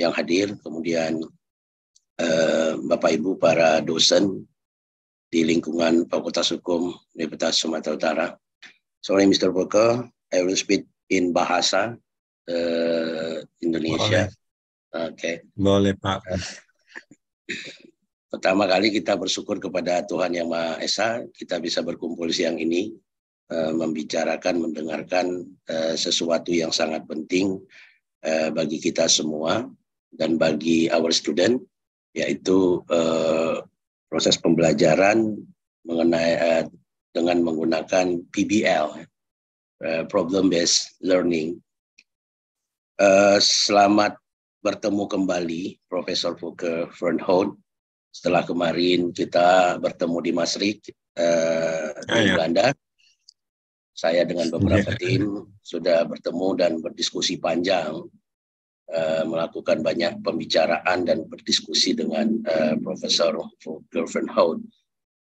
yang hadir, kemudian eh, Bapak Ibu para dosen di lingkungan Fakultas Hukum Universitas Sumatera Utara. Sorry Mr. Boker, I will speak in bahasa eh, Indonesia. Oke. Okay. Boleh Pak. Pertama kali kita bersyukur kepada Tuhan Yang Maha Esa, kita bisa berkumpul siang ini eh, membicarakan, mendengarkan eh, sesuatu yang sangat penting bagi kita semua dan bagi our student yaitu uh, proses pembelajaran mengenai uh, dengan menggunakan PBL uh, eh, problem based learning. Uh, selamat bertemu kembali Profesor Fuke Fernhold. Setelah kemarin kita bertemu di Masrik uh, di ah, ya. Belanda, saya dengan beberapa ya. tim sudah bertemu dan berdiskusi panjang Eh, melakukan banyak pembicaraan dan berdiskusi dengan uh, Profesor Gervin Hout.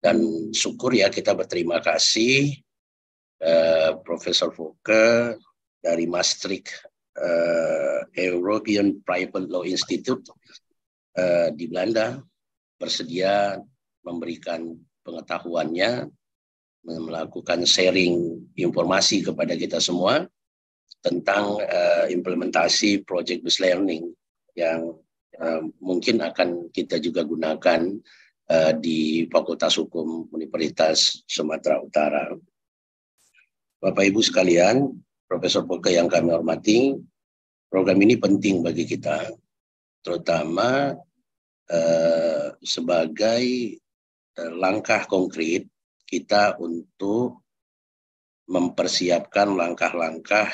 Dan syukur ya kita berterima kasih uh, Profesor Volker dari Maastricht uh, European Private Law Institute uh, di Belanda bersedia memberikan pengetahuannya melakukan sharing informasi kepada kita semua tentang uh, implementasi project-based learning yang uh, mungkin akan kita juga gunakan uh, di Fakultas Hukum Universitas Sumatera Utara. Bapak Ibu sekalian, Profesor Polka yang kami hormati, program ini penting bagi kita, terutama uh, sebagai langkah konkret kita untuk mempersiapkan langkah-langkah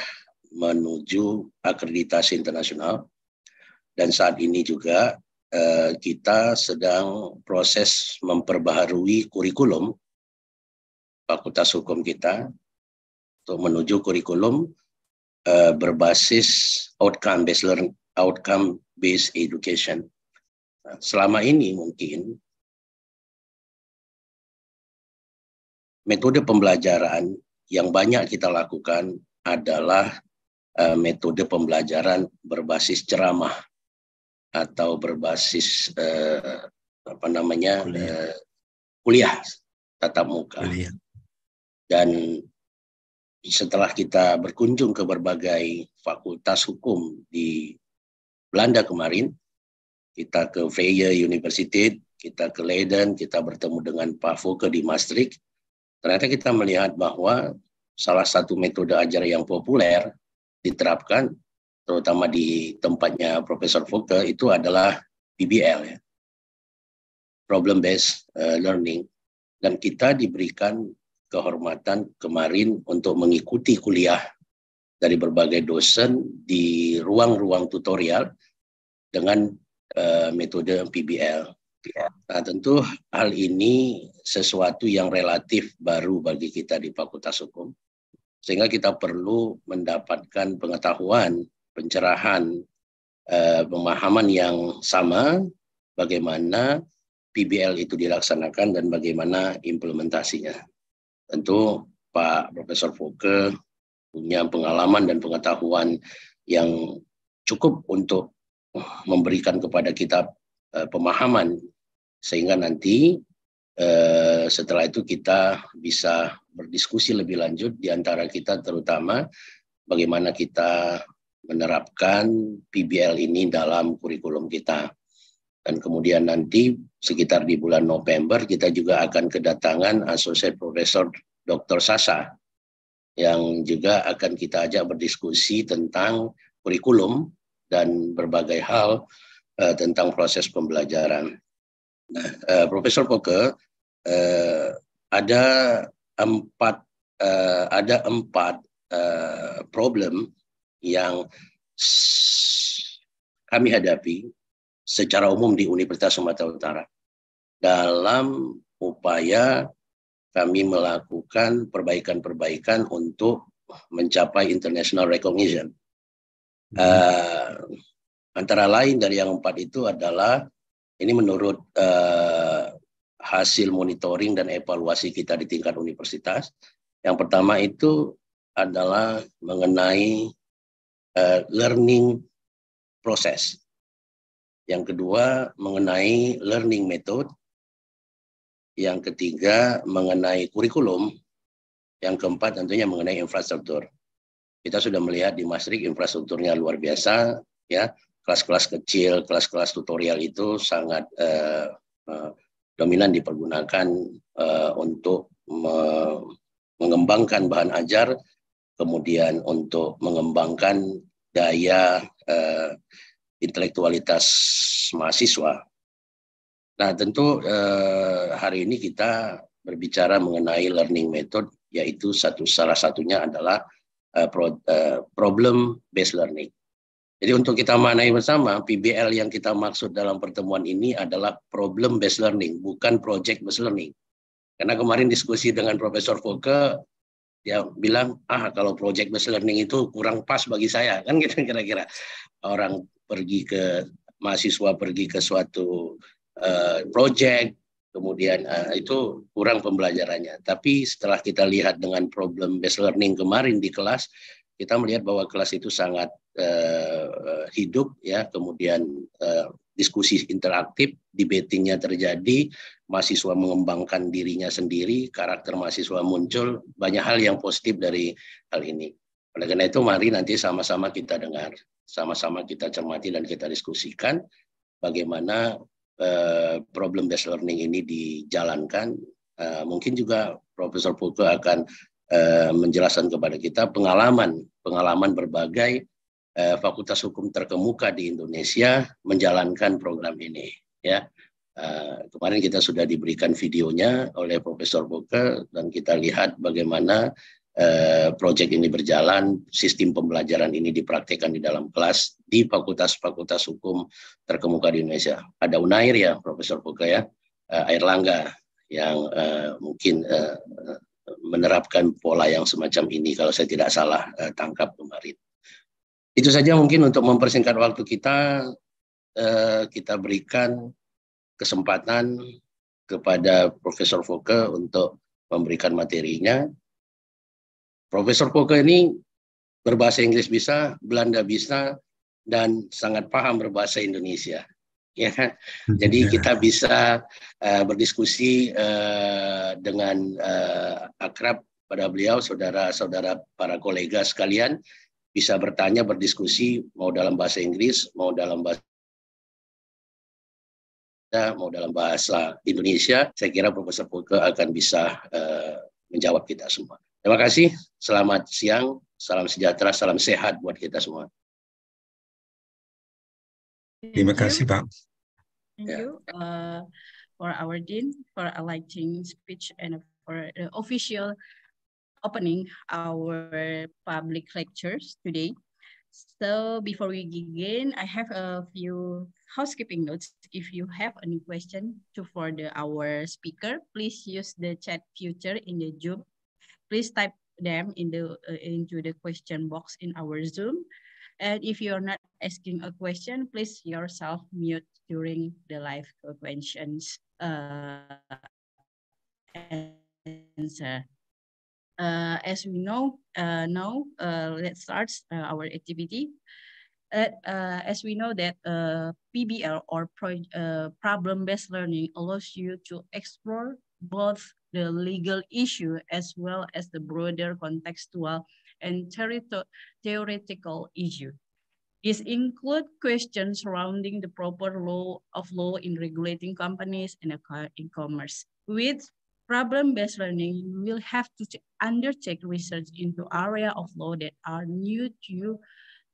menuju akreditasi internasional dan saat ini juga eh, kita sedang proses memperbaharui kurikulum Fakultas Hukum kita untuk menuju kurikulum eh, berbasis outcome based learning, outcome based education. Nah, selama ini mungkin metode pembelajaran yang banyak kita lakukan adalah Eh, metode pembelajaran berbasis ceramah atau berbasis uh, apa namanya kuliah, uh, kuliah tatap muka. Kuliah. Dan setelah kita berkunjung ke berbagai fakultas hukum di Belanda kemarin, kita ke Vrije University, kita ke Leiden, kita bertemu dengan Pak Foke di Maastricht. Ternyata kita melihat bahwa salah satu metode ajar yang populer diterapkan terutama di tempatnya Profesor Fokker itu adalah PBL ya. Problem based uh, learning dan kita diberikan kehormatan kemarin untuk mengikuti kuliah dari berbagai dosen di ruang-ruang tutorial dengan uh, metode PBL. Iya. Nah, tentu hal ini sesuatu yang relatif baru bagi kita di Fakultas Hukum sehingga kita perlu mendapatkan pengetahuan, pencerahan, eh, pemahaman yang sama bagaimana PBL itu dilaksanakan dan bagaimana implementasinya. Tentu Pak Profesor Foke punya pengalaman dan pengetahuan yang cukup untuk memberikan kepada kita eh, pemahaman sehingga nanti Eh, setelah itu kita bisa berdiskusi lebih lanjut di antara kita terutama bagaimana kita menerapkan PBL ini dalam kurikulum kita. Dan kemudian nanti sekitar di bulan November kita juga akan kedatangan Associate Profesor Dr. Sasa yang juga akan kita ajak berdiskusi tentang kurikulum dan berbagai hal uh, tentang proses pembelajaran. Nah, uh, Profesor Poke uh, ada empat uh, ada empat uh, problem yang kami hadapi secara umum di Universitas Sumatera Utara dalam upaya kami melakukan perbaikan-perbaikan untuk mencapai international recognition. Uh, antara lain dari yang empat itu adalah ini menurut uh, hasil monitoring dan evaluasi kita di tingkat universitas. Yang pertama itu adalah mengenai uh, learning proses. Yang kedua mengenai learning method. Yang ketiga mengenai kurikulum. Yang keempat tentunya mengenai infrastruktur. Kita sudah melihat di Masrik infrastrukturnya luar biasa ya. Kelas-kelas kecil, kelas-kelas tutorial itu sangat uh, uh, dominan dipergunakan uh, untuk me mengembangkan bahan ajar, kemudian untuk mengembangkan daya uh, intelektualitas mahasiswa. Nah, tentu uh, hari ini kita berbicara mengenai learning method, yaitu satu salah satunya adalah uh, pro, uh, problem based learning. Jadi untuk kita maknai bersama, PBL yang kita maksud dalam pertemuan ini adalah problem based learning, bukan project based learning. Karena kemarin diskusi dengan Profesor Foke, dia bilang, ah kalau project based learning itu kurang pas bagi saya, kan gitu kira-kira. Orang pergi ke, mahasiswa pergi ke suatu uh, project, kemudian uh, itu kurang pembelajarannya. Tapi setelah kita lihat dengan problem based learning kemarin di kelas, kita melihat bahwa kelas itu sangat uh, hidup ya kemudian uh, diskusi interaktif debatingnya terjadi mahasiswa mengembangkan dirinya sendiri karakter mahasiswa muncul banyak hal yang positif dari hal ini oleh karena itu mari nanti sama-sama kita dengar sama-sama kita cermati dan kita diskusikan bagaimana uh, eh, problem based learning ini dijalankan Uh, mungkin juga Profesor Putu akan eh, menjelaskan kepada kita pengalaman pengalaman berbagai eh, fakultas hukum terkemuka di Indonesia menjalankan program ini ya. eh, kemarin kita sudah diberikan videonya oleh Profesor Boke dan kita lihat bagaimana eh, proyek ini berjalan, sistem pembelajaran ini dipraktekkan di dalam kelas di fakultas-fakultas hukum terkemuka di Indonesia. Ada Unair ya, Profesor Boke ya, eh, Air Langga yang uh, mungkin uh, menerapkan pola yang semacam ini kalau saya tidak salah uh, tangkap kemarin. Itu saja mungkin untuk mempersingkat waktu kita uh, kita berikan kesempatan kepada Profesor Foke untuk memberikan materinya. Profesor Foke ini berbahasa Inggris bisa, Belanda bisa, dan sangat paham berbahasa Indonesia ya hmm. jadi ya. kita bisa uh, berdiskusi uh, dengan uh, akrab pada beliau saudara-saudara para kolega sekalian bisa bertanya berdiskusi mau dalam bahasa Inggris mau dalam bahasa mau dalam bahasa Indonesia saya kira Profesor Pulke akan bisa uh, menjawab kita semua terima kasih selamat siang salam sejahtera salam sehat buat kita semua Terima kasih, Pak. Thank you uh, for our dean for a lighting speech and for the uh, official opening our public lectures today. So before we begin, I have a few housekeeping notes. If you have any question to for the our speaker, please use the chat feature in the Zoom. Please type them in the uh, into the question box in our Zoom and if you're not asking a question, please yourself mute during the live questions uh, answer. Uh, as we know, uh, now uh, let's start uh, our activity. Uh, as we know that PBL or problem-based learning allows you to explore both the legal issue as well as the broader contextual and theoretical issue. These include questions surrounding the proper law of law in regulating companies and e-commerce. With problem-based learning, you will have to undertake research into area of law that are new to you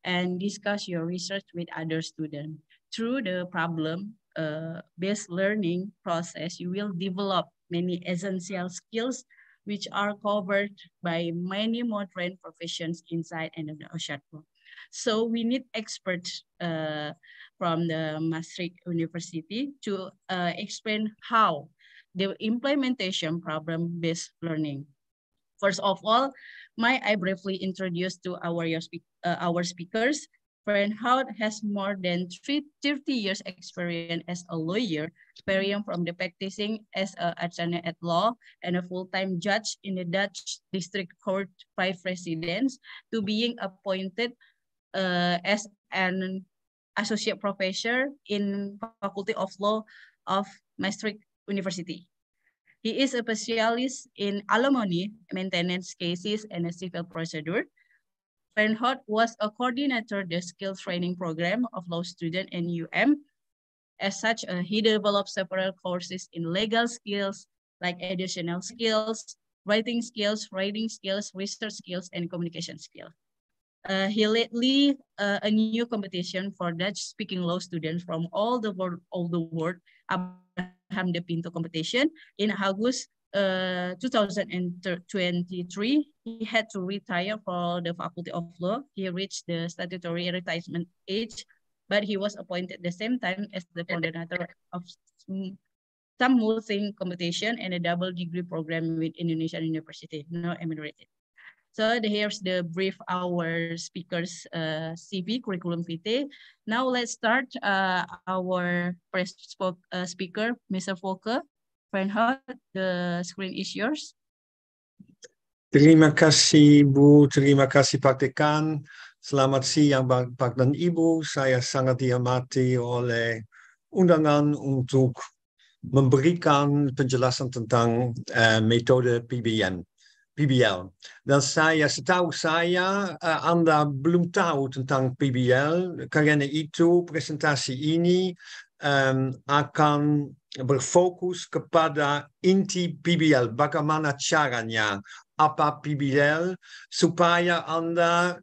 and discuss your research with other students. Through the problem-based uh, learning process, you will develop many essential skills which are covered by many modern professions inside and in the So we need experts uh, from the Maastricht University to uh, explain how the implementation problem-based learning. First of all, might I briefly introduce to our, your, uh, our speakers, Fernhout has more than 30 years experience as a lawyer, varying from the practicing as an attorney at law and a full-time judge in the Dutch District Court Five Residents to being appointed uh, as an associate professor in Faculty of Law of Maastricht University. He is a specialist in alimony maintenance cases and a civil procedure. Fernhot was a coordinator the skill training program of law student in UM. As such, uh, he developed several courses in legal skills, like additional skills, writing skills, writing skills, research skills, and communication skills. Uh, he lately uh, a new competition for Dutch speaking law students from all the world, all the world, Abraham de Pinto competition in August uh, 2023, he had to retire from the Faculty of Law. He reached the statutory retirement age, but he was appointed the same time as the coordinator of some multi competition and a double degree program with Indonesian University, No, emerited. So here's the brief our speakers uh, CV, curriculum vitae. Now let's start uh, our first uh, speaker, Mr. Volker. Reinhardt, The screen is yours. Terima kasih Bu, terima kasih Pak Tekan. Selamat siang Pak dan Ibu. Saya sangat dihormati oleh undangan untuk memberikan penjelasan tentang uh, metode PBN. PBL. Dan saya setahu saya uh, Anda belum tahu tentang PBL karena itu presentasi ini um, akan berfokus kepada inti PBL, bagaimana caranya, apa PBL, supaya Anda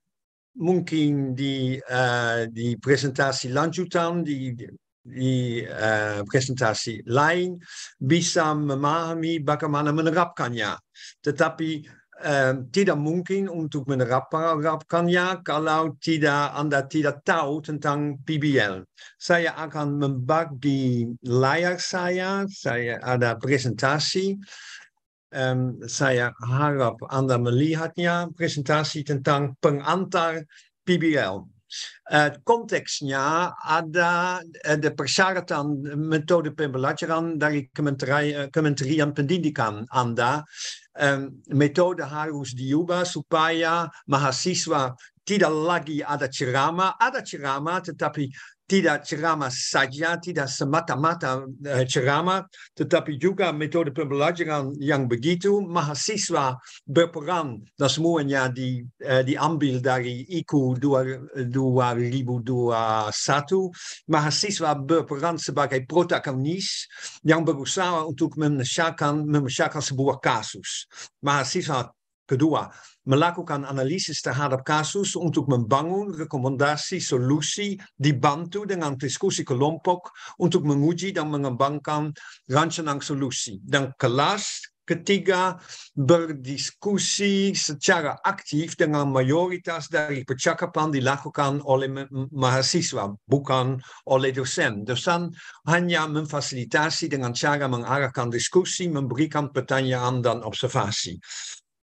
mungkin di, uh, di presentasi lanjutan, di, di uh, presentasi lain, bisa memahami bagaimana menerapkannya. Tetapi Ehm, tida mungkin untuk um menerapkannya kalau tida Anda tida tahu tentang PBL. Saya akan membagi layar saya, saya ada presentasi. Um, saya harap Anda melihatnya, presentasi tentang pengantar PBL. Eh, context ja, ada eh, de persaratan methode pembelajaran dari eh, commentary kementerian pendidikan anda ehm, metode harus diubah supaya mahasiswa Tidalagi, lagi ada cerama, ada tetapi tidak ceramah saja, tidak semata-mata uh, eh, ceramah, tetapi juga metode pembelajaran yang begitu mahasiswa berperan dan semuanya di, uh, diambil dari IKU 2021 mahasiswa berperan sebagai protagonis yang berusaha untuk memecahkan, memecahkan sebuah kasus. Mahasiswa kedua melakukan analisis terhadap kasus untuk membangun rekomendasi solusi dibantu dengan diskusi kelompok untuk menguji dan mengembangkan rancangan solusi. Dan kelas ketiga berdiskusi secara aktif dengan mayoritas dari percakapan dilakukan oleh mahasiswa, bukan oleh dosen. Dosen hanya memfasilitasi dengan cara mengarahkan diskusi, memberikan pertanyaan dan dus observasi.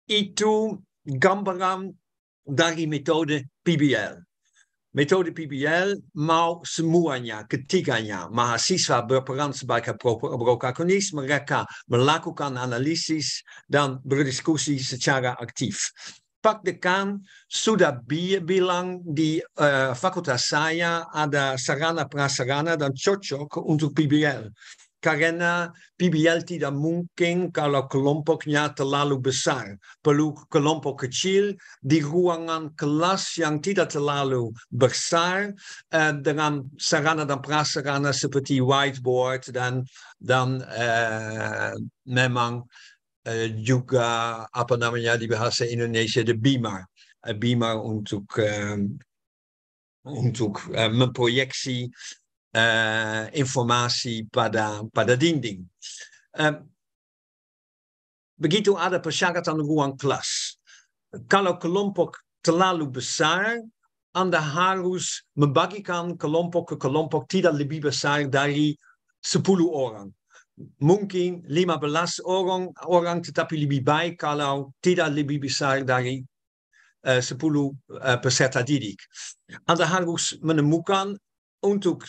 Itu Gambaran dari metode PBL. Metode PBL mau semuanya ketiganya mahasiswa Berperans, sebagai protagonis mereka melakukan analisis dan berdiskusi secara aktif. Pak de kan sudah bilang di uh, fakultas saya ada sarana prasarana dan cocok untuk PBL. Karena, Pibielti dan mungkin kalau kelompoknya lalu besar. peluk kelompok kecil di ruangan kelas yang tidak terlalu besar dan eh, dengan sarana dan prasarana seperti whiteboard dan dan eh, memang eh, juga apa namanya di bahasa Indonesia de bima. Bima untuk untuk memproyeksi uh, informatie pada, pada dinding. Ehm, begitu ada persyaratan ruang kelas. Kalau kelompok terlalu besar, Anda harus membagikan kelompok ke kelompok tidak lebih besar dari 10 orang. Mungkin belas orang, orang tetapi lebih baik kalau tidak lebih besar dari uh, 10 uh, peserta didik. Anda harus menemukan untuk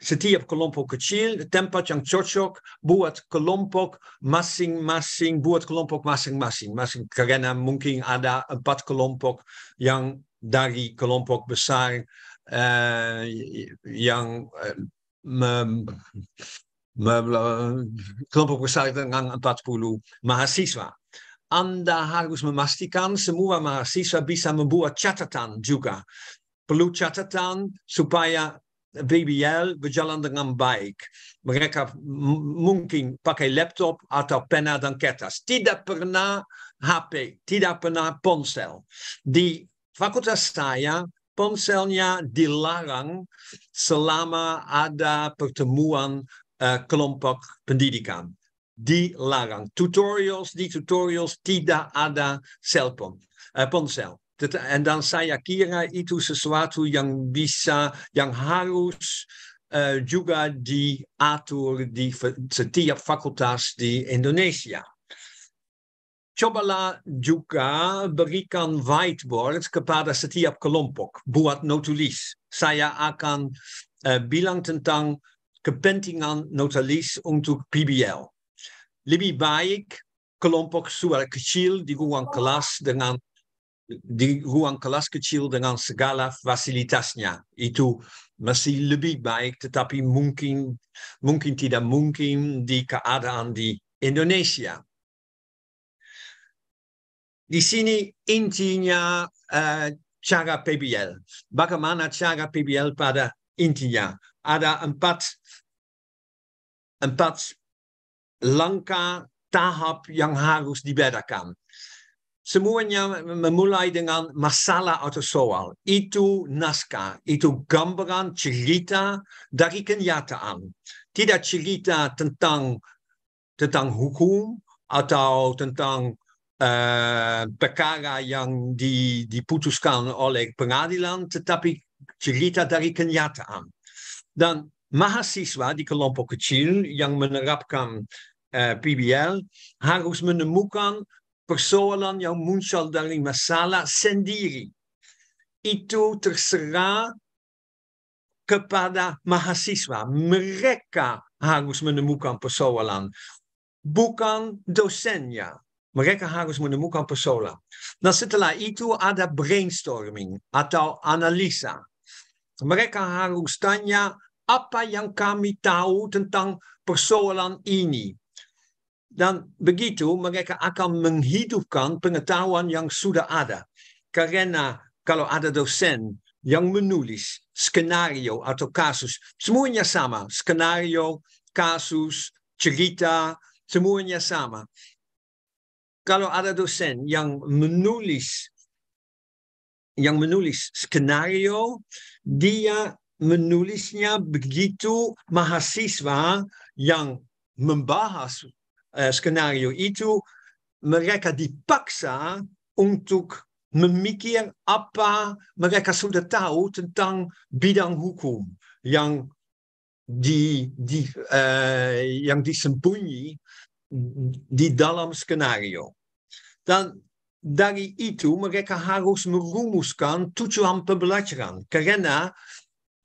setiap kelompok kecil tempat yang cocok buat kelompok masing-masing, buat kelompok masing-masing. Masing, karena mungkin ada empat kelompok yang dari kelompok besar uh, yang eh, kelompok besar dengan 40 mahasiswa. Anda harus memastikan semua mahasiswa bisa membuat chatatan juga. Perlu chatatan supaya BBL, wydzielando nam bajk. Mereka munkin pakai laptop, a penna pena danketas. Tida perna HP, tida perna ponsel. Di fakultas saya, ponselnya dilarang, selama ada pertemuan uh, kelompok pendidikan. Dilarang. Tutorials, di tutorials, tida ada selpon, eh, ponsel. Dat, en dan Sayakira, Itu sesuatu Yang Bisa, Yang Harus, eh, Juga di Atur, di Setiap Fakultas di Indonesia. Chobala juga berikan whiteboard kepada setiap kelompok buat notulis. Saya akan uh, bilang tentang kepentingan notulis untuk PBL. Lebih baik kelompok suara kecil di ruang kelas dengan di ruang kelas kecil dengan segala fasilitasnya itu masih lebih baik tetapi mungkin mungkin tidak mungkin di keadaan di Indonesia. Di sini intinya uh, cara PBL. Bagaimana cara PBL pada intinya? Ada empat, empat langkah tahap yang harus dibedakan semuanya memulai dengan masalah atau soal. Itu naskah, itu gambaran cerita dari kenyataan. Tidak cerita tentang tentang hukum atau tentang uh, perkara yang di, diputuskan oleh pengadilan, tetapi cerita dari kenyataan. Dan mahasiswa di kelompok kecil yang menerapkan uh, eh, PBL harus menemukan persoalan yang Munshal dari Masala sendiri. Itu terserah kepada mahasiswa. Mereka harus menemukan persoalan, bukan dosennya. Mereka harus menemukan persoalan. Dan setelah itu ada brainstorming atau analisa. Mereka harus tanya apa yang kami tahu tentang persoalan ini. dan begitu mereka akan menghidupkan pengetahuan yang sudah ada. Karena kalau ada dosen yang menulis skenario atau kasus, semuanya sama. Skenario, kasus, cerita, semuanya sama. Kalau ada dosen yang menulis yang menulis skenario, dia menulisnya begitu mahasiswa yang membahas Eh, scenario itu mereka dipaksa untuk memikir apa mereka sudah tahu tentang bidang hukum yang di, di uh, yang disembunyi di dalam skenario. Dan dari itu mereka harus merumuskan tujuan pembelajaran karena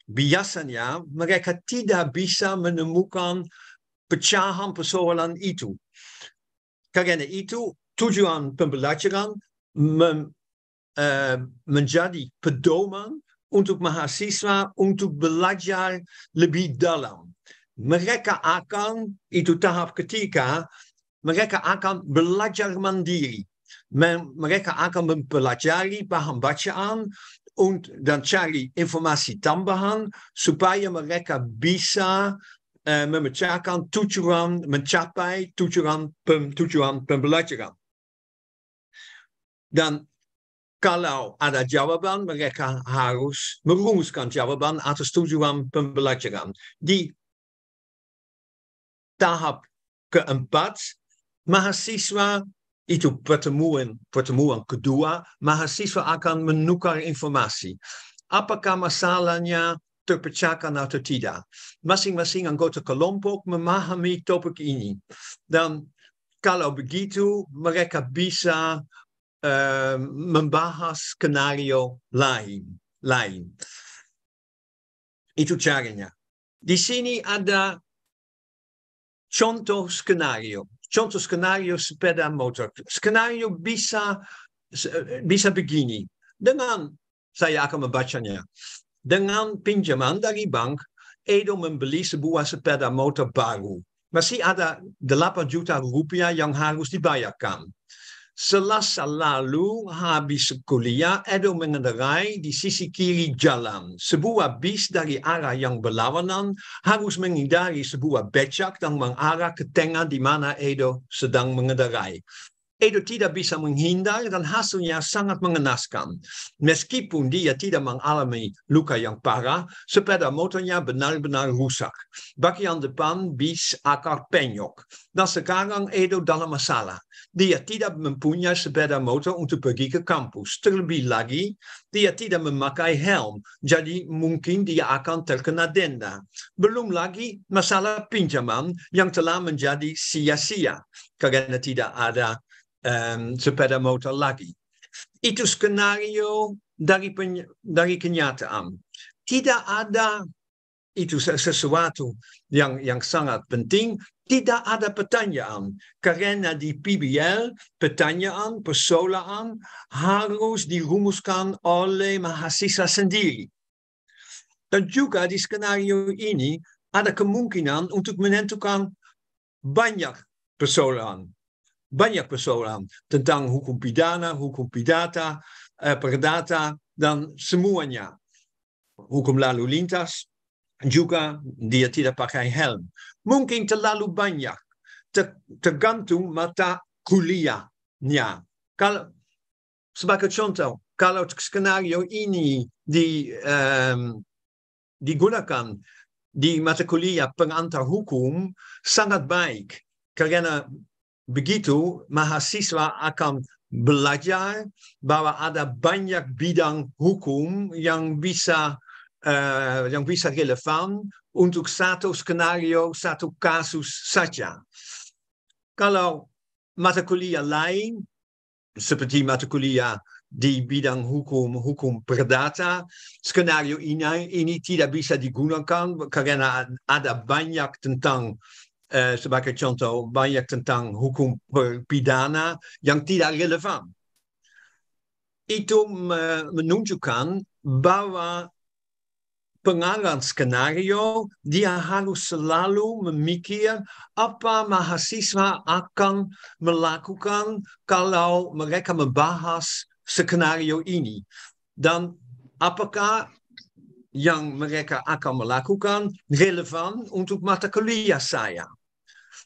biasanya mereka tidak bisa menemukan han persoalan itu. Karenne itu tujuan pembelajaran mem, eh, menjadi pedoman untuk mahasiswa untuk belajar lebih dalam. Mereka akan, itu tahap ketika mereka akan belajar mandiri. Mereka akan mempelajari bahan bacaan dan cari informasi tambahan supaya mereka bisa uh, met Machakan, Tuchuran, Machapai, Tuchuran, Pum, Tuchuran, Pumbalacharan. Dan Kalau ada jawaban mereka harus merumuskan jawaban atas tujuan pembelajaran. Di tahap keempat, mahasiswa itu pertemuan pertemuan kedua, mahasiswa akan menukar informasi. Apakah masalahnya Tupachaka naar Totida. Masing Masing Angoto me Mamahami Topokini. Dan Kalo Begitu, Mareka Bisa, uh, um, Mbahas Canario Lain. Lain. Itu caranya. Di sini ada contoh skenario. Contoh skenario sepeda motor. Skenario bisa eh, bisa begini. Dengan saya akan membacanya. dengan pinjaman dari bank Edo membeli sebuah sepeda motor baru. Masih ada 8 juta rupiah yang harus dibayarkan. Selasa lalu habis kuliah, Edo mengendarai di sisi kiri jalan. Sebuah bis dari arah yang berlawanan harus menghindari sebuah becak dan mengarah ke tengah di mana Edo sedang mengendarai itu tidak bisa menghindar dan hasilnya sangat mengenaskan. Meskipun dia tidak mengalami luka yang parah, sepeda motornya benar-benar rusak. Bagian depan bis akar penyok. Dan sekarang Edo dalam masalah. Dia tidak mempunyai sepeda motor untuk pergi ke kampus. Terlebih lagi, dia tidak memakai helm. Jadi mungkin dia akan terkena denda. Belum lagi masalah pinjaman yang telah menjadi sia-sia. Karena tidak ada um, ehm, sepeda motor lagi. Itu skenario dari, dari kenyataan. Tidak ada itu sesuatu yang, yang sangat penting. Tidak ada pertanyaan. Karena di PBL, pertanyaan, persoalan harus dirumuskan oleh mahasiswa sendiri. Dan juga di skenario ini ada kemungkinan untuk menentukan banyak persoalan. banyak persoalan tentang hukum pidana, hukum pidata, eh, perdata dan semuanya. Hukum lalu lintas juga dia tidak pakai helm. Mungkin terlalu banyak tergantung mata kuliahnya. Kalau sebagai contoh, kalau skenario ini di, um, digunakan di mata kuliah pengantar hukum sangat baik karena begitu mahasiswa akan belajar bahwa ada banyak bidang hukum yang bisa uh, yang bisa relevan untuk satu skenario, satu kasus saja. Kalau mata kuliah lain, seperti mata kuliah di bidang hukum, hukum perdata, skenario ini, ini tidak bisa digunakan karena ada banyak tentang uh, Sabaka Chanto, Banyak Tentang, Hukum eh, Pidana, yang tidak relevan. Itu menunjukkan bahwa pengarang skenario, dia harus selalu memikir apa mahasiswa akan melakukan kalau mereka membahas skenario ini. Dan apakah yang mereka akan melakukan relevan untuk mata kuliah saya?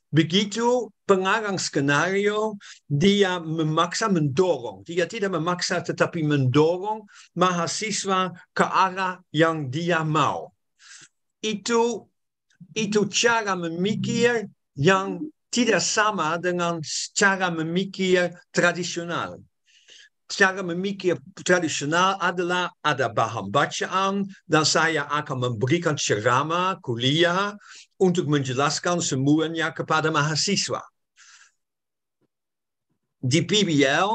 begitu pengarang skenario dia memaksa mendorong dia tidak memaksa tetapi mendorong mahasiswa ke arah yang dia mau itu itu cara memikir yang tidak sama dengan cara memikir tradisional. Cara memikir tradisional adalah ada bahan bacaan dan saya akan memberikan ceramah, kuliah untuk menjelaskan semuanya kepada mahasiswa. Di PBL,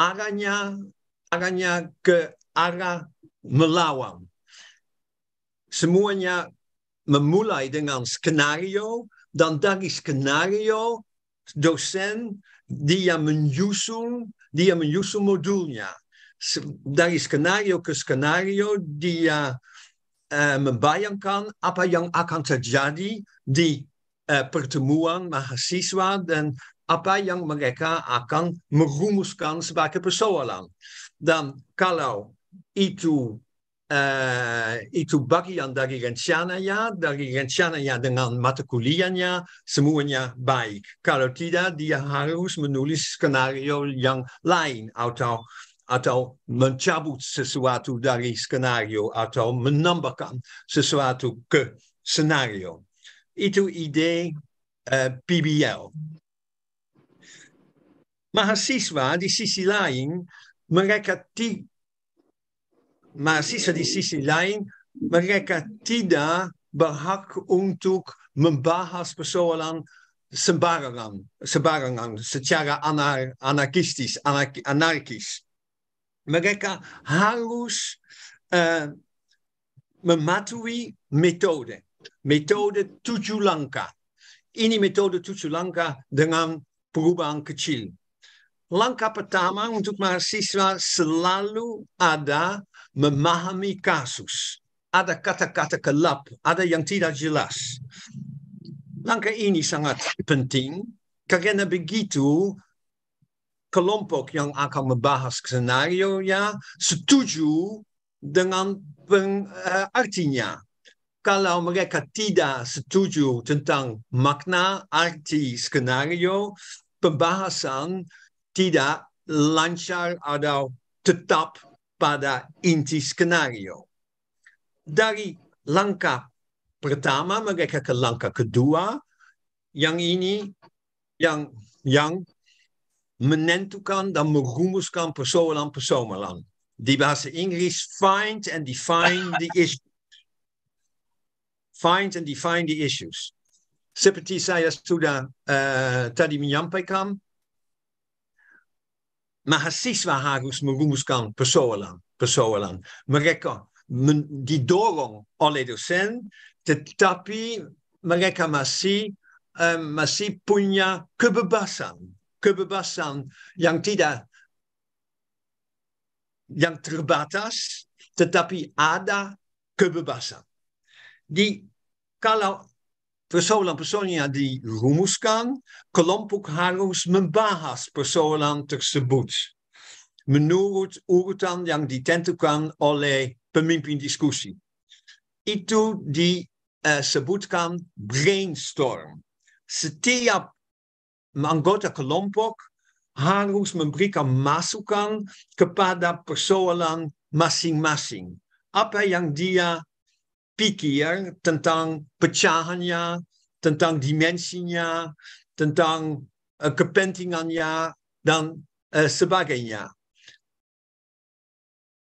arahnya, arahnya ke arah melawan. Semuanya memulai dengan skenario, dan dari skenario dosen dia menyusun, dia menyusun modulnya. Dari skenario ke skenario dia Eh, membayangkan apa yang akan terjadi di uh, pertemuan mahasiswa dan apa yang mereka akan merumuskan sebagai persoalan. Dan kalau itu uh, itu bagian dari rencananya, dari rencananya dengan mata kuliahnya, semuanya baik. Kalau tidak, dia harus menulis skenario yang lain atau atau mencabut sesuatu dari skenario atau menambahkan sesuatu ke scenario. Itu ide uh, eh, PBL. Mahasiswa di sisi lain, mereka ti mahasiswa di sisi lain, mereka tidak berhak untuk membahas persoalan sembarangan, sembarangan secara anar anarkistis, anar anarkis. mereka harus uh, mematuhi metode. Metode tujuh langkah. Ini metode tujuh langkah dengan perubahan kecil. Langkah pertama untuk mahasiswa selalu ada memahami kasus. Ada kata-kata gelap, ada yang tidak jelas. Langkah ini sangat penting karena begitu kelompok yang akan membahas skenario ya, setuju dengan peng, uh, artinya. Kalau mereka tidak setuju tentang makna arti skenario, pembahasan tidak lancar atau tetap pada inti skenario. Dari langkah pertama mereka ke langkah kedua, yang ini yang yang kan, dan kan, persoalan persoalan. Di in English find and define the issues. Find and define the issues. Seperti saya sudah uh, tadi menyampaikan, mahasiswa harus merumuskan persoalan, persoalan. Mereka men, didorong oleh dosen, tetapi mereka masih uh, masih punya kebebasan Kubebassan, Yangtida, te tetapi ada Kubebassan. Die kalau persoalan di rumuskan kelompok harus membahas persoalan tersebut. Menurut urutan yang ditentukan oleh pemimpin diskusi. Itu eh, sebutkan brainstorm. Setiap Mangota Kolompok, Harus Membrika Masukan kepada persoalan masing-masing. Apa yang dia pikir tentang pecahannya, tentang dimensinya, tentang eh, kepentingannya, dan uh, sebagainya.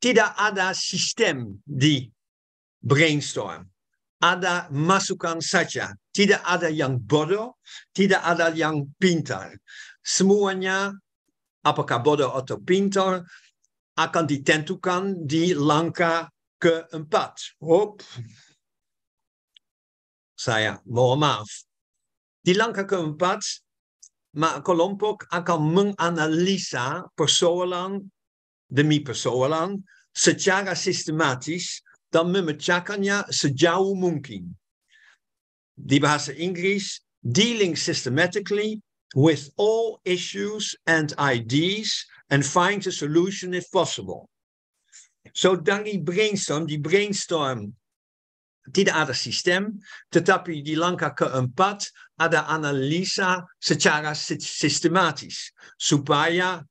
Tidak ada sistem di brainstorm. Ada masukan saja Tidak ada yang bodoh, tidak ada yang pintar. Semuanya, apakah bodoh atau pintar, akan ditentukan di langkah keempat. Hop. Saya mohon maaf. Di un pat, maar kelompok akan menganalisa persoalan demi persoalan secara sistematis dan memecahkannya sejauh mungkin. bahasa Inggris dealing systematically with all issues and ideas and find a solution if possible. Zo dan die brainstorm, die brainstorm die aan het systeem, te tappen die lanka ke een pad, aan analisa secara systematisch. Supaya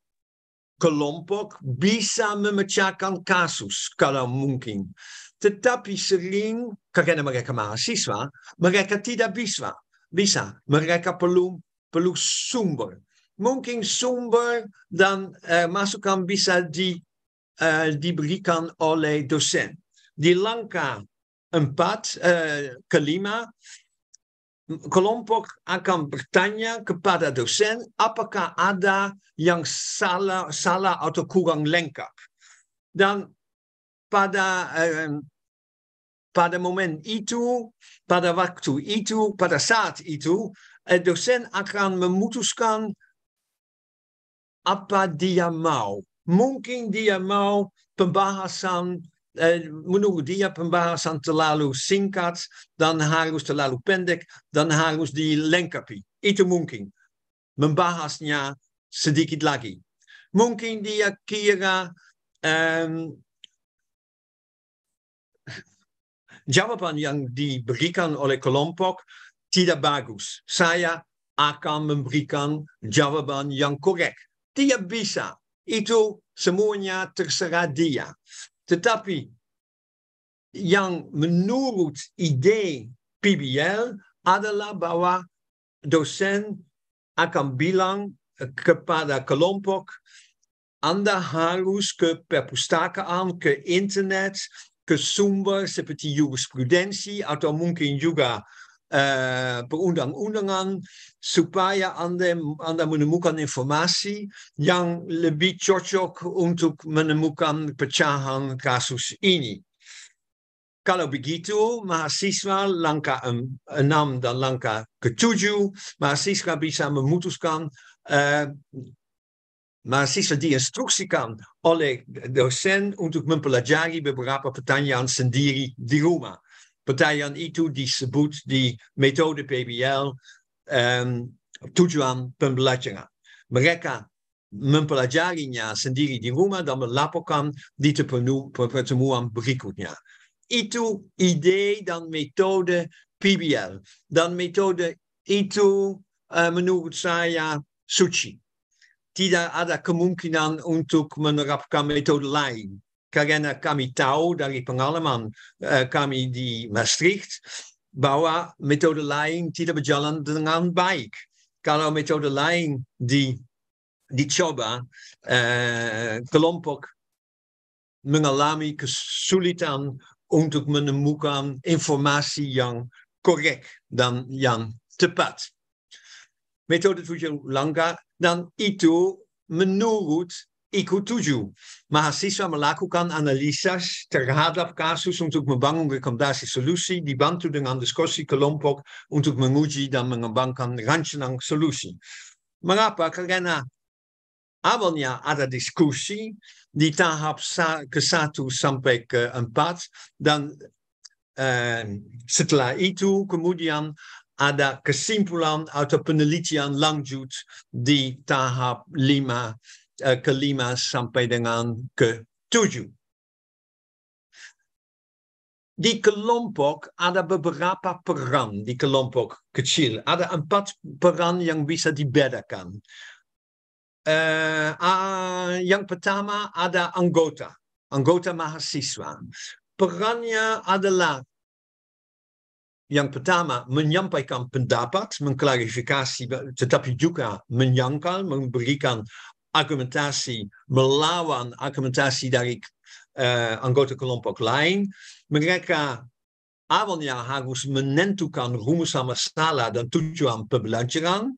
kelompok bisa memecahkan kasus kalau mungkin. Tetapi sering kerana mereka mahasiswa, mereka tidak bisa. Bisa. Mereka perlu perlu sumber. Mungkin sumber dan uh, masukan bisa di, uh, diberikan oleh dosen. Di langkah empat, uh, kelima, kelompok akan bertanya kepada dosen apakah ada yang salah, salah atau kurang lengkap. Dan pada, ehm, pada moment itu, pada waktu itu, pada saat itu, eh, dosen akan memutuskan apa dia mau. Mungkin dia mau pembahasan eh, dia pembahasan telalu singkat, dan harus terlalu pendek, dan harus Lenkapi. Itu mungkin. Membahasnya sedikit lagi. Mungkin dia kira um, jawaban yang diberikan oleh kelompok tidak bagus. Saya akan memberikan jawaban yang korek. Tidak bisa. Itu semuanya terserah dia. Tetapi yang menurut ide PBL adalah bahwa dosen akan bilang kepada kelompok, Anda harus ke perpustakaan, ke internet, Kesumba, seperti jurisprudensi atau mungkin juga uh, eh, perundang-undangan supaya anda, anda menemukan informasi yang lebih cocok untuk menemukan pecahan kasus ini. Kalau begitu, mahasiswa langkah eh, nam dan langkah ketujuh, mahasiswa bisa memutuskan uh, mas isso de instructiecam oleh docen untuk mempelajari beberapa pertanyaan sendiri di rumah. Pertanyaan itu disebut di metode PBL um, ehm, tujuan pembelajaran. Mereka mempelajarinya sendiri di rumah dan melaporkan di pertemuan berikutnya. Itu ide dan metode PBL. Dan metode itu uh, eh, menurut saya suci tida ada kemungkinan untuk menerapkan metode lain. Karena kami tahu dari pengalaman uh, kami di Maastricht bahwa metode lain tidak berjalan dengan baik. Kalau metode lain di dicoba uh, kelompok mengalami kesulitan untuk menemukan informasi yang correct dan yang tepat. Methode tuju langa dan itu menurut Ikutuju. tuju. Mahasiswa melakukan analisas terhadap kasus untuk membangun rekomendasi solusi dibantu dengan diskusi kelompok untuk menguji dan mengembangkan rancangan solusi. Mengapa? Karena awalnya ada diskusi di tahap ke-1 sampai eh, ke-4 dan eh, setelah itu kemudian ada kesimpulan atau penelitian lanjut di tahap lima, eh, kelima sampai dengan ketujuh. Di kelompok ada beberapa peran di kelompok kecil. Ada empat peran yang bisa dibedakan. Uh, uh, yang pertama ada anggota, anggota mahasiswa. Perannya adalah yang pertama Menyampaikan Pendapat, menklarifikasi tetapi Tapi menyangkal memberikan argumentasi argumentatie, melawan argumentasi dari uh, Anggota Kelompok lain. Mereka awalnya harus menentukan rumusan masalah dan tujuan pembelajaran.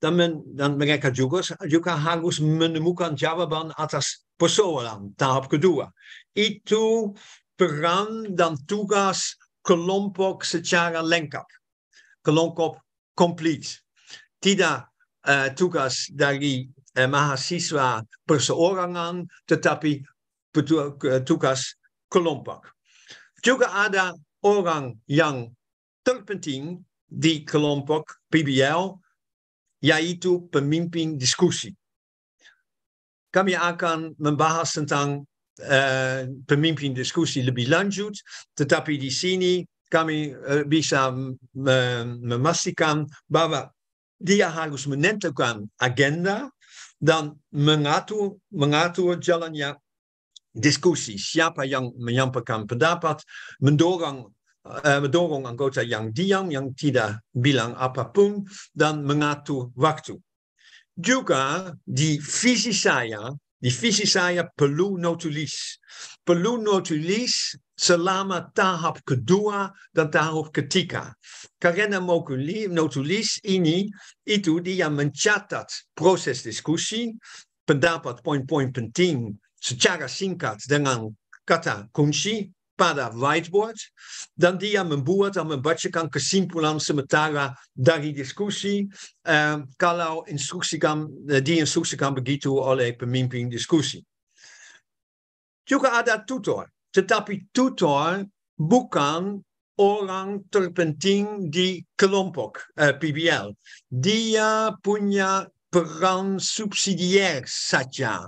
Dan, dan mereka juga, juga harus menemukan jawaban atas persoalan tahap kedua. Itu peran dan tugas Kolompok Sechara Lenkap. Kolonkop Complete. Tida tukas eh, Tugas Dari uh, Mahasiswa orangan tetapi tukas eh, Kolompak. Juga ada orang yang terpenting di kelompok PBL, yaitu pemimpin diskusi. Kami akan membahas tentang Eh, pemimpin diskusi lebih lanjut, tetapi di sini kami eh, bisa memastikan eh, bahwa dia harus menentukan agenda dan mengatur, mengatur jalannya diskusi. Siapa yang menyampaikan pendapat, mendorong mendorong anggota yang diam, yang tidak bilang apapun, dan mengatur waktu. Juga di visi saya Divisisaya Pelu Notulis. Pelu Notulis, Salama Tahab Kedua, dan Tahab Ketika. Karena Mokuli, Notulis, ini, itu dia mencatat proses diskusi, pendapat poin-poin penting secara singkat dengan kata kunci, pada whiteboard, mijn membuat dan membacakan kesimpulan sementara dari eh, discussie. Ehm, eh, kalau instruksikan, diinstruksikan begitu alle pemimpin discussie. Juga ada tutor, tetapi tutor bukan orang terpenting di kelompok eh, PBL. Dia punya peran subsidiair saja,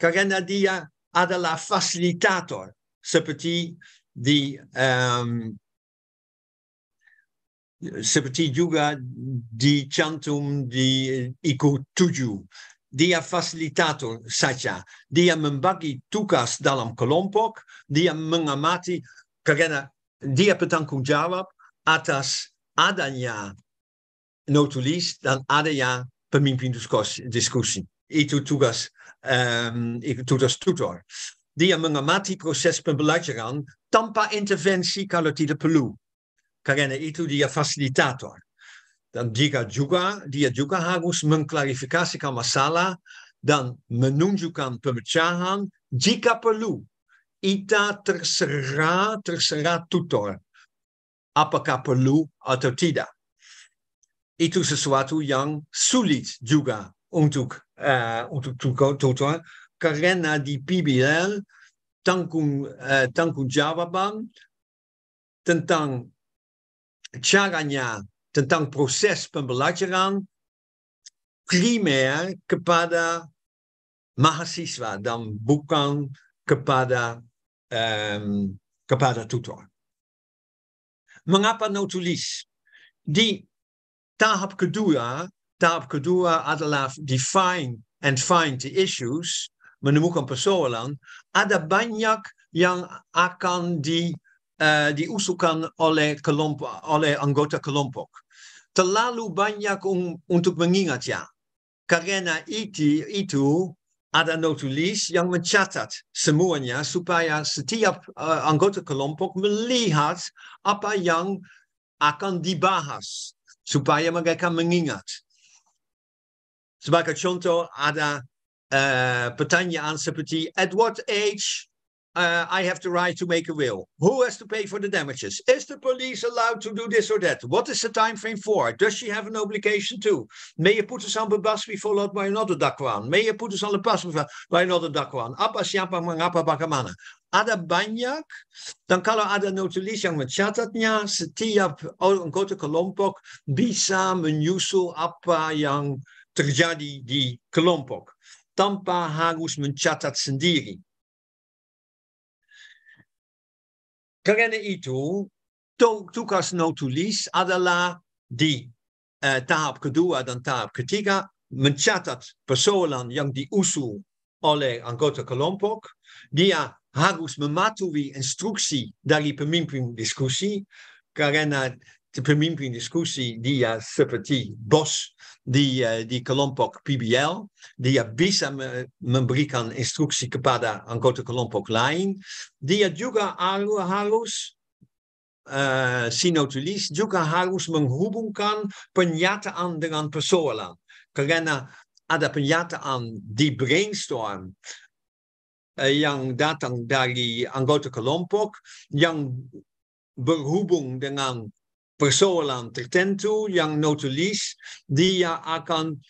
karena dia adalah facilitator. seperti di um, ehm, seperti juga cantum di iku tuju, Dia fasilitator saja. Dia membagi tugas dalam kelompok. Dia mengamati karena dia bertanggung jawab atas adanya notulis dan adanya pemimpin diskusi. Itu tugas, um, tugas tutor. diamangamathi-proces pun aan, Tampa-interventie Carlotide perlu, Karena itu dia facilitator. Dan jika juga, dia juga harus mengklarifikasikan masalah dan menunjukkan pemecahan jika perlu. Ita terserah, terserah tutor. Apakah perlu atau tidak. Itu sesuatu yang sulit juga untuk, uh, eh, untuk tutor, Karena di PBL, Tangkung, eh, Tangkung Jawaban, tentang caranya, tentang proses pembelajaran primer kepada mahasiswa dan bukan kepada um, kepada tutor. Mengapa notulis? Di tahap kedua, tahap kedua adalah define and find the issues. menemukan persoalan, ada banyak yang akan di, uh, diusulkan oleh, kelompok, oleh anggota kelompok. Terlalu banyak un, untuk mengingatnya. Karena itu, itu ada notulis yang mencatat semuanya supaya setiap uh, anggota kelompok melihat apa yang akan dibahas supaya mereka mengingat. Sebagai contoh ada uh, Bretagne At what age uh, I have the right to make a will? Who has to pay for the damages? Is the police allowed to do this or that? What is the time frame for? Does she have an obligation to? May you put us on the bus bebaswi followed by another dakwan? May you put je poetes aan lepaswi by another dakwan? Appa siapa mangapa bakamana? Ada banyak, dan kalau ada notulis yang mencatatnya, setiap anggota kelompok bisa menyusul apa yang terjadi di kelompok. Tampa Hagus Munchata Sendiri. Karene Itu, Tukas Notulis, Adala Di, eh, Tahab Kedua dan Tahab Ketiga, mencatat persoalan yang di oleh anggota Kolompok, dia hagus mematuhi instruksi dari pemimpin diskusi, karena pemimpin diskusi dia seperti bos die, eh, die Kelompok PBL, dia bisa memberikan instruksi kepada anggota kelompok lain. Dia juga harus uh, eh, sinotulis juga harus menghubungkan penyataan dengan persoalan. Karena ada penyataan di brainstorm uh, yang datang dari anggota kelompok yang berhubung dengan persoonlijk tentu yang notulis dia akan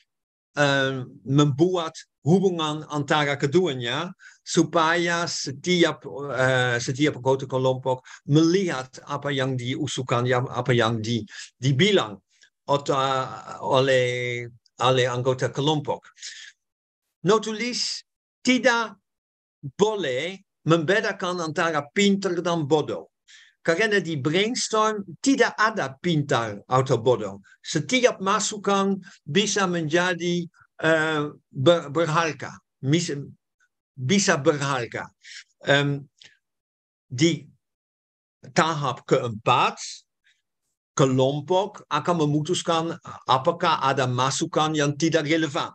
uh, membuat hubungan antara keduanya supaya setiap uh, setiap kota kelompok melihat apa yang diusulkan yang apa yang di dibilang oleh oleh anggota kelompok. Notulis tidak boleh membedakan antara pinter dan bodoh. Karena die brainstorm tida ada pintar atau Se tiap masukan bisa menjadi uh, ber berharga. Bisa, bisa berharga. Um, ehm, di tahap keempat, kelompok akan memutuskan apakah ada masukan yang tidak relevan.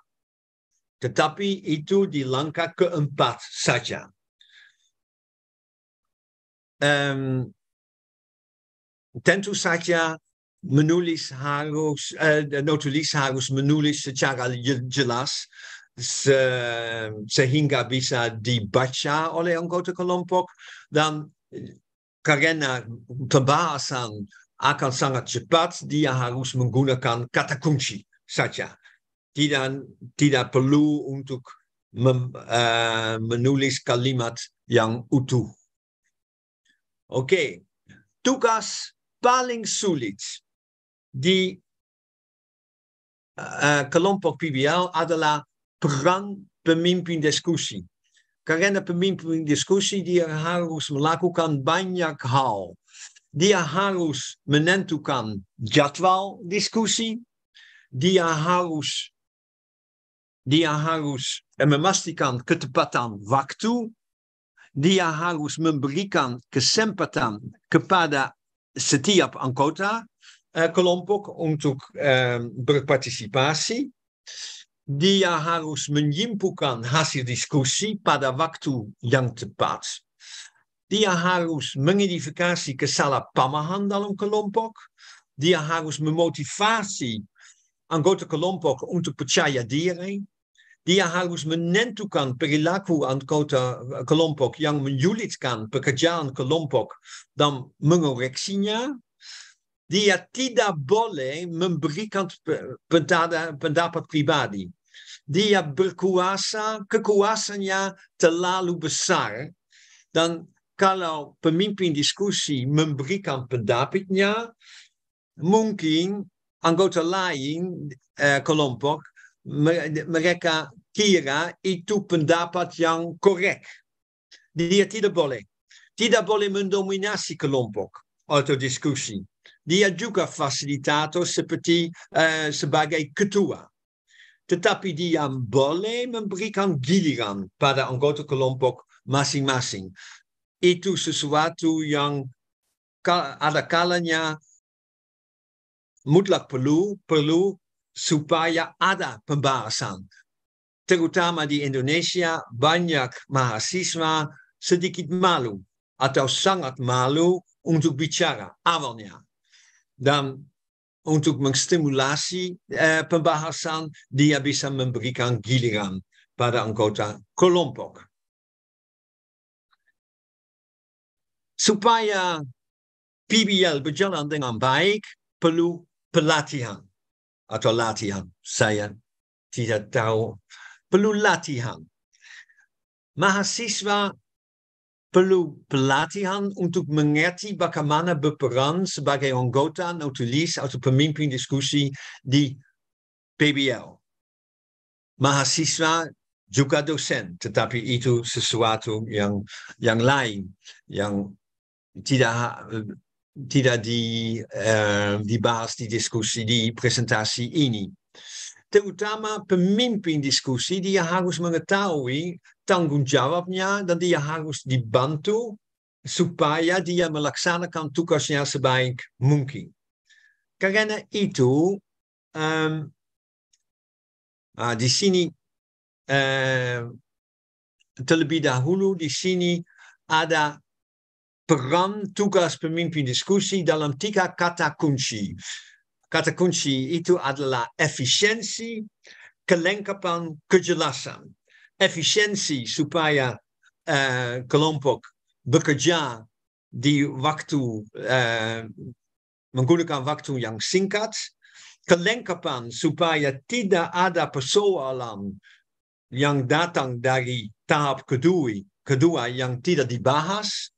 Tetapi itu di langkah keempat saja. Ehm, tentu saja menulis harus eh, notulis harus menulis secara jelas se, sehingga bisa dibaca oleh anggota kelompok dan eh, karena pembahasan akan sangat cepat dia harus menggunakan kata kunci saja tidak tidak perlu untuk mem, uh, menulis kalimat yang utuh oke okay. tugas Paling sulit die uh, eh, eh, Kalompo PBL adalah perang pemimpin diskusi. Karena pemimpin diskusi dia harus melakukan banyak hal. Dia harus menentukan jadwal diskusi. Dia harus dia harus eh, memastikan ketepatan waktu. Dia harus memberikan kesempatan kepada Setiap Ankota uh, Kolompok, untuk ehm, berpartisipasi. Dia harus menyimpulkan hasil diskusi pada waktu yang tepat. Dia harus mengidentifikasi kesalahpahaman dalam kelompok. Dia harus memotivasi anggota kelompok untuk percaya diri dia halus kan perilaku an kota eh, kelompok yang kan pekerjaan kelompok dan mengoreksinya, dia tidak boleh memberikan pendapat pribadi. Dia berkuasa, kekuasaannya terlalu besar. Dan kalau pemimpin diskusi memberikan pendapatnya, mungkin anggota lain eh, mereka kira itu pendapat yang korek. Dia tidak boleh. Tidak boleh mendominasi kelompok atau diskusi. Dia juga fasilitator seperti uh, sebagai ketua. Tetapi dia boleh memberikan giliran pada anggota kelompok masing-masing. Itu sesuatu yang ada kalanya mutlak perlu perlu supaya ada pembahasan. Terutama di Indonesia banyak mahasiswa sedikit malu atau sangat malu untuk bicara awalnya. Dan untuk mengstimulasi eh, pembahasan, dia bisa memberikan giliran pada anggota kelompok. Supaya PBL berjalan dengan baik, perlu pelatihan atau latihan. Saya tidak tahu. Perlu latihan. Mahasiswa perlu pelatihan untuk mengerti bagaimana berperan sebagai anggota notulis atau pemimpin diskusi di PBL. Mahasiswa juga dosen, tetapi itu sesuatu yang yang lain, yang tidak die die, ehm, die baas, die discussie, die presentatie ini. Terutama pemimpin diskusi dia harus mengetahui tanggung dan dia harus dibantu supaya dia melaksanakan tugasnya sebaik mungkin. Karena itu um, ah, di sini uh, terlebih dahulu di sini ada peran tugas dalam tiga kata kunci. Kata Katakunci itu adalah efisiensi kelengkapan kejelasan. Efisiensi supaya uh, kelompok bekerja di waktu uh, menggunakan waktu yang singkat. Kelengkapan supaya tidak ada persoalan yang datang dari tahap kedua, kedua yang tidak dibahas.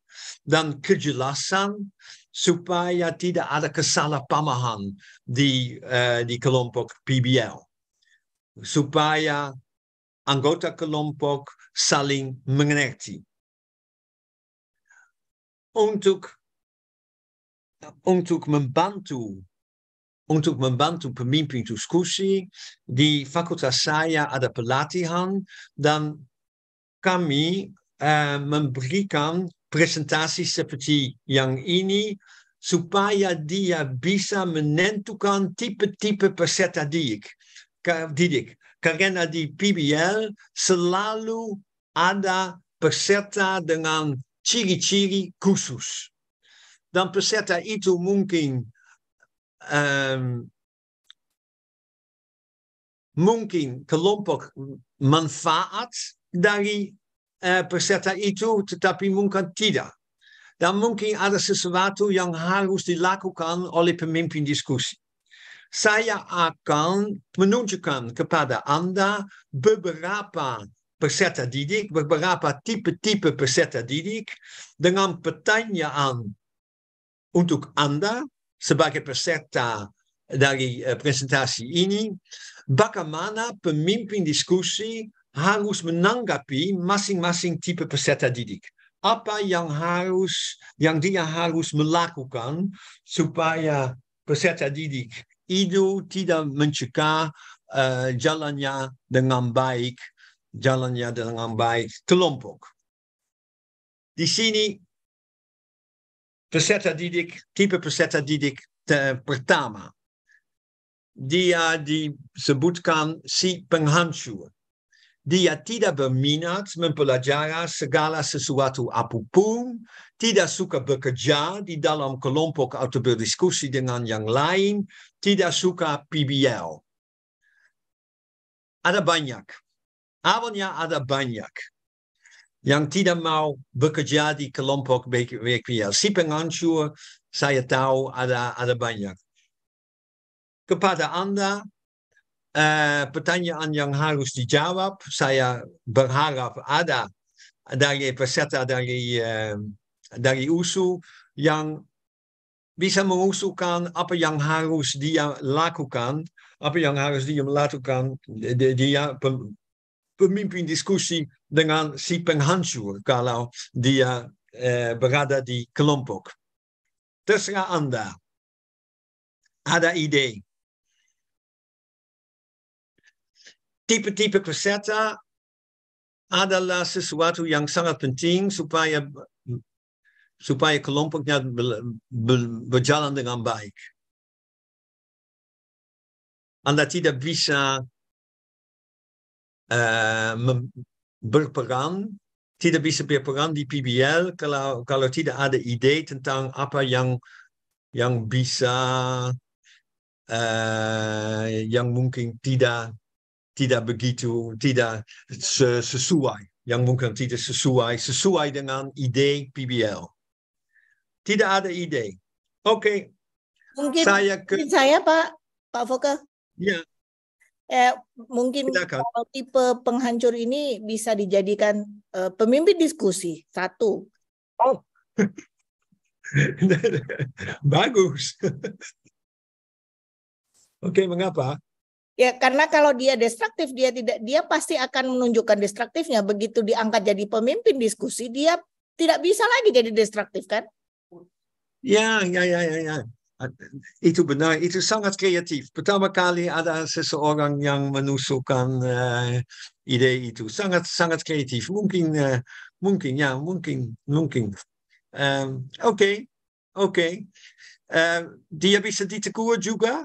dan kejelasan supaya tidak ada kesalahpahaman di uh, di kelompok PBL supaya anggota kelompok saling mengerti untuk untuk membantu untuk membantu pemimpin diskusi di fakultas saya ada pelatihan dan kami uh, memberikan presentatie yang ini Supaya Dia Bisa Menentukan Tipe-Tipe Peserta Didik, didik. Karena di PBL selalu ada peserta dengan ciri-ciri khusus. Dan peserta itu mungkin um, mungkin kelompok manfaat dari eh, peserta itu tetapi mungkin tidak. Dan mungkin ada sesuatu yang harus dilakukan oleh pemimpin diskusi. Saya akan menunjukkan kepada Anda beberapa peserta didik, beberapa tipe-tipe peserta didik dengan pertanyaan untuk Anda sebagai peserta dari eh, presentasi ini, bagaimana pemimpin diskusi harus menanggapi masing-masing tipe peserta didik. Apa yang harus yang dia harus melakukan supaya peserta didik itu tidak mencegah uh, jalannya dengan baik, jalannya dengan baik kelompok. Di sini peserta didik, tipe peserta didik te, pertama. Dia disebutkan si penghancur dia tidak berminat mempelajari segala sesuatu apapun, tidak suka bekerja di dalam kelompok atau berdiskusi dengan yang lain, tidak suka PBL. Ada banyak. Awalnya ada banyak yang tidak mau bekerja di kelompok BKPL. Si penghancur, saya tahu ada, ada banyak. Kepada Anda, Uh, eh, Patanya Anjang Harus Jawab, saya berharap ada dari peserta dari uh, dari USU yang bisa mengusulkan apa yang harus dia lakukan, apa yang harus dia melakukan, dia pemimpin diskusi dengan si penghancur kalau dia eh, berada di kelompok. Terserah Anda. Ada ide. tipe-tipe peserta adalah sesuatu yang sangat penting supaya supaya kelompoknya berjalan dengan baik. Anda tidak bisa uh, eh, berperan, tidak bisa berperan di PBL kalau kalau tidak ada ide tentang apa yang yang bisa uh, yang mungkin tidak tidak begitu tidak sesuai yang mungkin tidak sesuai sesuai dengan ide PBL tidak ada ide oke okay. mungkin saya ke... mungkin saya pak pak Foka ya eh, mungkin kalau tipe penghancur ini bisa dijadikan eh, pemimpin diskusi satu oh bagus oke okay, mengapa Ya karena kalau dia destruktif dia tidak dia pasti akan menunjukkan destruktifnya begitu diangkat jadi pemimpin diskusi dia tidak bisa lagi jadi destruktif kan? Ya, ya, ya, ya, ya. Itu benar, itu sangat kreatif. Pertama kali ada seseorang yang menusukkan uh, ide itu. Sangat, sangat kreatif. Mungkin, uh, mungkin, ya, mungkin, mungkin. Oke, um, oke. Okay, okay. uh, dia bisa ditegur juga?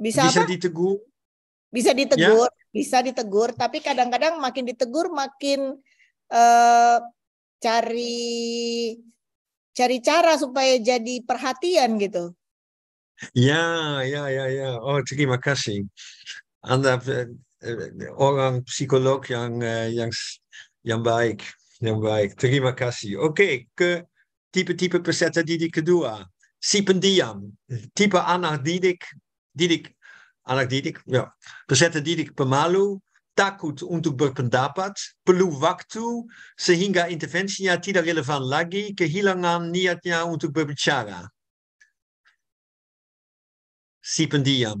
bisa bisa apa? ditegur bisa ditegur ya. bisa ditegur tapi kadang-kadang makin ditegur makin uh, cari cari cara supaya jadi perhatian gitu ya ya ya ya oh terima kasih anda eh, orang psikolog yang eh, yang yang baik yang baik terima kasih oke ke tipe-tipe peserta didik kedua si pendiam tipe anak didik Didik, anak Didik, ja. Bezette Didik Pemalu, takut untuk berpendapat, perlu waktu sehingga intervensinya tidak relevan lagi, kehilangan niatnya untuk berbicara. Sipendiam. pendiam.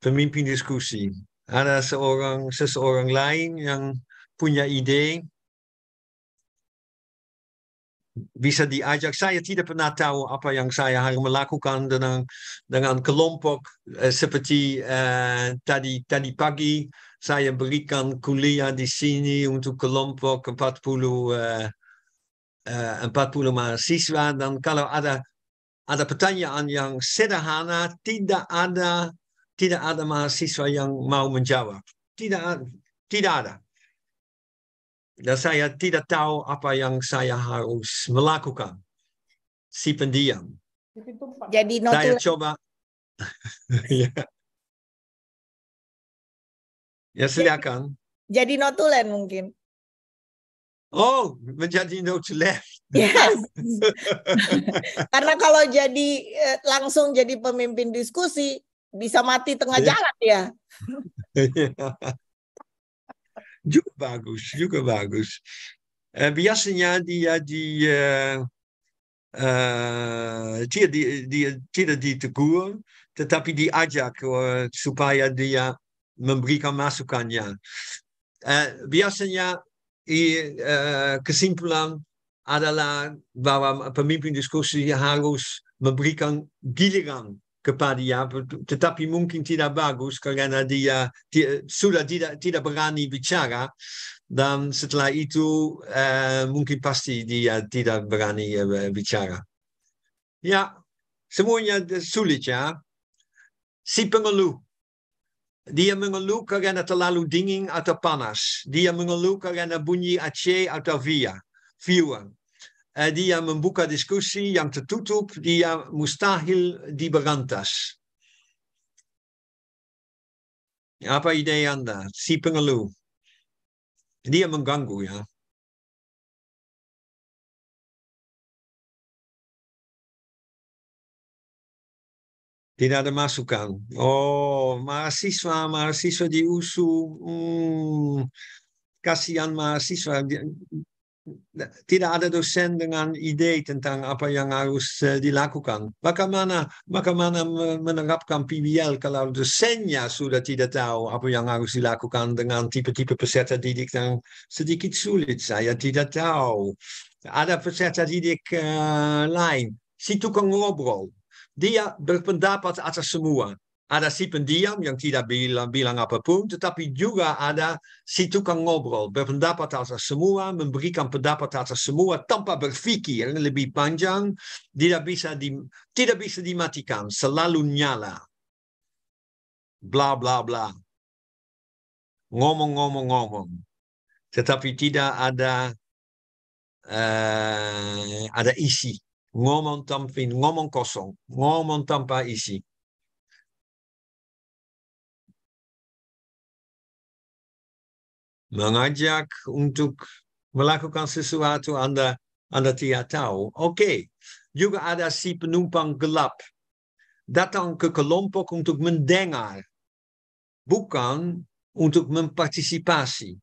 Pemimpin diskusi. Ada seorang, seseorang lain yang punya ide, bisa diajak saya tidak pernah tahu apa yang saya harus melakukan dengan dengan kelompok eh, seperti uh, tadi tadi pagi saya berikan kuliah di sini untuk kelompok 40 uh, uh, 40 mahasiswa dan kalau ada ada pertanyaan yang sederhana tidak ada tidak ada mahasiswa yang mau menjawab tidak tidak ada dan saya tidak tahu apa yang saya harus melakukan. si pendiam Jadi saya coba. Ya. ya. silakan. Jadi, notulen mungkin. Oh, menjadi notulen. Yes. Karena kalau jadi eh, langsung jadi pemimpin diskusi bisa mati tengah yeah. jalan ya. Juga bagus, juga bagus. Uh, biasanya dia di uh, uh, dia, dia tidak ditegur, tetapi diajak uh, supaya dia memberikan masukannya. Uh, biasanya uh, kesimpulan adalah bahwa pemimpin diskusi harus memberikan giliran kepada ah, mm, eh, eh, ia tetapi mungkin tidak bagus karena dia, sudah tidak tidak berani bicara dan setelah itu eh, mungkin pasti dia tidak berani eh, bicara ya semuanya sulit ya ah? si pengeluh dia mengeluh karena terlalu dingin atau panas dia mengeluh karena bunyi AC atau via viewer Eh, dia membuka diskusi yang tertutup, dia eh, mustahil diberantas. Apa ide Anda? Si pengeluh. Dia mengganggu ya. Tidak ada masukan. Oh, mahasiswa, mahasiswa di USU. Hmm, kasihan mahasiswa tidak ada dosen dengan ide tentang apa yang harus eh, dilakukan. Bagaimana bagaimana menerapkan PBL kalau dosennya sudah tidak tahu apa yang harus dilakukan dengan tipe-tipe peserta didik yang sedikit sulit. Saya tidak tahu. Ada peserta didik uh, lain. Situ tukang ngobrol. Dia berpendapat atas semua ada si pendiam yang tidak bilang, bilang apapun, tetapi juga ada si tukang ngobrol, berpendapat atas semua, memberikan pendapat atas semua tanpa berpikir lebih panjang, tidak bisa, di, tidak bisa dimatikan, selalu nyala. Bla bla bla. Ngomong ngomong ngomong. Tetapi tidak ada uh, ada isi. Ngomong tanpa ngomong kosong, ngomong tanpa isi. mengajak untuk melakukan sesuatu Anda Anda tidak tahu. Oke, okay. juga ada si penumpang gelap datang ke kelompok untuk mendengar, bukan untuk mempartisipasi.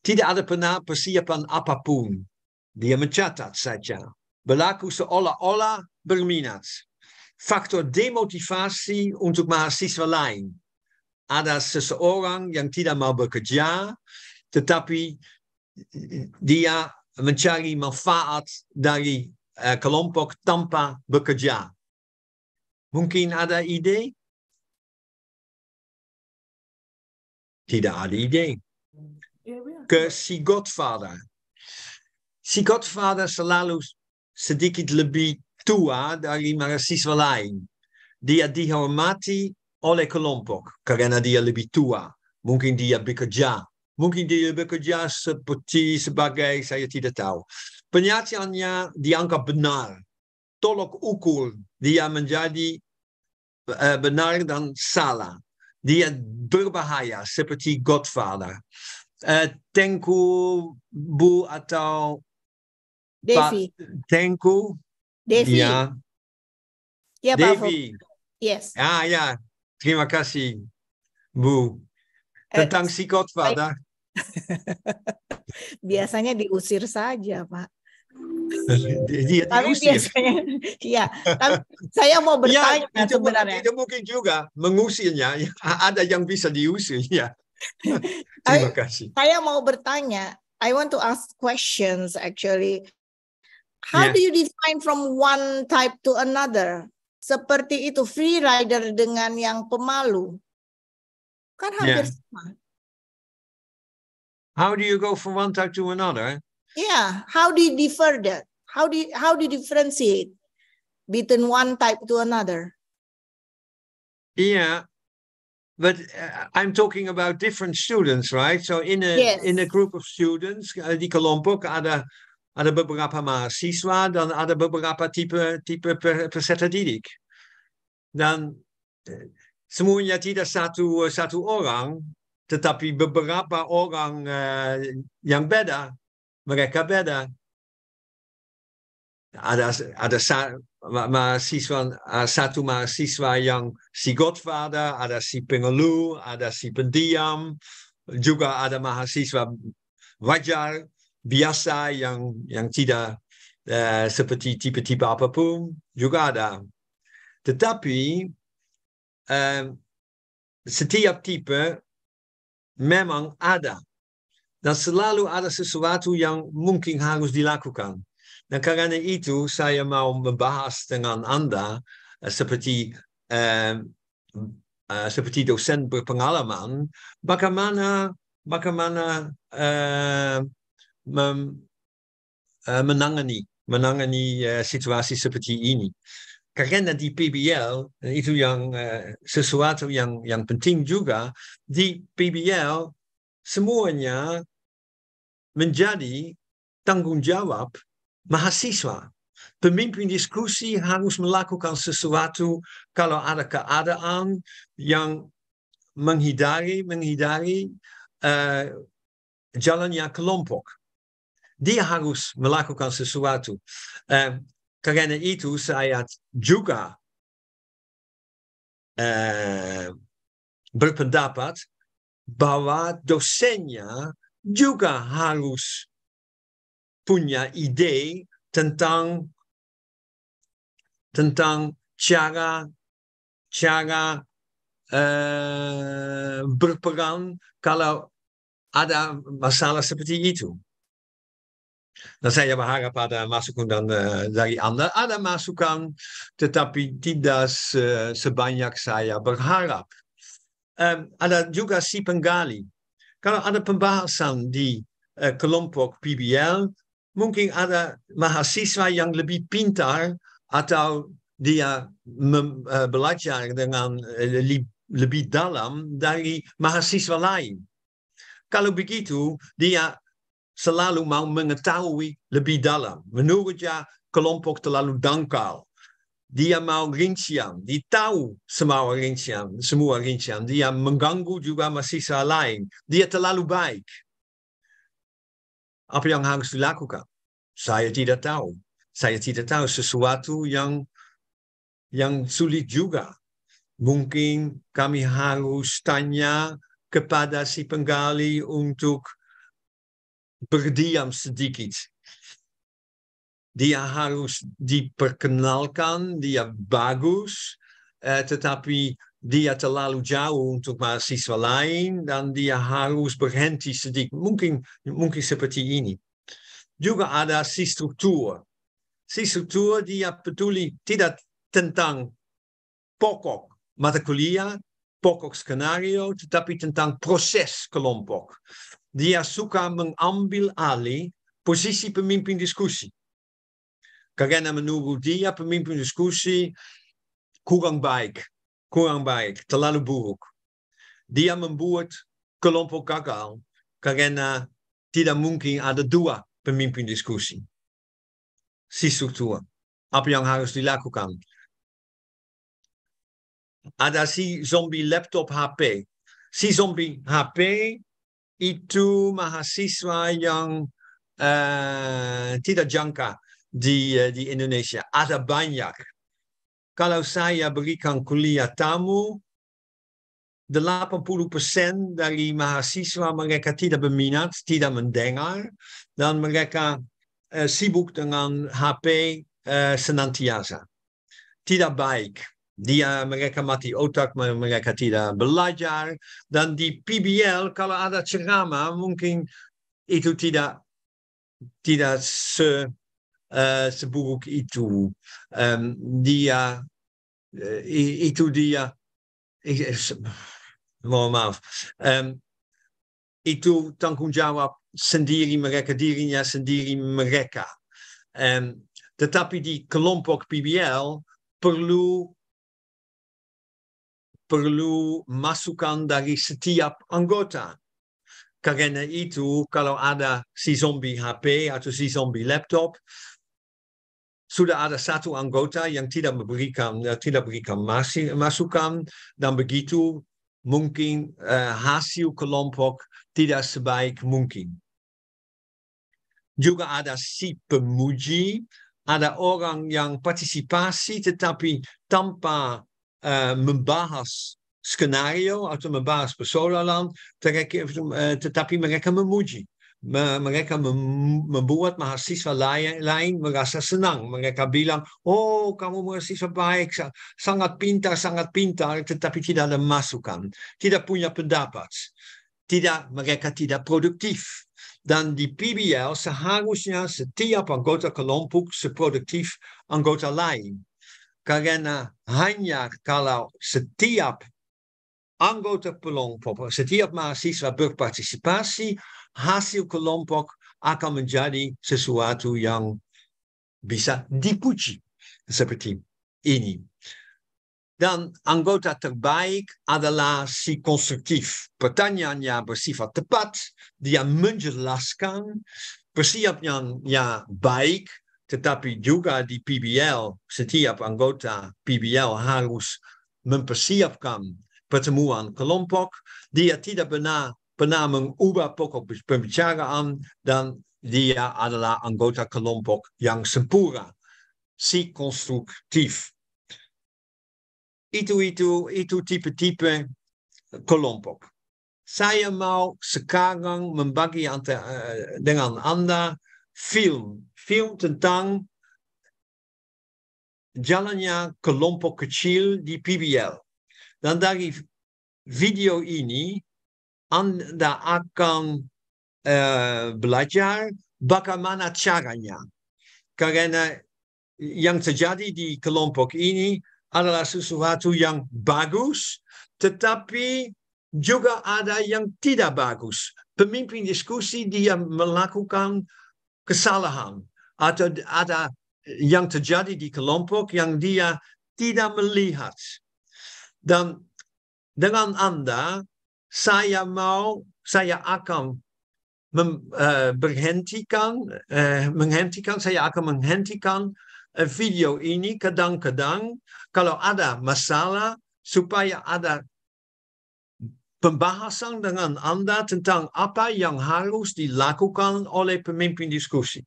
Tidak ada pernah persiapan apapun. Dia mencatat saja. Berlaku seolah-olah berminat. Faktor demotivasi untuk mahasiswa lain. Ada seseorang yang tidak mau bekerja, tetapi dia mencari manfaat dari uh, kelompok tanpa bekerja. Mungkin ada ide? Tidak ada ide. Ke si Godfather. Si Godfather selalu sedikit lebih tua dari mahasiswa lain. Dia dihormati oleh kelompok karena dia lebih tua. Mungkin dia bekerja mungkin dia bekerja seperti sebagai saya tidak tahu. die dianggap benar. Tolok ukul dia menjadi uh, eh, benar dan salah. Dia berbahaya seperti Godfather. Uh, eh, Tengku Bu atau Devi. Tengku. Devi. Ya. Ya, Devi. Yes. Ah, ja. Terima kasih, Bu. Eh, Tentang uh, Godfather. biasanya diusir saja, Pak. Iya, tapi diusir. biasanya, ya. Tapi saya mau iya, bertanya ya, itu sebenarnya. Itu mungkin juga mengusirnya. Ya, ada yang bisa diusir, ya. Terima kasih. Saya mau bertanya. I want to ask questions actually. How yeah. do you define from one type to another? Seperti itu free rider dengan yang pemalu, kan hampir yeah. sama. How do you go from one type to another? Eh? Yeah. How do you differ that? How do you, how do you differentiate between one type to another? Yeah, but uh, I'm talking about different students, right? So in a yes. in a group of students, uh, die kelompok ada ada beberapa mahasiswa dan ada beberapa type type peserta didik. Dan eh, semuanya tidak satu satu orang, tetapi beberapa orang uh, yang beda, mereka beda. Ada ada sa, mahasiswa eh, satu mahasiswa yang si Godfather, ada si Pengeluh, ada si pendiam, juga ada mahasiswa wajar biasa yang yang tidak uh, seperti tipe-tipe apapun juga ada. Tetapi uh, setiap tipe memang ada. Dan selalu ada sesuatu yang mungkin harus dilakukan. Dan karena itu saya mau membahas dengan Anda eh, seperti eh, eh, seperti dosen berpengalaman bagaimana bagaimana eh, eh menangani menangani eh, situasi seperti ini karena di PBL itu yang uh, sesuatu yang yang penting juga di PBL semuanya menjadi tanggung jawab mahasiswa. Pemimpin diskusi harus melakukan sesuatu kalau ada keadaan yang menghindari menghindari uh, jalannya kelompok. Dia harus melakukan sesuatu. Uh, karena itu saya juga uh, eh, berpendapat bahwa dosennya juga harus punya ide tentang tentang cara cara uh, berperang kalau ada masalah seperti itu. dan Bahara Ada masukan dan uh, eh, dari Anda ada masukan, tetapi tidak eh, sebanyak saya berharap. Ehm, ada juga si Kalau ada pembahasan di uh, eh, kelompok PBL, mungkin ada mahasiswa yang lebih pintar atau dia mem, uh, belajar dengan uh, lebih dalam dari mahasiswa lain. Kalau begitu, dia selalu mau mengetahui lebih dalam. Menurutnya kelompok terlalu dangkal. Dia mau rincian, dia tahu semua rincian, semua rincian. Dia mengganggu juga mahasiswa lain. Dia terlalu baik. Apa yang harus dilakukan? Saya tidak tahu. Saya tidak tahu sesuatu yang yang sulit juga. Mungkin kami harus tanya kepada si penggali untuk Berdiam sedikit. Dia harus diperkenalkan, dia bagus, eh, tetapi dia terlalu jauh untuk mahasiswa lain dan dia harus berhenti sedikit. Mungkin, mungkin seperti ini. Juga ada si struktur. Si struktur dia peduli tidak tentang pokok mata pokok skenario, tetapi tentang proses kelompok dia suka mengambil alih posisi pemimpin diskusi. Karena menurut dia pemimpin diskusi kurang baik, kurang baik, terlalu buruk. Dia membuat kelompok gagal karena tidak mungkin ada dua pemimpin diskusi. Si struktur, apa yang harus dilakukan. Ada si zombie laptop HP. Si zombie HP itu mahasiswa yang uh, tidak jangka di, uh, di Indonesia. Ada banyak. Kalau saya berikan kuliah tamu, 80% dari mahasiswa mereka tidak berminat, tidak mendengar, dan mereka uh, sibuk dengan HP uh, senantiasa. Tidak baik. dia mereka mati otak mereka tida belajar dan di PBL kalau ada ceramah mungkin itu tida tidak se uh, seburuk itu um, dia uh, itu dia mohon maaf um, itu tanggung jawab sendiri mereka dirinya sendiri mereka um, tapi di kelompok PBL perlu perlu masukan dari setiap anggota. Karena itu, kalau ada si zombie HP atau si zombie laptop, sudah ada satu anggota yang tidak memberikan eh, tidak berikan masukan dan begitu mungkin uh, hasil kelompok tidak sebaik mungkin. Juga ada si pemuji, ada orang yang partisipasi tetapi tanpa uh, eh, Mbahas scenario, uit een Mbahas Persolaland, te eh, tapi mereka memuji. Mereka membuat mahasiswa lain merasa senang. Mereka bilang, oh kamu mahasiswa baik, sangat pintar, sangat pintar, tetapi tidak ada masukan. Tidak punya pendapat. Tidak, mereka tidak produktif. dan di PBL seharusnya setiap anggota kelompok seproduktif anggota lain. Karena Hanyar Kalau setiap anggota kelompok, setiap mahasiswa berpartisipasi, hasil kelompok akan menjadi sesuatu yang bisa dipuji seperti ini. Dan anggota terbaik adalah si konstruktif. Pertanyaannya bersifat tepat, dia menjelaskan, persiapnya yang baik, tetapi juga di PBL, setiap anggota PBL harus mempersiapkan pertemuan kelompok. Dia tidak benar benar mengubah pokok pembicaraan dan dia adalah anggota kelompok yang sempura, si konstruktif. Itu itu itu tipe-tipe kelompok. Saya mau sekarang membagi ante, eh, dengan Anda film film tentang jalannya kelompok kecil di PBL. Dan dari video ini Anda akan uh, belajar bagaimana caranya. Karena yang terjadi di kelompok ini adalah sesuatu yang bagus, tetapi juga ada yang tidak bagus. Pemimpin diskusi dia melakukan kesalahan. Atau ada yang terjadi di kelompok yang dia tidak melihat. Dan dengan Anda, saya mau, saya akan mem, uh, berhentikan, uh, menghentikan, saya akan menghentikan eh, video ini kadang-kadang kalau ada masalah supaya ada pembahasan dengan Anda tentang apa yang harus dilakukan oleh pemimpin diskusi.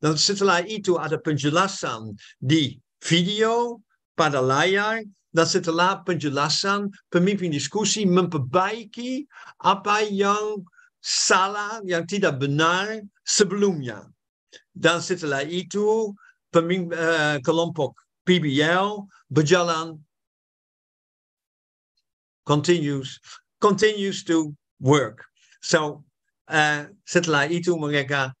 Dan setelah itu ada penjelasan di video, pada layar, dan setelah penjelasan pemimpin diskusi memperbaiki apa yang salah, yang tidak benar sebelumnya. Dan setelah itu pemimpin, eh, kelompok PBL berjalan continues continues to work. So uh, Satellite E2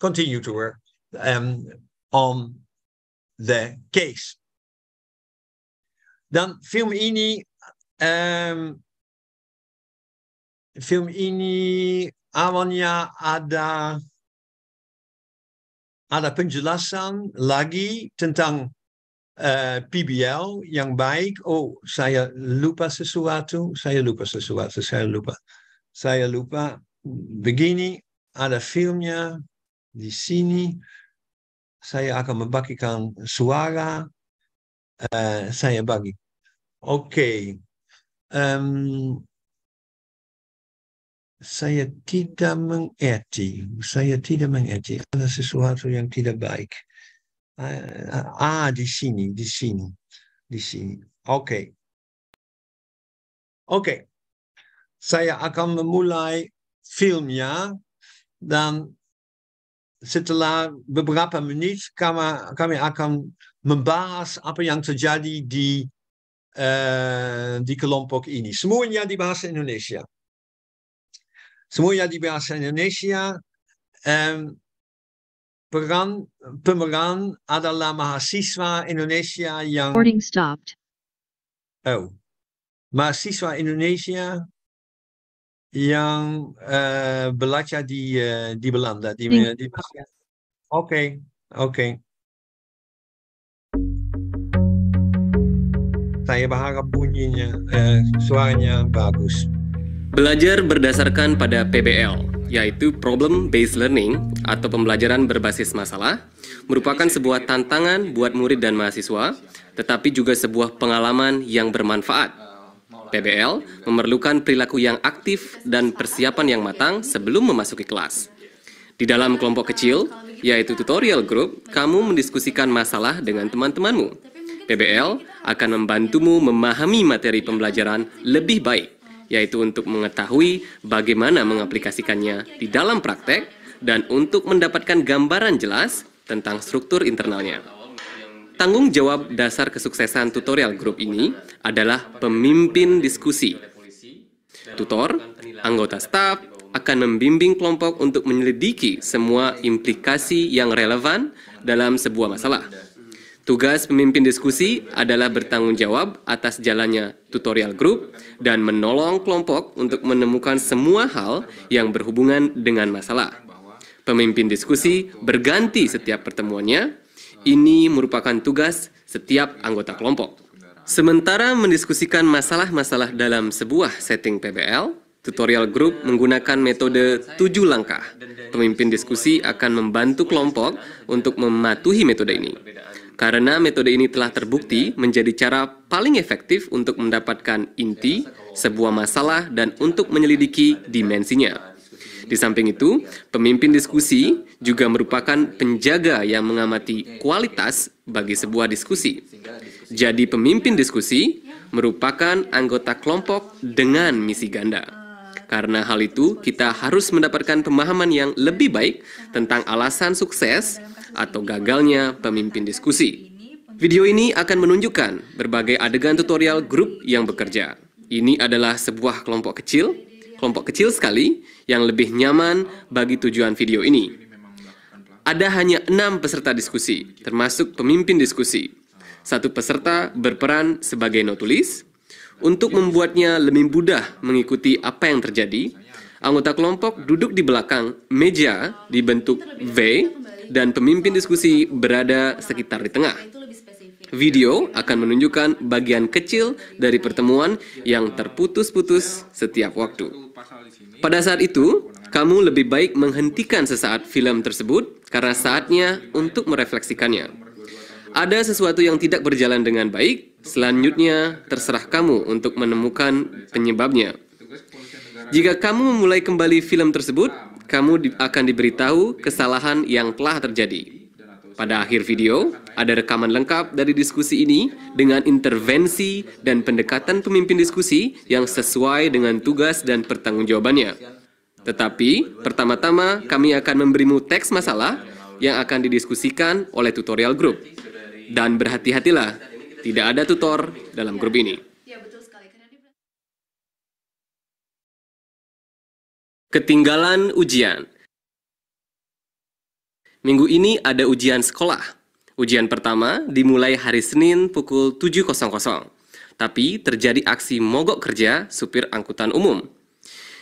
continue to work um, on the case. film ini, um, ini Awanya ada ada penjelasan lagi tentang Eh, PBL yang baik. Oh, saya lupa sesuatu, saya lupa sesuatu, saya lupa. Saya lupa begini, ada filmnya di sini. Saya akan membagikan suara. Uh, saya bagi. Oke. Okay. Um, saya tidak mengerti. Saya tidak mengerti. Ada sesuatu yang tidak baik. Eh, eh, ah, di sini, di sini, di sini. Oke. Okay. Oke. Okay. Saya akan memulai filmnya dan setelah beberapa menit kami, kami akan membahas apa yang terjadi di uh, di kelompok ini. Semuanya di bahasa Indonesia. Semuanya di bahasa Indonesia. Um, Peran, pemeran adalah mahasiswa Indonesia yang... Recording stopped. Oh. Mahasiswa Indonesia yang uh, belajar di, uh, di Belanda. Di, di, Oke, okay. oke. Okay. Saya berharap bunyinya, uh, suaranya bagus. Belajar berdasarkan pada PBL yaitu problem based learning atau pembelajaran berbasis masalah, merupakan sebuah tantangan buat murid dan mahasiswa, tetapi juga sebuah pengalaman yang bermanfaat. PBL memerlukan perilaku yang aktif dan persiapan yang matang sebelum memasuki kelas. Di dalam kelompok kecil, yaitu tutorial group, kamu mendiskusikan masalah dengan teman-temanmu. PBL akan membantumu memahami materi pembelajaran lebih baik yaitu untuk mengetahui bagaimana mengaplikasikannya di dalam praktek dan untuk mendapatkan gambaran jelas tentang struktur internalnya. Tanggung jawab dasar kesuksesan tutorial grup ini adalah pemimpin diskusi. Tutor, anggota staf, akan membimbing kelompok untuk menyelidiki semua implikasi yang relevan dalam sebuah masalah. Tugas pemimpin diskusi adalah bertanggung jawab atas jalannya tutorial grup dan menolong kelompok untuk menemukan semua hal yang berhubungan dengan masalah. Pemimpin diskusi berganti setiap pertemuannya. Ini merupakan tugas setiap anggota kelompok. Sementara mendiskusikan masalah-masalah dalam sebuah setting PBL, tutorial grup menggunakan metode tujuh langkah. Pemimpin diskusi akan membantu kelompok untuk mematuhi metode ini. Karena metode ini telah terbukti menjadi cara paling efektif untuk mendapatkan inti sebuah masalah dan untuk menyelidiki dimensinya. Di samping itu, pemimpin diskusi juga merupakan penjaga yang mengamati kualitas bagi sebuah diskusi. Jadi, pemimpin diskusi merupakan anggota kelompok dengan misi ganda. Karena hal itu, kita harus mendapatkan pemahaman yang lebih baik tentang alasan sukses atau gagalnya pemimpin diskusi. Video ini akan menunjukkan berbagai adegan tutorial grup yang bekerja. Ini adalah sebuah kelompok kecil, kelompok kecil sekali, yang lebih nyaman bagi tujuan video ini. Ada hanya enam peserta diskusi, termasuk pemimpin diskusi. Satu peserta berperan sebagai notulis. Untuk membuatnya lebih mudah mengikuti apa yang terjadi, anggota kelompok duduk di belakang meja dibentuk V dan pemimpin diskusi berada sekitar di tengah. Video akan menunjukkan bagian kecil dari pertemuan yang terputus-putus setiap waktu. Pada saat itu, kamu lebih baik menghentikan sesaat film tersebut karena saatnya untuk merefleksikannya. Ada sesuatu yang tidak berjalan dengan baik, selanjutnya terserah kamu untuk menemukan penyebabnya. Jika kamu memulai kembali film tersebut, kamu di akan diberitahu kesalahan yang telah terjadi. Pada akhir video, ada rekaman lengkap dari diskusi ini dengan intervensi dan pendekatan pemimpin diskusi yang sesuai dengan tugas dan pertanggungjawabannya. Tetapi, pertama-tama kami akan memberimu teks masalah yang akan didiskusikan oleh tutorial grup. Dan berhati-hatilah, tidak ada tutor dalam grup ini. Ketinggalan ujian. Minggu ini ada ujian sekolah. Ujian pertama dimulai hari Senin pukul 7.00. Tapi terjadi aksi mogok kerja supir angkutan umum.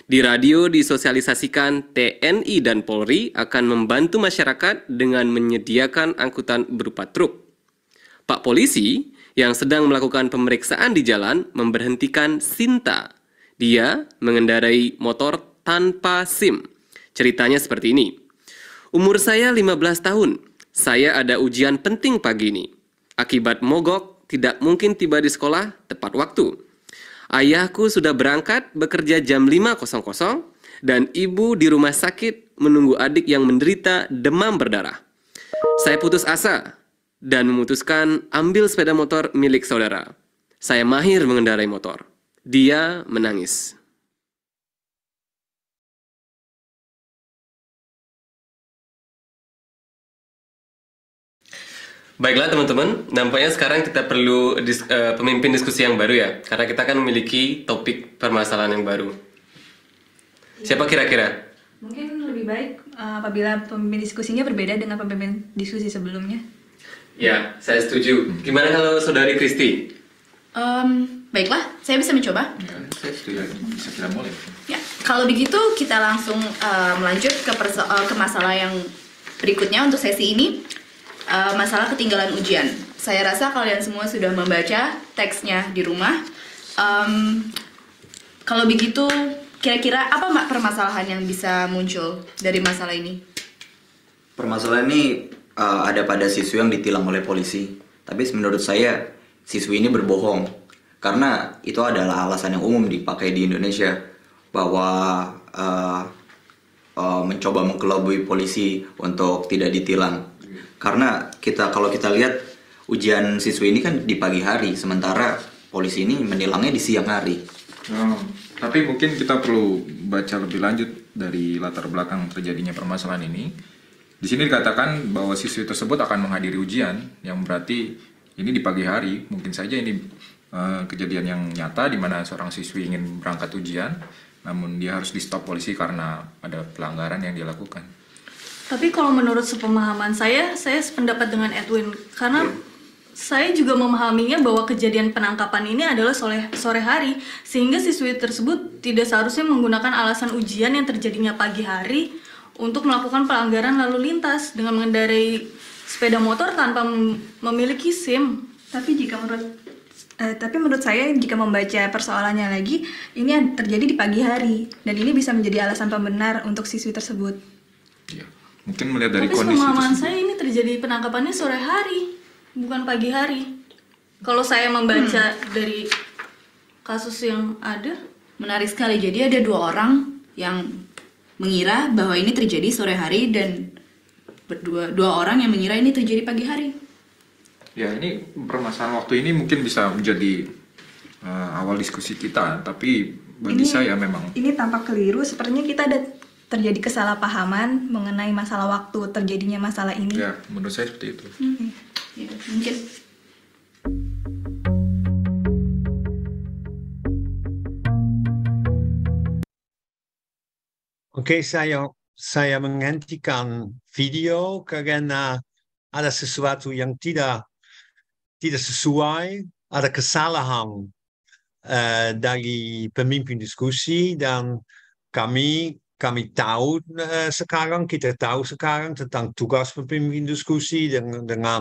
Di radio disosialisasikan TNI dan Polri akan membantu masyarakat dengan menyediakan angkutan berupa truk. Pak polisi yang sedang melakukan pemeriksaan di jalan memberhentikan Sinta. Dia mengendarai motor tanpa SIM. Ceritanya seperti ini. Umur saya 15 tahun. Saya ada ujian penting pagi ini. Akibat mogok, tidak mungkin tiba di sekolah tepat waktu. Ayahku sudah berangkat bekerja jam 5.00 dan ibu di rumah sakit menunggu adik yang menderita demam berdarah. Saya putus asa dan memutuskan ambil sepeda motor milik saudara. Saya mahir mengendarai motor. Dia menangis. Baiklah teman-teman, nampaknya sekarang kita perlu uh, pemimpin diskusi yang baru ya, karena kita akan memiliki topik permasalahan yang baru. Siapa kira-kira? Mungkin lebih baik uh, apabila pemimpin diskusinya berbeda dengan pemimpin diskusi sebelumnya. Ya, saya setuju. Gimana kalau saudari Kristi? Um, baiklah, saya bisa mencoba. Ya, saya setuju. Bisa kira boleh. Ya, kalau begitu kita langsung uh, melanjut ke, perso uh, ke masalah yang berikutnya untuk sesi ini Eh, masalah ketinggalan ujian. Saya rasa kalian semua sudah membaca teksnya di rumah. Um, kalau begitu, kira-kira apa mak permasalahan yang bisa muncul dari masalah ini? Permasalahan ini uh, ada pada siswa yang ditilang oleh polisi. Tapi menurut saya, siswi ini berbohong. Karena itu adalah alasan yang umum dipakai di Indonesia. Bahwa uh, uh, mencoba mengelabui polisi untuk tidak ditilang karena kita kalau kita lihat ujian siswi ini kan di pagi hari, sementara polisi ini menilangnya di siang hari. Hmm. tapi mungkin kita perlu baca lebih lanjut dari latar belakang terjadinya permasalahan ini. Di sini dikatakan bahwa siswi tersebut akan menghadiri ujian, yang berarti ini di pagi hari, mungkin saja ini uh, kejadian yang nyata di mana seorang siswi ingin berangkat ujian, namun dia harus di stop polisi karena ada pelanggaran yang dilakukan. Tapi kalau menurut sepemahaman saya, saya sependapat dengan Edwin karena saya juga memahaminya bahwa kejadian penangkapan ini adalah sore sore hari sehingga siswi tersebut tidak seharusnya menggunakan alasan ujian yang terjadinya pagi hari untuk melakukan pelanggaran lalu lintas dengan mengendarai sepeda motor tanpa memiliki SIM. Tapi jika menurut Uh, tapi menurut saya jika membaca persoalannya lagi, ini terjadi di pagi hari dan ini bisa menjadi alasan pembenar untuk siswi tersebut. Yeah. Mungkin melihat dari Tapi kondisi pemahaman saya ini terjadi penangkapannya sore hari, bukan pagi hari. Kalau saya membaca hmm. dari kasus yang ada, menarik sekali. Jadi ada dua orang yang mengira bahwa ini terjadi sore hari dan berdua dua orang yang mengira ini terjadi pagi hari. Ya, ini permasalahan waktu ini mungkin bisa menjadi uh, awal diskusi kita, tapi bagi ini, saya memang ini tampak keliru. Sepertinya kita ada terjadi kesalahpahaman mengenai masalah waktu terjadinya masalah ini. Ya, menurut saya seperti itu. Hmm. Ya, mungkin. Oke, okay, saya saya menghentikan video karena ada sesuatu yang tidak tidak sesuai, ada kesalahan uh, dari pemimpin diskusi dan kami kami tahu uh, sekarang, kita tahu sekarang tentang tugas pemimpin diskusi dengan, dengan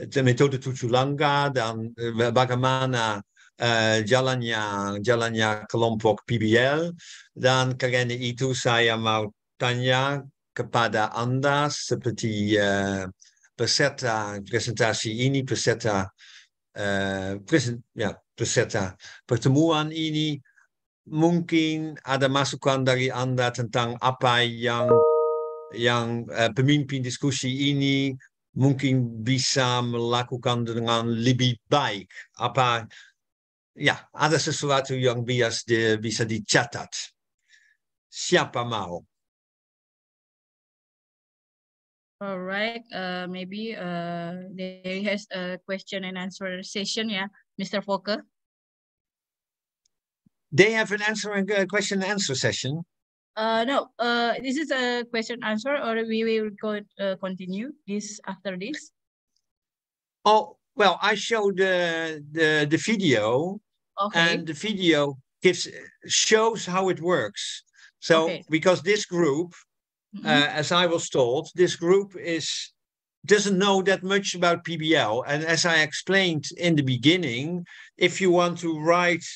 eh, metode tujuh langkah dan eh, bagaimana uh, jalannya jalannya kelompok PBL dan karena itu saya mau tanya kepada anda seperti uh, peserta presentasi ini peserta uh, present, ya, peserta pertemuan ini mungkin ada masukan dari Anda tentang apa yang yang uh, pemimpin diskusi ini mungkin bisa melakukan dengan lebih baik. Apa ya, ada sesuatu yang bias di, bisa dicatat. Siapa mau? All right, uh, eh, maybe uh, eh, there has a question and answer session ya, yeah, Mr. Fokker. They have an answer and a question and answer session. Uh, no, uh, this is a question answer, or we will go, uh, continue this after this. Oh well, I showed the uh, the the video, okay. and the video gives shows how it works. So okay. because this group, mm -hmm. uh, as I was told, this group is doesn't know that much about PBL, and as I explained in the beginning, if you want to write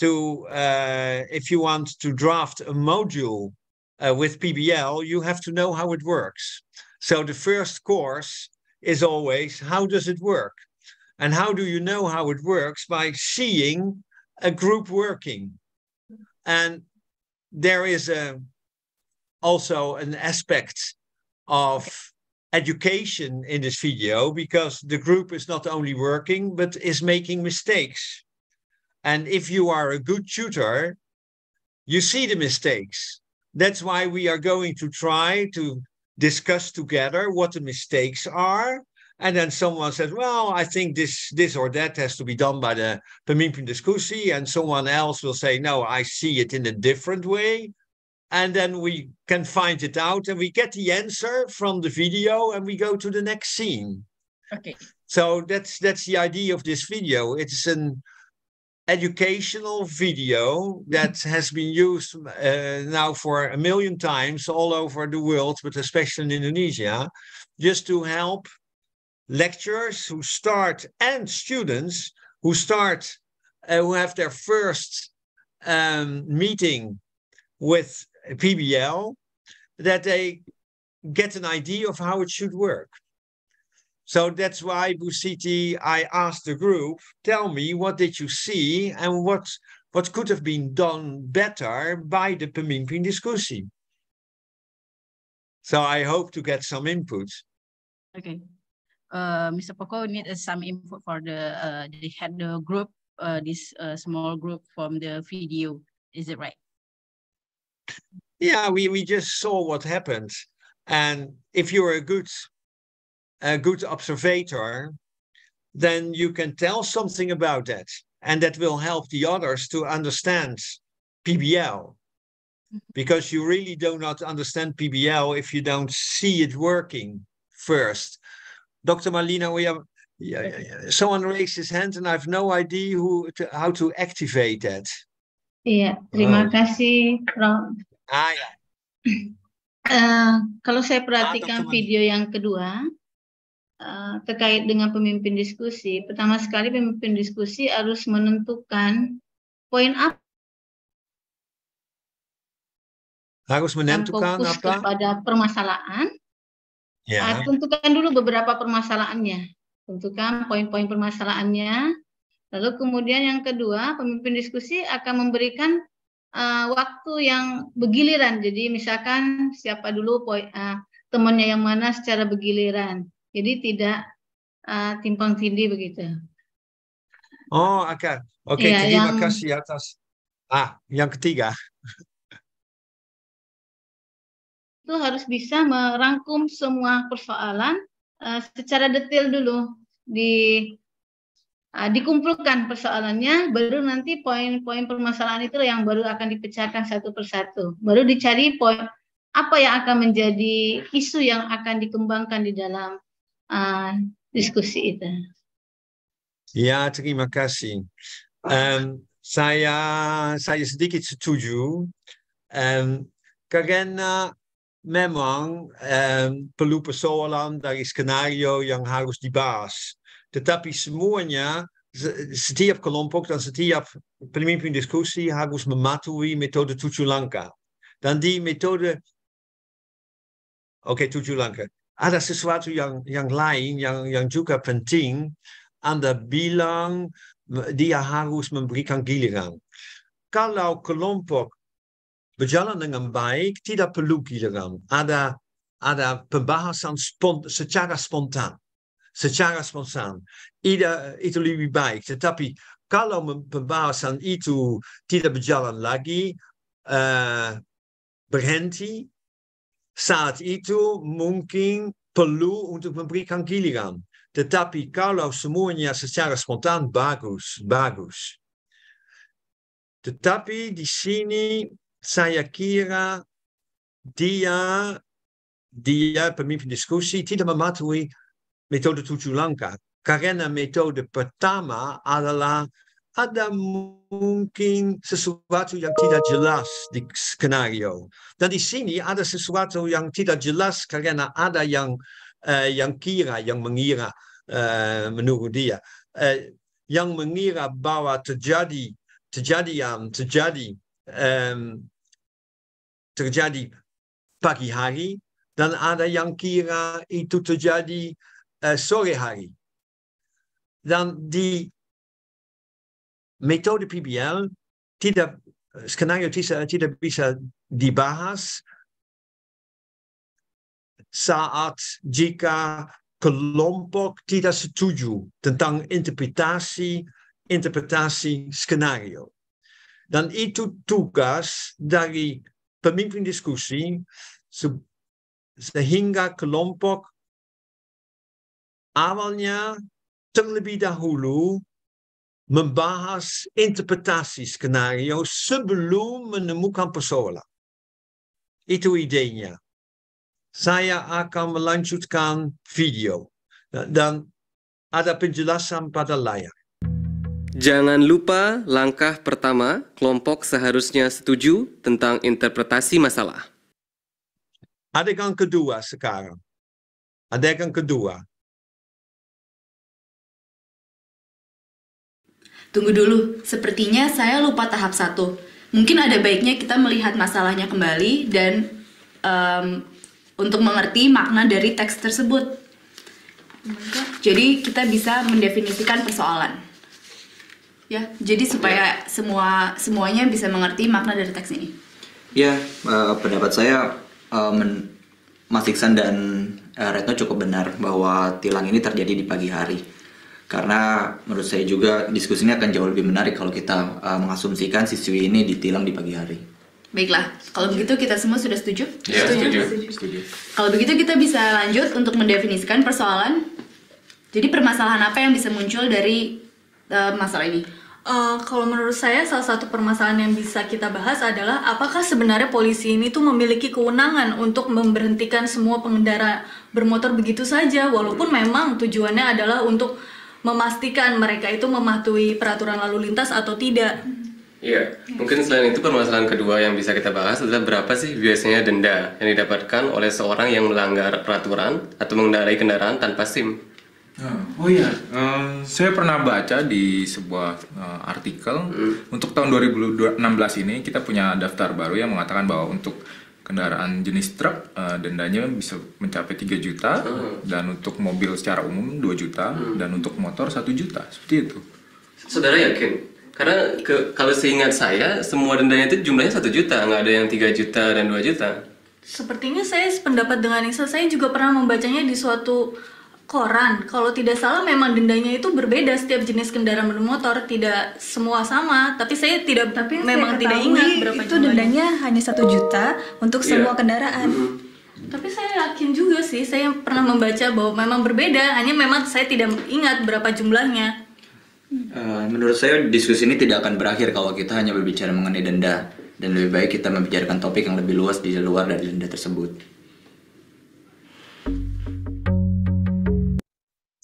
to uh, if you want to draft a module uh, with PBL, you have to know how it works. So the first course is always how does it work, and how do you know how it works by seeing a group working, and there is a also an aspect of education in this video because the group is not only working but is making mistakes and if you are a good tutor, you see the mistakes. That's why we are going to try to discuss together what the mistakes are. And then someone says, well, I think this, this or that has to be done by the Pemimpin Discussi. And someone else will say, no, I see it in a different way. And then we can find it out and we get the answer from the video and we go to the next scene. Okay. So that's that's the idea of this video. It's an educational video mm-hmm. that has been used uh, now for a million times all over the world, but especially in Indonesia, just to help lecturers who start and students who start, uh, who have their first um, meeting with PBL, that they get an idea of how it should work. So that's why Busiti, I asked the group, tell me what did you see and what what could have been done better by the Pemimpin discussion. So I hope to get some input. Okay. Uh, Mr. Poco need uh, some input for the uh, they had the group uh, this uh, small group from the video. Is it right? Yeah, we, we just saw what happened. And if you're a good a uh, good observator, then you can tell something about that. And that will help the others to understand PBL. Mm-hmm. Because you really do not understand PBL if you don't see it working first. Dr. Malina, we have yeah, yeah, yeah. someone raised his hand and I have no idea who to, how to activate that. Yeah, oh. terima kasih, Ron. Ah, ya. Uh, kalau saya ah, perhatikan ah, video yang kedua, Eh, terkait dengan pemimpin diskusi, pertama sekali pemimpin diskusi harus menentukan poin apa harus menentukan fokus apa kepada permasalahan. Ya. Nah, tentukan dulu beberapa permasalahannya, tentukan poin-poin permasalahannya. Lalu kemudian yang kedua, pemimpin diskusi akan memberikan uh, waktu yang bergiliran. Jadi misalkan siapa dulu poin uh, temannya yang mana secara bergiliran. Jadi tidak uh, timpang tindih begitu. Oh, akar. Oke, okay, ya, terima yang... kasih atas. Ah, yang ketiga. Itu harus bisa merangkum semua persoalan uh, secara detail dulu di uh, dikumpulkan persoalannya, baru nanti poin-poin permasalahan itu yang baru akan dipecahkan satu persatu. Baru dicari poin apa yang akan menjadi isu yang akan dikembangkan di dalam uh, diskusi itu. Ya, terima kasih. Ah. Um, saya saya sedikit setuju um, karena memang um, perlu persoalan dari skenario yang harus dibahas. Tetapi semuanya setiap kelompok dan setiap pemimpin diskusi harus mematuhi metode tujuh langkah. Dan die methode, oke okay, tujuh ada sesuatu yang yang lain yang yang juga penting. Anda bilang dia harus memberikan giliran. Kalau kelompok berjalan dengan baik, tidak perlu giliran. Ada ada pembahasan spont secara spontan. Secara spontan. Ida, itu lebih baik. Tetapi kalau pembahasan itu tidak berjalan lagi, uh, berhenti, saat itu mungkin perlu untuk memberikan giliran. Tetapi kalau semuanya secara spontan bagus, bagus. Tetapi di sini saya kira dia dia pemimpin diskusi tidak mematuhi metode tujuh langkah. Karena metode pertama adalah ada mungkin sesuatu yang tidak jelas di skenario. Dan di sini ada sesuatu yang tidak jelas karena ada yang uh, yang kira, yang mengira uh, menurut dia, uh, yang mengira bahwa terjadi terjadian terjadi um, terjadi pagi hari dan ada yang kira itu terjadi uh, sore hari. Dan di metode PBL tidak äh, skenario tidak bisa dibahas saat jika kelompok tidak setuju tentang interpretasi interpretasi skenario. Dan itu tugas dari pemimpin diskusi sehingga kelompok awalnya terlebih dahulu membahas interpretasi skenario sebelum menemukan persoalan. Itu idenya. Saya akan melanjutkan video dan ada penjelasan pada layar. Jangan lupa langkah pertama, kelompok seharusnya setuju tentang interpretasi masalah. Adegan kedua sekarang. Adegan kedua. Tunggu dulu, sepertinya saya lupa tahap satu. Mungkin ada baiknya kita melihat masalahnya kembali dan um, untuk mengerti makna dari teks tersebut. Jadi kita bisa mendefinisikan persoalan. Ya, jadi supaya ya. semua semuanya bisa mengerti makna dari teks ini. Ya, uh, pendapat saya uh, men, Mas Iksan dan eh, Retno cukup benar bahwa tilang ini terjadi di pagi hari karena menurut saya juga diskusi ini akan jauh lebih menarik kalau kita uh, mengasumsikan siswi ini ditilang di pagi hari. Baiklah, kalau iya. begitu kita semua sudah setuju? Ya, setuju. setuju. setuju. Kalau begitu kita bisa lanjut untuk mendefinisikan persoalan. Jadi permasalahan apa yang bisa muncul dari uh, masalah ini? Uh, kalau menurut saya salah satu permasalahan yang bisa kita bahas adalah apakah sebenarnya polisi ini tuh memiliki kewenangan untuk memberhentikan semua pengendara bermotor begitu saja walaupun memang tujuannya adalah untuk memastikan mereka itu mematuhi peraturan lalu lintas atau tidak. Iya, yeah. mungkin selain itu permasalahan kedua yang bisa kita bahas adalah berapa sih biasanya denda yang didapatkan oleh seorang yang melanggar peraturan atau mengendarai kendaraan tanpa SIM. Ah, oh iya, um, saya pernah baca di sebuah uh, artikel mm. untuk tahun 2016 ini kita punya daftar baru yang mengatakan bahwa untuk kendaraan jenis truk uh, dendanya bisa mencapai 3 juta -huh. Hmm. dan untuk mobil secara umum 2 juta -huh. Hmm. dan untuk motor 1 juta seperti itu. Saudara yakin? Karena ke, kalau seingat saya semua dendanya itu jumlahnya 1 juta, nggak ada yang 3 juta dan 2 juta. Sepertinya saya pendapat dengan Nisa, saya juga pernah membacanya di suatu koran. Kalau tidak salah memang dendanya itu berbeda setiap jenis kendaraan bermotor, tidak semua sama. Tapi saya tidak tapi memang tidak ingat berapa itu jumlahnya. dendanya hanya satu juta untuk yeah. semua kendaraan. Mm -hmm. Tapi saya yakin juga sih, saya pernah membaca bahwa memang berbeda, hanya memang saya tidak ingat berapa jumlahnya. Uh, menurut saya diskusi ini tidak akan berakhir kalau kita hanya berbicara mengenai denda dan lebih baik kita membicarakan topik yang lebih luas di luar dari denda tersebut.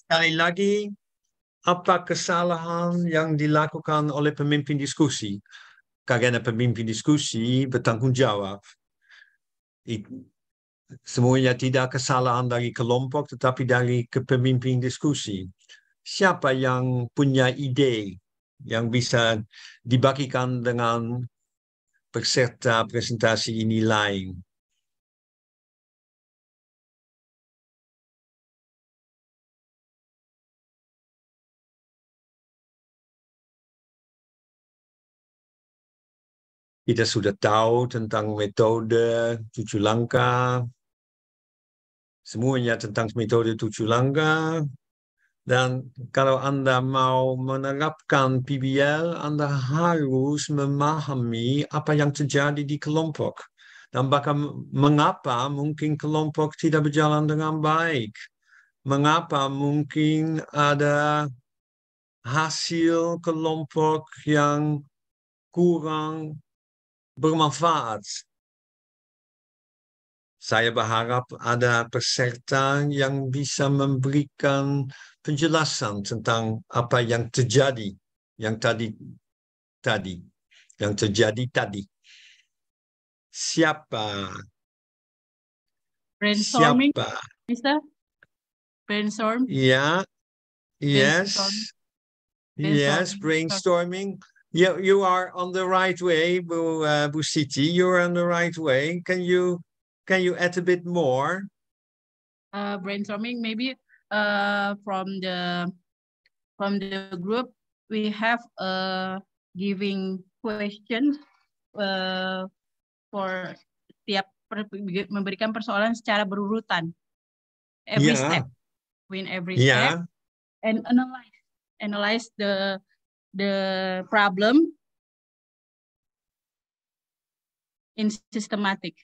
sekali lagi apa kesalahan yang dilakukan oleh pemimpin diskusi. Karena pemimpin diskusi bertanggung jawab. Semuanya tidak kesalahan dari kelompok, tetapi dari kepemimpin diskusi. Siapa yang punya ide yang bisa dibagikan dengan peserta presentasi ini lain? kita sudah tahu tentang metode tujuh langkah, semuanya tentang metode tujuh langkah. Dan kalau Anda mau menerapkan PBL, Anda harus memahami apa yang terjadi di kelompok. Dan bahkan mengapa mungkin kelompok tidak berjalan dengan baik. Mengapa mungkin ada hasil kelompok yang kurang bermanfaat. Saya berharap ada peserta yang bisa memberikan penjelasan tentang apa yang terjadi yang tadi tadi yang terjadi tadi. Siapa? Brainstorming, Siapa? Mister? Brainstorm? Ya, yes, yes, brainstorming. you, you are on the right way, uh, Busiti. You're on the right way. Can you can you add a bit more? Uh, brainstorming maybe uh, from the from the group we have uh, giving questions uh, for setiap per, memberikan persoalan secara berurutan every yeah. step win every yeah. step and analyze analyze the the problem in systematic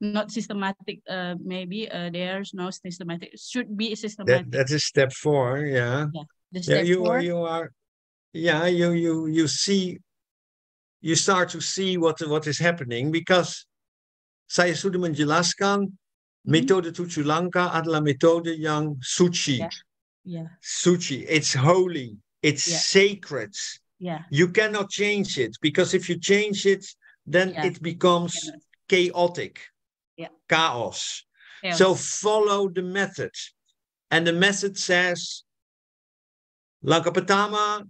not systematic uh, maybe uh, there's no systematic should be systematic that, that is step four yeah yeah, the step yeah you four. are you are yeah you you you see you start to see what what is happening because saya sudah menjelaskan mm-hmm. metode Tujuh adalah metode yang suci. Yeah. yeah. Suci, it's holy. It's yeah. sacred. Yeah. You cannot change it because if you change it, then yeah. it becomes chaotic. Yeah. Chaos. So follow the method. And the method says Lankapatama,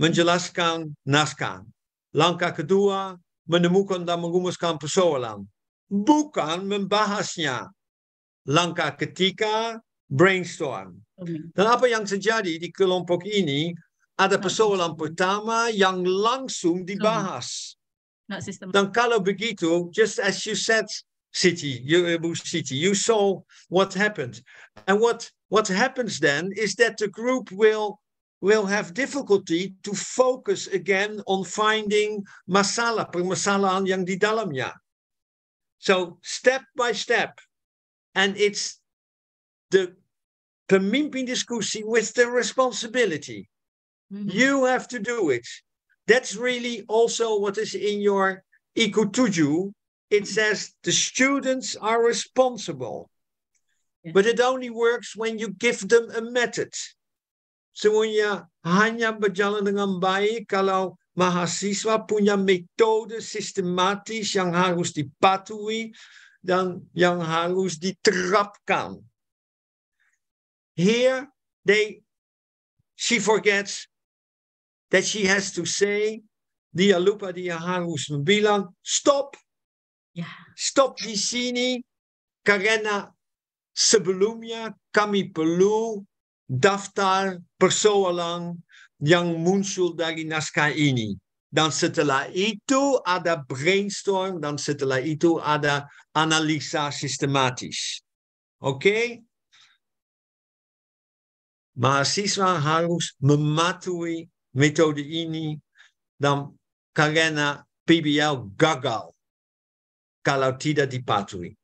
manjalaskan Naskan. Lanka kedua, menemukan dan merumuskan persoalan. Bukan membahasnya. lanka ketiga, brainstorm. Dan apa yang terjadi di kelompok ini, ada persoalan pertama yang langsung dibahas. Dan kalau begitu, just as you said, City, you, City, you saw what happened. And what, what happens then is that the group will will have difficulty to focus again on finding masala, permasalahan yang di dalamnya. So step by step, and it's the pemimpin discussie with the responsibility. Mm -hmm. You have to do it. That's really also what is in your Ikutuju. It mm-hmm. says the students are responsible, yeah. but it only works when you give them a method. Semuanya hanya berjalan dengan baik kalau mahasiswa punya metode sistematis yang harus dipatuhi dan yang harus diterapkan. Here, they, she forgets that she has to say, Dialupa diaharus bilan, stop. Yeah. Stop disini karena sebelumnya kami perlu daftar persoalan yang muncul dari naskah ini. Dan setelah itu ada brainstorm, dan setelah itu ada analisa sistematis. Oké? Okay? mahasiswa harus mematuhi metode ini dan karena PBL gagal kalau tidak dipatuhi.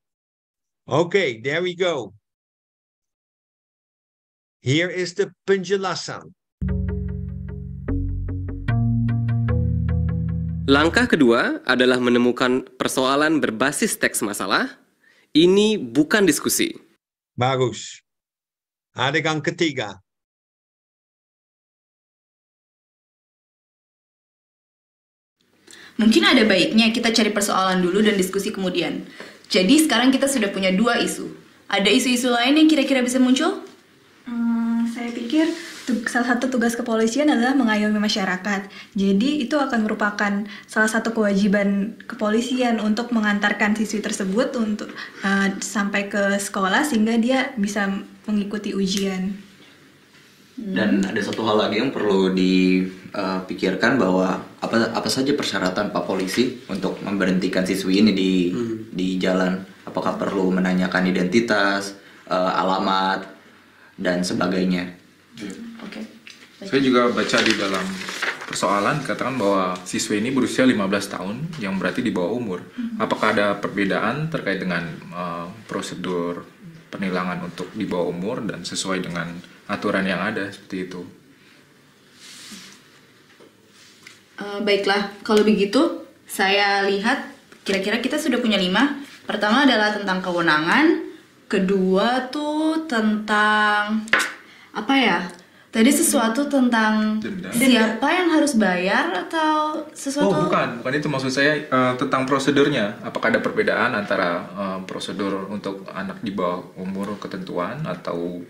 Okay, there we go. Here is the penjelasan. Langkah kedua adalah menemukan persoalan berbasis teks masalah. Ini bukan diskusi. Bagus. Adegan ketiga. mungkin ada baiknya kita cari persoalan dulu dan diskusi kemudian. Jadi sekarang kita sudah punya dua isu. Ada isu-isu lain yang kira-kira bisa muncul? Hmm, saya pikir salah satu tugas kepolisian adalah mengayomi masyarakat. Jadi itu akan merupakan salah satu kewajiban kepolisian untuk mengantarkan siswi tersebut untuk uh, sampai ke sekolah sehingga dia bisa mengikuti ujian. Dan ada satu hal lagi yang perlu di uh, pikirkan bahwa apa apa saja persyaratan Pak Polisi untuk memberhentikan siswi ini di hmm. di jalan. Apakah perlu menanyakan identitas, uh, alamat dan sebagainya. Hmm. Oke. Okay. Saya juga baca di dalam persoalan katakan bahwa siswi ini berusia 15 tahun yang berarti di bawah umur. Hmm. Apakah ada perbedaan terkait dengan uh, prosedur penilangan untuk di bawah umur dan sesuai dengan aturan yang ada seperti itu? Eh, baiklah, kalau begitu saya lihat kira-kira kita sudah punya lima. Pertama adalah tentang kewenangan, kedua tuh tentang apa ya? Tadi sesuatu tentang Denda. siapa yang harus bayar atau sesuatu? Oh bukan, bukan itu maksud saya uh, tentang prosedurnya. Apakah ada perbedaan antara uh, prosedur untuk anak di bawah umur ketentuan atau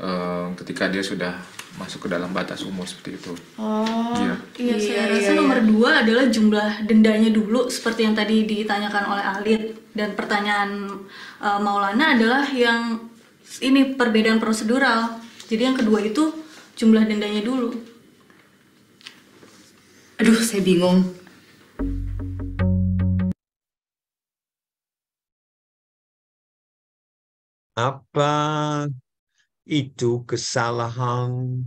um, ketika dia sudah masuk ke dalam batas umur seperti itu. Oh, iya. Iya, iya saya iya, rasa iya, nomor dua adalah jumlah dendanya dulu seperti yang tadi ditanyakan oleh Alit dan pertanyaan uh, Maulana adalah yang ini perbedaan prosedural. Jadi yang kedua itu jumlah dendanya dulu. Aduh, saya bingung. Apa itu kesalahan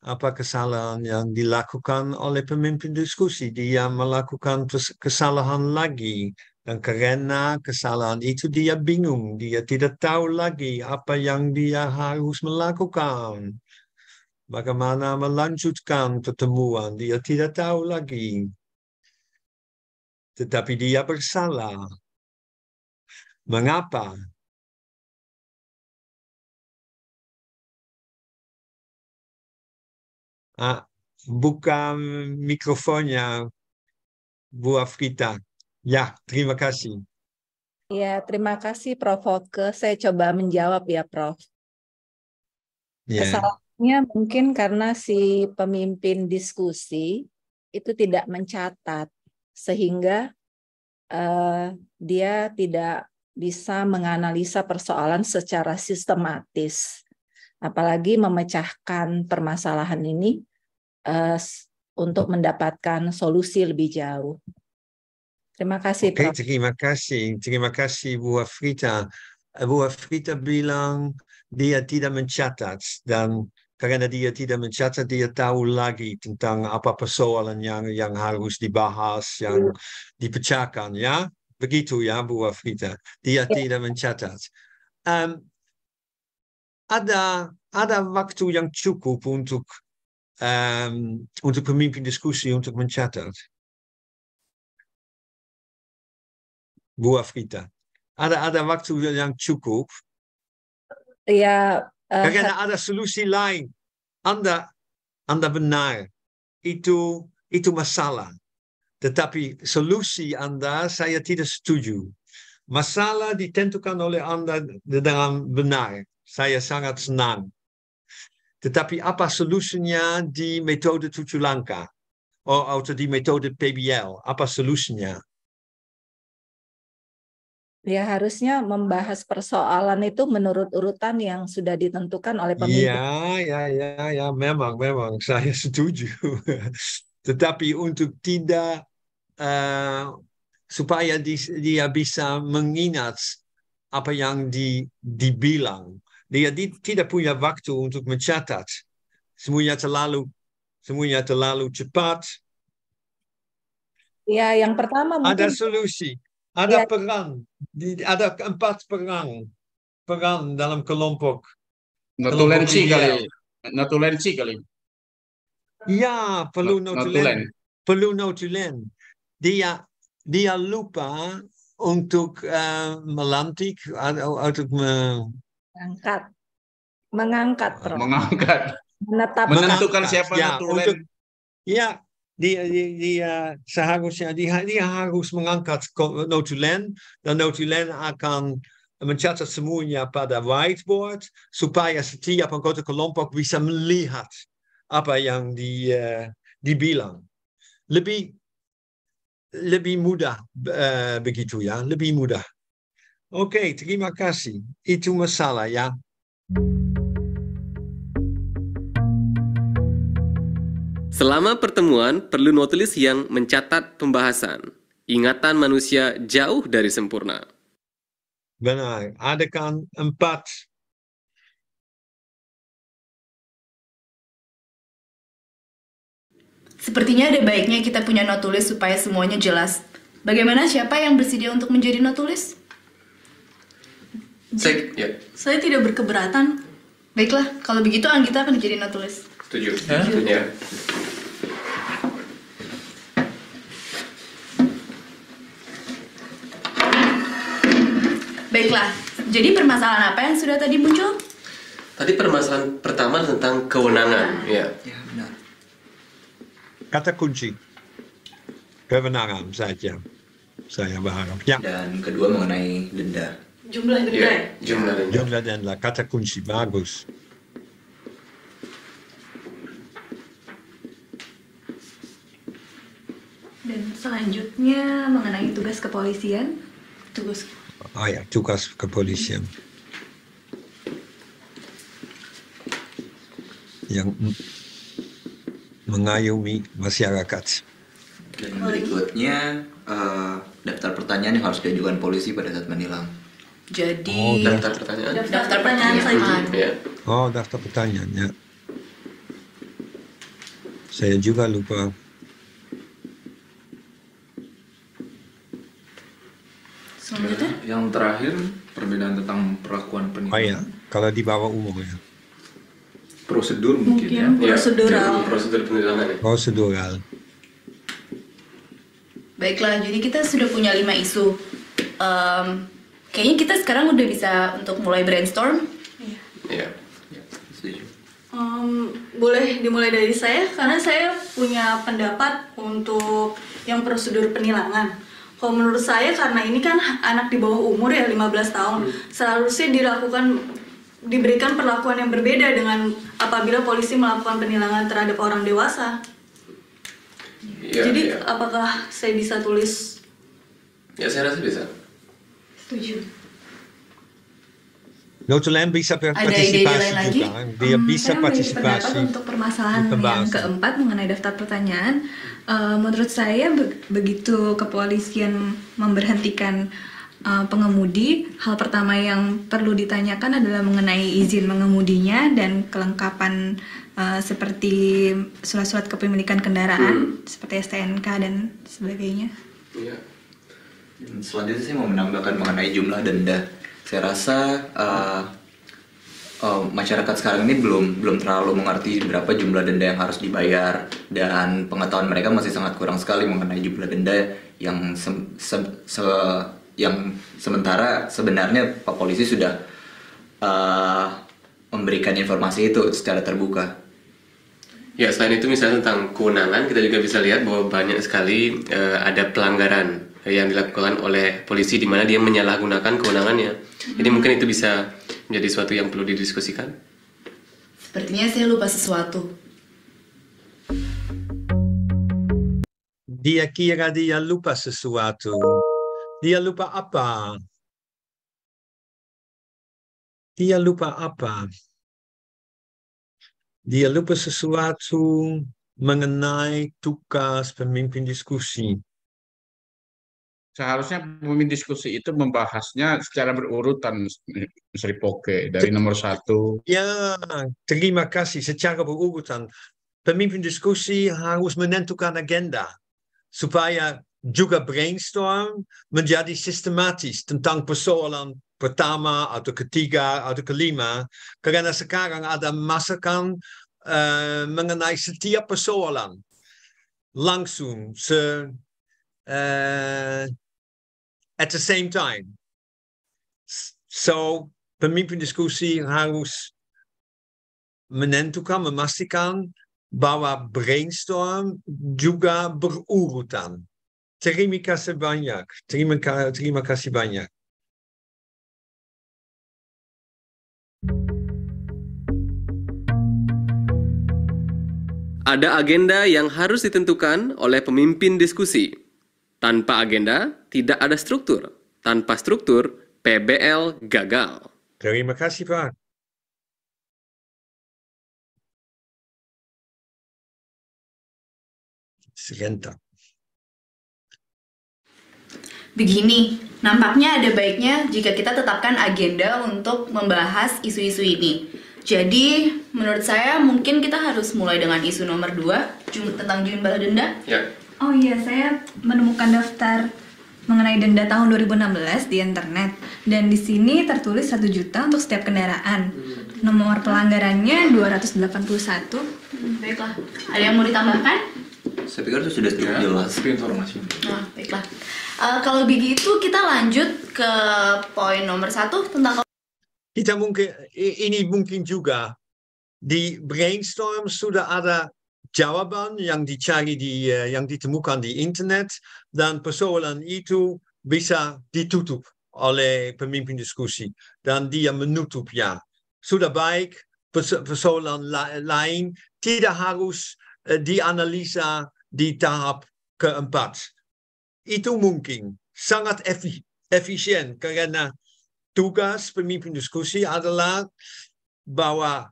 apa kesalahan yang dilakukan oleh pemimpin diskusi. Dia melakukan kesalahan lagi dan karena kesalahan itu dia bingung, dia tidak tahu lagi apa yang dia harus melakukan. Bagaimana melanjutkan pertemuan, dia tidak tahu lagi. Tetapi dia bersalah. Mengapa? a buka mikrofonnya Bu Afrita. Ya, terima kasih. Ya, terima kasih Prof. Oke. Saya coba menjawab ya, Prof. Yeah. Kesalahannya mungkin karena si pemimpin diskusi itu tidak mencatat, sehingga uh, dia tidak bisa menganalisa persoalan secara sistematis. Apalagi memecahkan permasalahan ini uh, untuk mendapatkan solusi lebih jauh. Terima kasih. terima kasih, terima kasih Bu Afrita. Eh, Bu Afrita bilang dia tidak mencatat dan karena dia tidak mencatat dia tahu lagi tentang apa persoalan yang yang harus dibahas yang hmm. dipecahkan ya begitu ya Bu Afrita dia yeah. tidak mencatat. Um, ada ada waktu yang cukup untuk um, ehm, untuk pemimpin diskusi untuk mencatat buah Afrita, Ada ada waktu yang cukup. Ya. Uh, eh, Karena ada solusi lain. Anda Anda benar. Itu itu masalah. Tetapi solusi Anda saya tidak setuju. Masalah ditentukan oleh Anda dengan benar. Saya sangat senang. Tetapi apa solusinya di metode tujuh langkah? Oh, atau di metode PBL? Apa solusinya? Ya harusnya membahas persoalan itu menurut urutan yang sudah ditentukan oleh pemimpin. Ya, ya, ya, ya, memang, memang saya setuju. Tetapi untuk tidak uh, supaya dia bisa mengingat apa yang di, dibilang dia tidak punya waktu untuk mencatat. Semuanya terlalu semuanya terlalu cepat. Ya, yang pertama mungkin... ada solusi, ada ya. perang, ada empat perang, perang dalam kelompok. Notulensi kali, notulensi kali. Ya, perlu notulen, perlu notulen. Dia dia lupa untuk uh, melantik, eh, untuk me, Mengangkat. Mengangkat, bro. Mengangkat. Menetapkan. Menentukan siapa ya, natural. iya dia, dia, dia seharusnya dia, dia harus mengangkat notulen dan notulen akan mencatat semuanya pada whiteboard supaya setiap anggota kelompok bisa melihat apa yang di, uh, dibilang. Lebih lebih mudah uh, begitu ya, lebih mudah. Oke, okay, terima kasih. Itu masalah ya. Selama pertemuan, perlu notulis yang mencatat pembahasan. Ingatan manusia jauh dari sempurna. Benar, ada kan empat Sepertinya ada baiknya kita punya notulis supaya semuanya jelas. Bagaimana siapa yang bersedia untuk menjadi notulis? Saya, ya. saya tidak berkeberatan. Baiklah, kalau begitu Anggita akan jadi notulis. Setuju. Setuju. Ya. Baiklah, jadi permasalahan apa yang sudah tadi muncul? Tadi permasalahan pertama tentang kewenangan, ya. Ya, benar. Kata kunci kewenangan saja saya berharap. Ya. Dan kedua mengenai denda. Iya, jumlah dan Yeah, jumlah dan jumlah kata kunci bagus. Dan selanjutnya mengenai tugas kepolisian, tugas. Ah ya, tugas kepolisian. Yang mengayomi masyarakat. Dan berikutnya uh, daftar pertanyaan yang harus diajukan polisi pada saat menilang. Jadi oh, daftar pertanyaan. Daftar, pertanyaan saja. Iya. Oh, daftar pertanyaan ya. Saya juga lupa. Selanjutnya? Yang terakhir perbedaan tentang perlakuan penipuan. Oh ya kalau di bawah umur ya. Prosedur mungkin, mungkin ya. Prosedural. Iya, ya, prosedur penilaian. Prosedural. Baiklah, jadi kita sudah punya lima isu. Um, kayaknya kita sekarang udah bisa untuk mulai brainstorm. Iya. Yeah. Yeah. Yeah. Um, boleh dimulai dari saya karena saya punya pendapat untuk yang prosedur penilangan. Kalau menurut saya karena ini kan anak di bawah umur ya 15 tahun, hmm. seharusnya dilakukan diberikan perlakuan yang berbeda dengan apabila polisi melakukan penilangan terhadap orang dewasa. Yeah, Jadi yeah. apakah saya bisa tulis? Ya saya rasa bisa Setuju. Nautilus bisa berpartisipasi lagi? juga. Lagi? Kan? Dia um, bisa partisipasi. Untuk permasalahan yang keempat mengenai daftar pertanyaan, uh, menurut saya be begitu kepolisian memberhentikan uh, pengemudi, hal pertama yang perlu ditanyakan adalah mengenai izin mengemudinya dan kelengkapan uh, seperti surat-surat kepemilikan kendaraan hmm. seperti STNK dan sebagainya. Yeah. Hmm, selanjutnya saya mau menambahkan mengenai jumlah denda. Saya rasa uh, uh, masyarakat sekarang ini belum belum terlalu mengerti berapa jumlah denda yang harus dibayar dan pengetahuan mereka masih sangat kurang sekali mengenai jumlah denda yang se, se, se yang sementara sebenarnya Pak Polisi sudah uh, memberikan informasi itu secara terbuka. Ya, selain itu misalnya tentang kewenangan, kita juga bisa lihat bahwa banyak sekali uh, ada pelanggaran Eh, yang dilakukan oleh polisi di mana dia menyalahgunakan kewenangannya. Hmm. Jadi mungkin itu bisa menjadi sesuatu yang perlu didiskusikan. Sepertinya saya lupa sesuatu. Dia kira dia lupa sesuatu. Dia lupa apa? Dia lupa apa? Dia lupa sesuatu mengenai tugas pemimpin diskusi seharusnya pemimpin diskusi itu membahasnya secara berurutan Sri Poke, dari nomor satu. Ya, terima kasih. Secara berurutan, pemimpin diskusi harus menentukan agenda supaya juga brainstorm menjadi sistematis tentang persoalan pertama atau ketiga atau kelima karena sekarang ada masukan uh, mengenai setiap persoalan langsung se uh, at the same time. so pemimpin diskusi harus menentukan, memastikan bahwa brainstorm juga berurutan. Terima kasih banyak. Terima, terima kasih banyak. Ada agenda yang harus ditentukan oleh pemimpin diskusi. Tanpa agenda, tidak ada struktur. Tanpa struktur, PBL gagal. Terima kasih, Pak. Sienta. Begini, nampaknya ada baiknya jika kita tetapkan agenda untuk membahas isu-isu ini. Jadi, menurut saya mungkin kita harus mulai dengan isu nomor dua, tentang jumlah denda. Ya. Oh iya, saya menemukan daftar mengenai denda tahun 2016 di internet dan di sini tertulis satu juta untuk setiap kendaraan. Nomor pelanggarannya 281. satu. baiklah. Ada yang mau ditambahkan? Saya pikir itu sudah cukup ya, jelas. informasi. Nah, baiklah. Uh, kalau begitu kita lanjut ke poin nomor satu tentang kita mungkin ini mungkin juga di brainstorm sudah ada jawaban yang dicari di uh, yang ditemukan di internet dan persoalan itu bisa ditutup oleh pemimpin diskusi dan dia menutupnya. Sudah baik persoalan lain tidak harus uh, dianalisa di tahap keempat. Itu mungkin sangat efisien karena tugas pemimpin diskusi adalah bahwa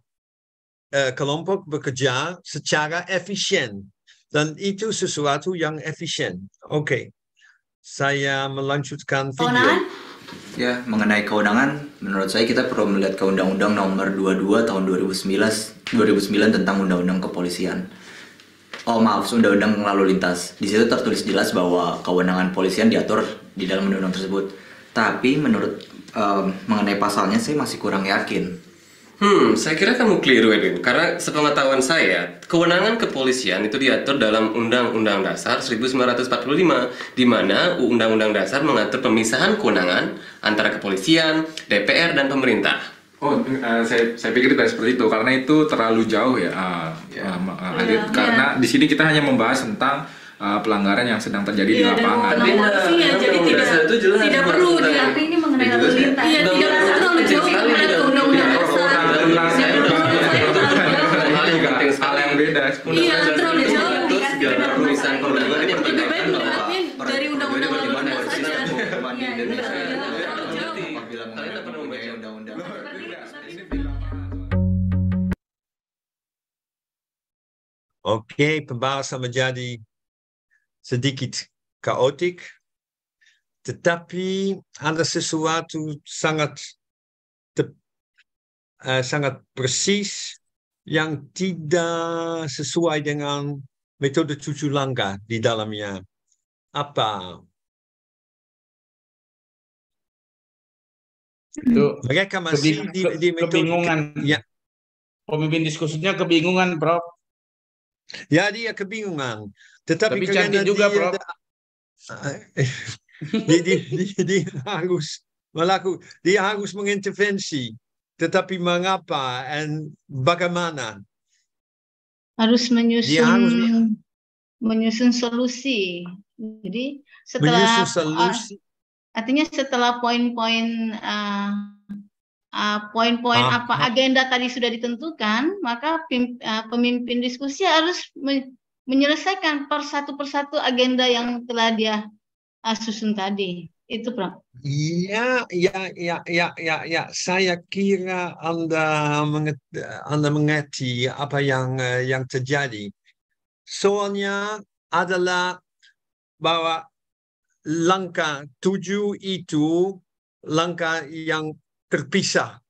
uh, eh, kelompok bekerja secara efisien dan itu sesuatu yang efisien. Oke, okay. saya melanjutkan video. Kewenangan? Ya, mengenai kewenangan, menurut saya kita perlu melihat ke Undang-Undang Nomor 22 Tahun 2009 2009 tentang Undang-Undang Kepolisian. Oh maaf, Undang-Undang Lalu Lintas. Di situ tertulis jelas bahwa kewenangan polisian diatur di dalam undang-undang tersebut. Tapi menurut um, mengenai pasalnya saya masih kurang yakin Hmm, saya kira kamu keliru Edwin, karena sepengetahuan saya, kewenangan kepolisian itu diatur dalam Undang-Undang Dasar 1945, di mana Undang-Undang Dasar mengatur pemisahan kewenangan antara kepolisian, DPR, dan pemerintah. Oh, uh, saya, saya pikir tidak seperti itu, karena itu terlalu jauh ya, uh, yeah. uh, yeah. karena yeah. di sini kita hanya membahas tentang uh, pelanggaran yang sedang terjadi yeah, di iya, lapangan. ya, jadi tidak, tidak perlu diakui ini mengenai iya, lalu ya. lintas. Iya, tidak perlu terlalu jauh beda eksponen iya, terlalu ya, jauh terus segala iya, tulisan kalau gue dipertimbangkan dari undang-undang lalu lintas saja iya, terlalu iya, iya, jauh apabila mengenai mempunyai undang-undang Oke, okay, pembahasan menjadi sedikit kaotik, tetapi ada sesuatu sangat te, uh, eh, sangat precies yang tidak sesuai dengan metode cucu langkah di dalamnya. Apa? Itu Mereka masih di, di metode kebingungan. Ya. Pemimpin diskusinya kebingungan, Prof. Ya, dia kebingungan. Tetapi, Tapi cantik juga, dia, Prof. dia, dia, dia harus melakukan, dia harus mengintervensi tetapi mengapa dan bagaimana? Harus menyusun harus menyusun solusi. Jadi setelah ah, solusi. artinya setelah poin-poin uh, poin-poin ah. apa agenda tadi sudah ditentukan, maka pim, uh, pemimpin diskusi harus me menyelesaikan persatu persatu agenda yang telah dia uh, susun tadi itu pak? Ya, ya, ya, ya, ya, ya. Saya kira Anda mengerti, Anda mengerti apa yang eh, yang terjadi. Soalnya adalah bahwa langkah tujuh itu langkah yang terpisah.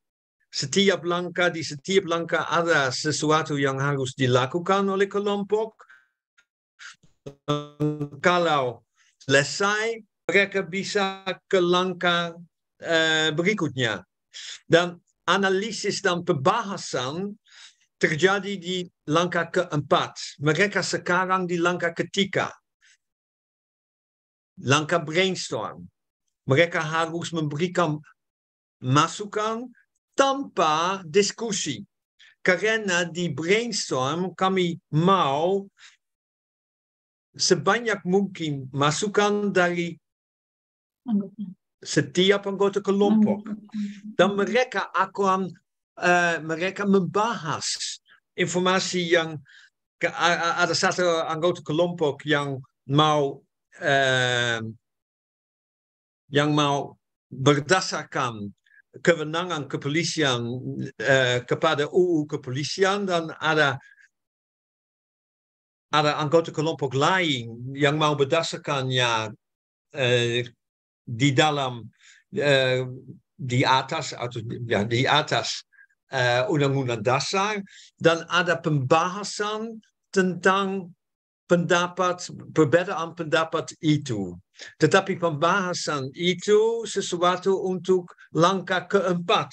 Setiap langkah di setiap langkah ada sesuatu yang harus dilakukan oleh kelompok. Kalau selesai mereka bisa ke langkah uh, berikutnya. Dan analisis dan pembahasan terjadi di langkah keempat. Mereka sekarang di langkah ketiga. Langkah brainstorm. Mereka harus memberikan masukan tanpa diskusi. Karena di brainstorm kami mau sebanyak mungkin masukan dari setiap anggota kelompok dan mereka akan uh, mereka membahas informasi yang ke, ada satu anggota kelompok yang mau uh, yang mau berdasarkan kewenangan kepolisian uh, kepada UU kepolisian dan ada ada anggota kelompok lain yang mau berdasarkan ya di dalam eh, di atas atau ya, di atas eh, undang-undang dasar dan ada pembahasan tentang pendapat perbedaan pendapat itu. Tetapi pembahasan itu sesuatu untuk langkah keempat.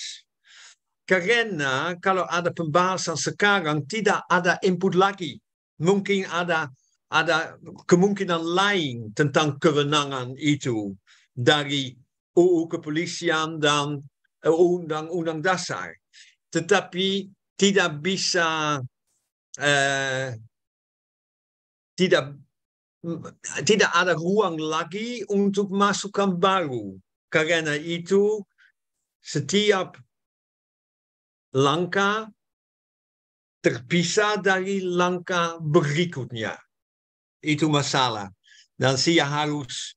Karena kalau ada pembahasan sekarang tidak ada input lagi. Mungkin ada ada kemungkinan lain tentang kewenangan itu dari UU kepolisian dan undang-undang eh, dasar. Tetapi tidak bisa uh, tidak mm, tidak ada ruang lagi untuk masukan baru. Karena itu setiap langkah terpisah dari langkah berikutnya. Itu masalah. Dan saya harus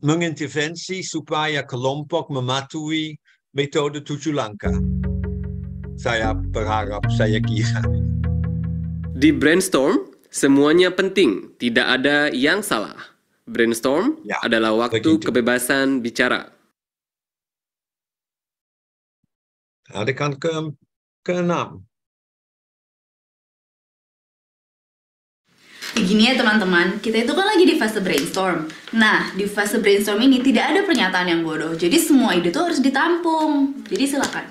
mengintervensi supaya kelompok mematuhi metode tujuh langkah. Saya berharap, saya kira. Di brainstorm, semuanya penting, tidak ada yang salah. Brainstorm ya, adalah waktu begitu. kebebasan bicara. Ada kan ke, ke enam. Begini ya teman-teman, kita itu kan lagi di fase brainstorm. Nah, di fase brainstorm ini tidak ada pernyataan yang bodoh. Jadi semua ide itu harus ditampung. Jadi silakan.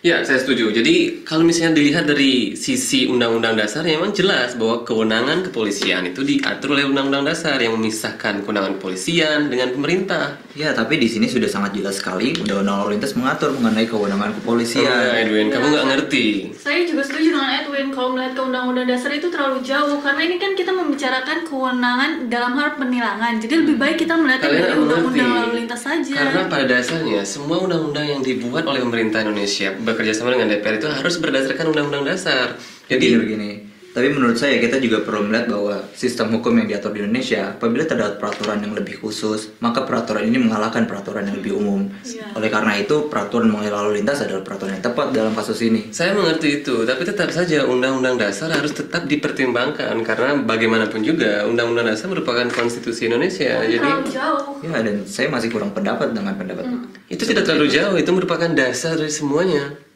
Ya, saya setuju. Jadi kalau misalnya dilihat dari sisi undang-undang dasar, ya memang jelas bahwa kewenangan kepolisian itu diatur oleh undang-undang dasar yang memisahkan kewenangan kepolisian dengan pemerintah. Ya, tapi di sini sudah sangat jelas sekali undang-undang lalu lintas mengatur mengenai kewenangan kepolisian. Oh, ya, Edwin, kamu nggak ngerti. Saya juga setuju dengan Edwin kalau melihat ke undang-undang dasar itu terlalu jauh karena ini kan kita membicarakan kewenangan dalam hal penilangan. Jadi lebih baik kita melihat dari undang-undang lalu lintas saja. Karena pada dasarnya semua undang-undang yang dibuat oleh pemerintah Indonesia bekerja sama dengan DPR itu harus berdasarkan undang-undang dasar. Jadi begini tapi menurut saya kita juga perlu melihat bahwa sistem hukum yang diatur di Indonesia apabila terdapat peraturan yang lebih khusus, maka peraturan ini mengalahkan peraturan yang lebih umum. Yeah. Oleh karena itu, peraturan mengenai lalu lintas adalah peraturan yang tepat dalam kasus ini. Saya mengerti itu, tapi tetap saja undang-undang dasar harus tetap dipertimbangkan karena bagaimanapun juga undang-undang dasar merupakan konstitusi Indonesia. Oh, Jadi jauh. Ya, dan saya masih kurang pendapat dengan pendapat. Hmm. Itu tidak terlalu jauh, itu merupakan dasar dari semuanya.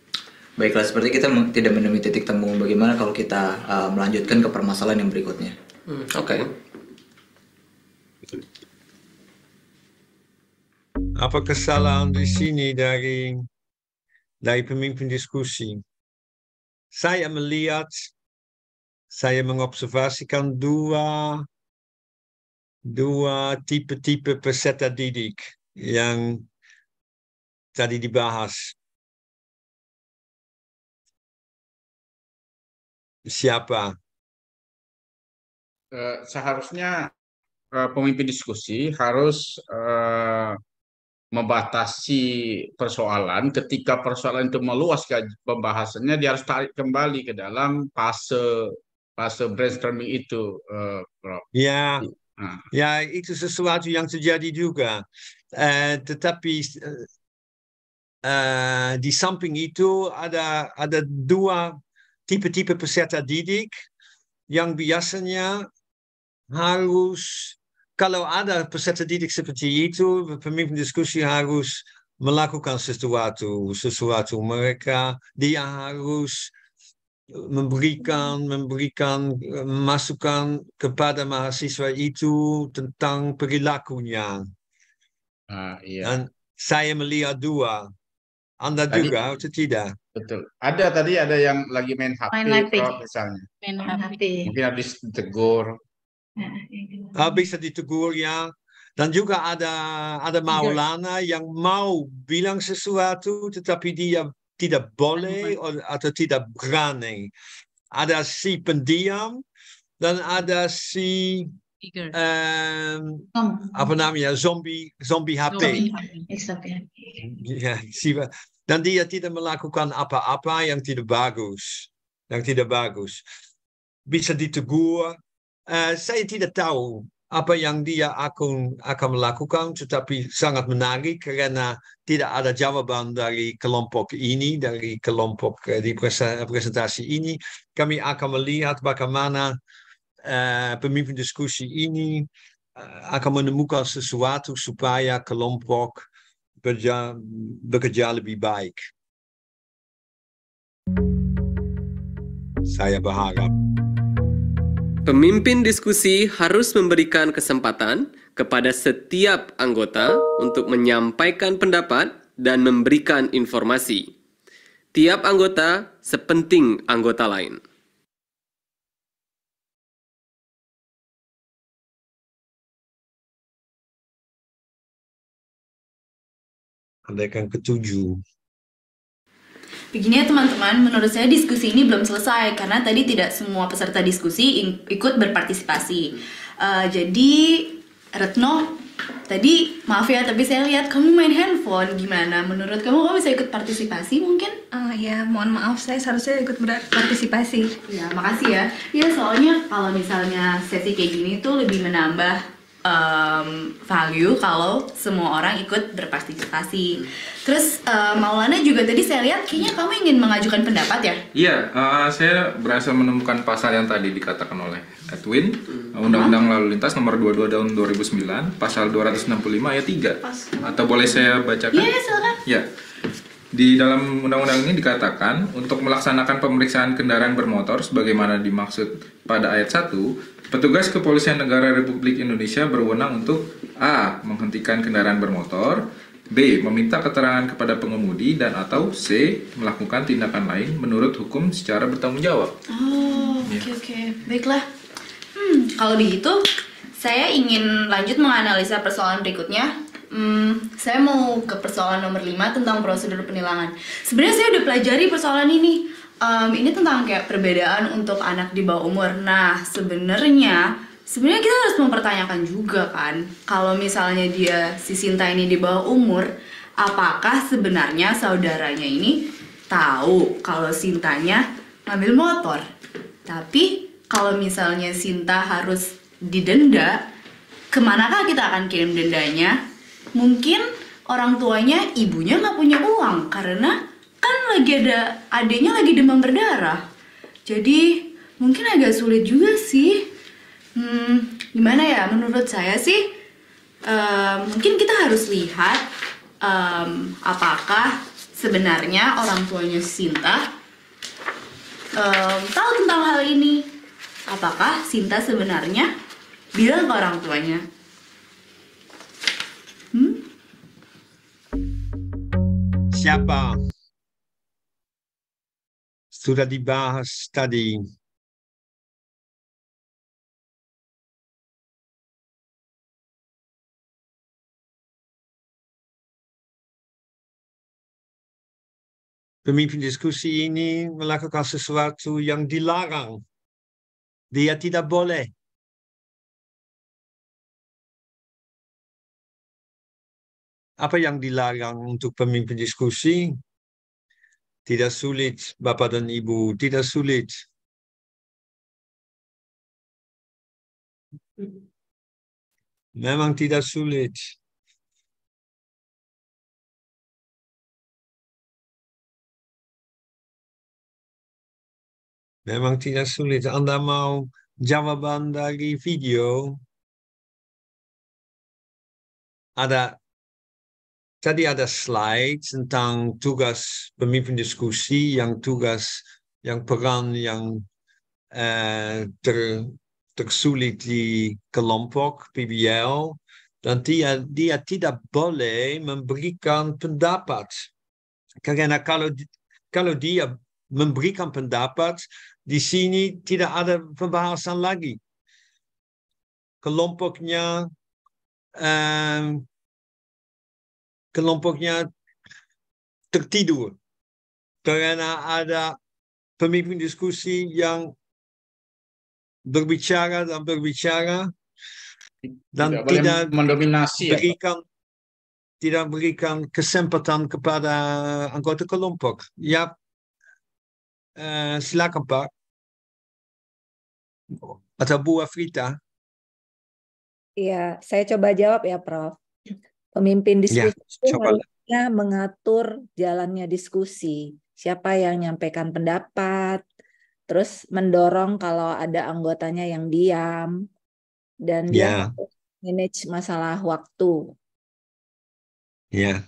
Baiklah, seperti kita tidak menemui titik temu. Bagaimana kalau kita uh, melanjutkan ke permasalahan yang berikutnya? Hmm, Oke. Okay. Apa kesalahan di sini dari dari pemimpin diskusi? Saya melihat, saya mengobservasikan dua dua tipe-tipe peserta didik yang tadi dibahas siapa? Eh, seharusnya eh, pemimpin diskusi harus eh, membatasi persoalan. Ketika persoalan itu meluas ke pembahasannya, dia harus tarik kembali ke dalam fase fase brainstorming itu, bro Ya, nah. ya itu sesuatu yang terjadi juga. tetapi di samping itu ada ada dua tipe-tipe peserta didik yang biasanya harus kalau ada peserta didik seperti itu, pemimpin diskusi harus melakukan sesuatu, sesuatu mereka dia harus memberikan memberikan masukan kepada mahasiswa itu tentang perilakunya. Ah, iya. Dan saya melihat dua. Anda Tadi, juga atau tidak? Betul. Ada tadi ada yang lagi main HP, main HP. misalnya. Main HP. Mungkin habis ditegur. Nah, habis ditegur ya. Dan juga ada ada Maulana yang mau bilang sesuatu tetapi dia tidak boleh atau tidak berani. Ada si pendiam dan ada si Um, apa namanya zombie zombie HP. Zombie. Okay. Ya, si, dan dia tidak melakukan apa-apa yang tidak bagus. Yang tidak bagus. Bisa ditegur. Uh, eh, saya tidak tahu apa yang dia akan, akan melakukan, tetapi sangat menarik karena tidak eh, ada jawaban dari kelompok ini, dari kelompok eh, di presentasi ini. Kami akan melihat bagaimana uh, pemimpin diskusi ini uh, akan menemukan sesuatu supaya kelompok bekerja, bekerja lebih baik. Saya berharap Pemimpin diskusi harus memberikan kesempatan kepada setiap anggota untuk menyampaikan pendapat dan memberikan informasi. Tiap anggota sepenting anggota lain. pendek yang ketujuh. Begini ya teman-teman, menurut saya diskusi ini belum selesai karena tadi tidak semua peserta diskusi ikut berpartisipasi. Uh, jadi Retno, tadi maaf ya tapi saya lihat kamu main handphone. Gimana? Menurut kamu kamu bisa ikut partisipasi mungkin? Uh, ya, mohon maaf saya seharusnya ikut berpartisipasi. Ya, makasih ya. Ya soalnya kalau misalnya sesi kayak gini tuh lebih menambah um, value kalau semua orang ikut berpartisipasi. Terus uh, Maulana juga tadi saya lihat kayaknya iya. kamu ingin mengajukan pendapat ya? Iya, uh, saya berhasil menemukan pasal yang tadi dikatakan oleh Edwin, hmm. Undang-Undang Lalu Lintas Nomor 22 Tahun 2009, Pasal 265 Ayat 3. Pas. Atau boleh saya bacakan? Iya, ya, silakan. Ya. Di dalam undang-undang ini dikatakan untuk melaksanakan pemeriksaan kendaraan bermotor sebagaimana dimaksud pada ayat 1, Petugas Kepolisian Negara Republik Indonesia berwenang untuk A. menghentikan kendaraan bermotor, B. Meminta keterangan kepada pengemudi dan atau C. Melakukan tindakan lain menurut hukum secara bertanggung jawab. Oh, oke okay, ya. oke. Okay. Baiklah. Hmm, kalau begitu saya ingin lanjut menganalisa persoalan berikutnya. Hmm, saya mau ke persoalan nomor 5 tentang prosedur penilangan. Sebenarnya saya udah pelajari persoalan ini um, ini tentang kayak perbedaan untuk anak di bawah umur. Nah, sebenarnya sebenarnya kita harus mempertanyakan juga kan, kalau misalnya dia si Sinta ini di bawah umur, apakah sebenarnya saudaranya ini tahu kalau Sintanya ngambil motor? Tapi kalau misalnya Sinta harus didenda, kemanakah kita akan kirim dendanya? Mungkin orang tuanya, ibunya nggak punya uang karena kan lagi ada adiknya lagi demam berdarah jadi mungkin agak sulit juga sih hmm, gimana ya menurut saya sih Um, mungkin kita harus lihat um, apakah sebenarnya orang tuanya Sinta um, tahu tentang hal ini apakah Sinta sebenarnya bilang ke orang tuanya hmm? siapa sudah dibahas tadi pemimpin diskusi ini melakukan sesuatu yang dilarang. Dia tidak boleh. Apa yang dilarang untuk pemimpin diskusi? tidak sulit Bapak dan Ibu, tidak sulit. Memang tidak sulit. Memang tidak sulit. Anda mau jawaban dari video? Ada tadi ada slide tentang tugas pemimpin diskusi yang tugas yang peran yang eh, ter, tersulit di kelompok PBL dan dia, dia tidak boleh memberikan pendapat karena kalau kalau dia memberikan pendapat di sini tidak ada pembahasan lagi kelompoknya eh, kelompoknya tertidur karena ada pemimpin diskusi yang berbicara dan berbicara dan tidak, tidak mendominasi ya, berikan ya. tidak berikan kesempatan kepada anggota kelompok. Ya, uh, silakan Pak atau Bu Afrita. Iya, saya coba jawab ya, Prof. Pemimpin iya, diskusi ya, itu mengatur jalannya diskusi. Siapa yang menyampaikan pendapat, terus mendorong kalau ada anggotanya yang diam dan ya. dia iya. manage masalah waktu. Ya.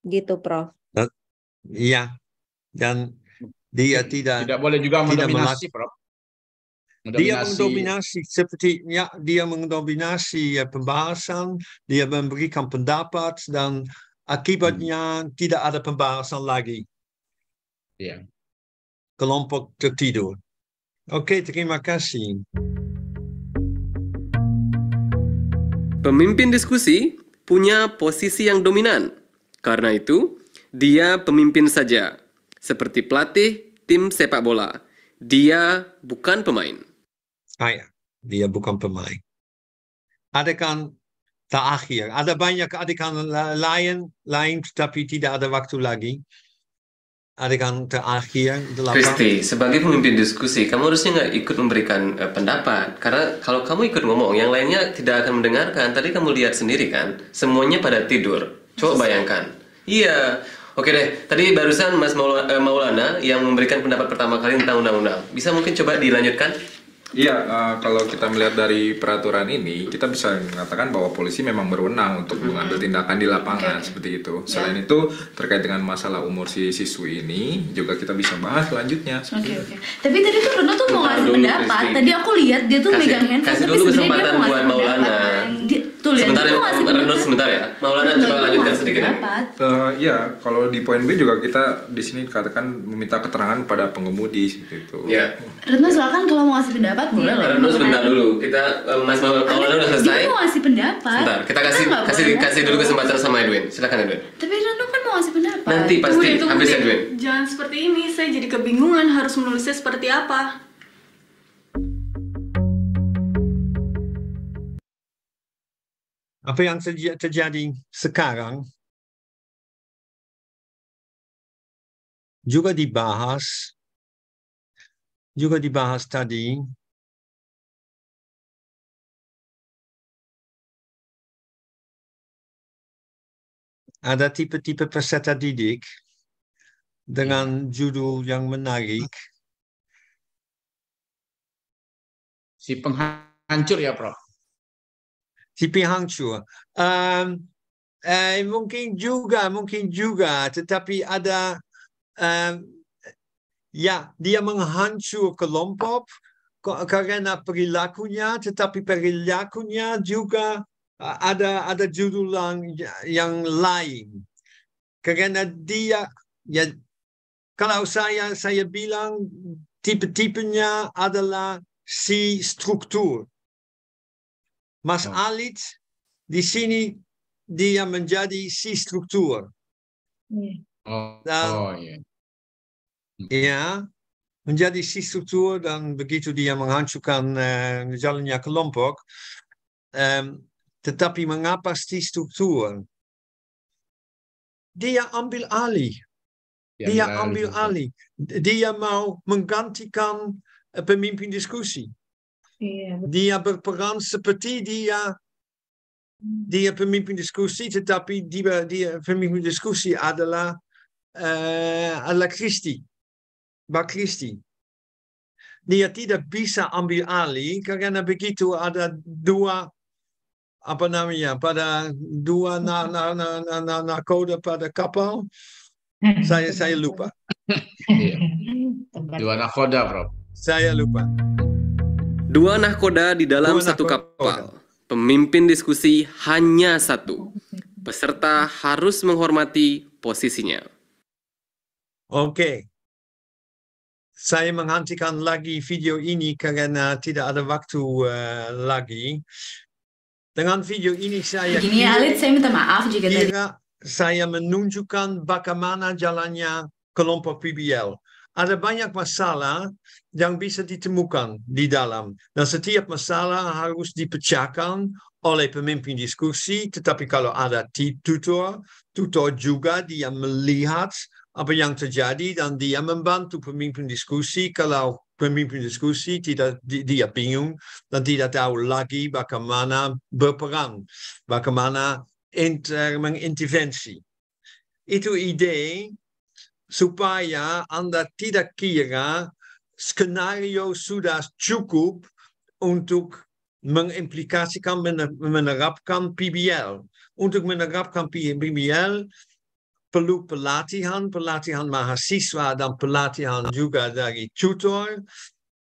Gitu, Prof. Iya. Dan dia tidak tidak boleh juga mendominasi, Prof. Dia mendominasi seperti ya dia mendominasi ya, pembahasan, dia memberikan pendapat dan akibatnya hmm. tidak ada pembahasan lagi. Ya. Kelompok tertidur. Oke, terima kasih. Pemimpin diskusi punya posisi yang dominan. Karena itu, dia pemimpin saja, seperti pelatih tim sepak bola. Dia bukan pemain saya dia bukan pemain Adegan terakhir ada banyak adegan lain lain tapi tidak ada waktu lagi adegan terakhir Kristi, sebagai pemimpin diskusi, kamu harusnya nggak ikut memberikan uh, pendapat. Karena kalau kamu ikut ngomong, yang lainnya tidak akan mendengarkan. Tadi kamu lihat sendiri kan, semuanya pada tidur. Coba bayangkan. Iya, oke deh. Tadi barusan Mas eh, Maulana yang memberikan pendapat pertama kali tentang undang-undang. Bisa mungkin coba dilanjutkan? Iya, uh, kalau kita melihat dari peraturan ini, kita bisa mengatakan bahwa polisi memang berwenang untuk -hmm. mengambil tindakan di lapangan okay. seperti itu. Ya. Selain yeah. itu, terkait dengan masalah umur si siswi ini, juga kita bisa bahas selanjutnya. Oke, okay, oke. Okay. Tapi tadi tuh Rono tuh mau ngasih pendapat. Tadi aku lihat dia tuh kasih, megang handphone, kasih dulu tapi sebenarnya dia mau ngasih ya, pendapat. sebentar, ya, mau sebentar ya. Maulana coba lanjutkan sedikit. Uh, eh, ya, kalau di poin B juga kita di sini katakan meminta keterangan pada pengemudi seperti itu. Iya. Yeah. silakan kalau mau ngasih pendapat pendapat boleh loh Reno sebentar dulu kita eh, Mas Maul kalau udah selesai dia mau ngasih pendapat sebentar kita kasih kita kasih kasih dulu kesempatan sama Edwin silakan Edwin tapi Rano kan mau ngasih pendapat nanti pasti tunggu, habis Edwin jangan seperti ini saya jadi kebingungan harus menulisnya seperti apa apa yang terjadi sekarang juga dibahas juga dibahas tadi ada tipe-tipe peserta didik dengan hmm. judul yang menarik. Si penghancur ya, Prof. Si penghancur. Um, eh, mungkin juga, mungkin juga, tetapi ada um, ya dia menghancur kelompok karena perilakunya, tetapi perilakunya juga ada ada judul yang yang lain karena dia ya kalau saya saya bilang tipe-tipenya adalah si struktur Mas oh. Alit di sini dia menjadi si struktur iya. oh, dan, oh yeah. Hmm. ya menjadi si struktur dan begitu dia menghancurkan uh, jalannya kelompok um, tetapi mengapa struktur? Dia ambil alih. Dia, ambil alih. Dia mau menggantikan eh, pemimpin diskusi. Iya, dia berperan seperti dia hmm. dia pemimpin diskusi, tetapi dia, dia pemimpin diskusi adalah uh, adalah Kristi, Mbak Kristi. Dia tidak bisa ambil alih karena begitu ada dua apa namanya pada dua na na na na, na koda pada kapal saya saya lupa iya. dua nakoda bro saya lupa dua koda di dalam satu kapal pemimpin diskusi hanya satu peserta harus menghormati posisinya oke Saya menghentikan lagi video ini karena tidak ada waktu uh, lagi. Dengan video ini saya Begini kira, saya minta maaf jika saya menunjukkan bagaimana jalannya kelompok PBL. Ada banyak masalah yang bisa ditemukan di dalam. Dan setiap masalah harus dipecahkan oleh pemimpin diskusi. Tetapi kalau ada tutor, tutor juga dia melihat apa yang terjadi dan dia membantu pemimpin diskusi kalau primeiro discurso, di, dia pinhum, dan tira tau lagi bagaimana berperang, bagaimana inter, mengintervensi. Itu ide supaya anda tidak kira skenario sudah cukup untuk mengimplikasikan menerapkan PBL. Untuk menerapkan PBL Pelu Pelatihan, Pelatihan Mahasiswa, dan Pelatihan juga dari tutor.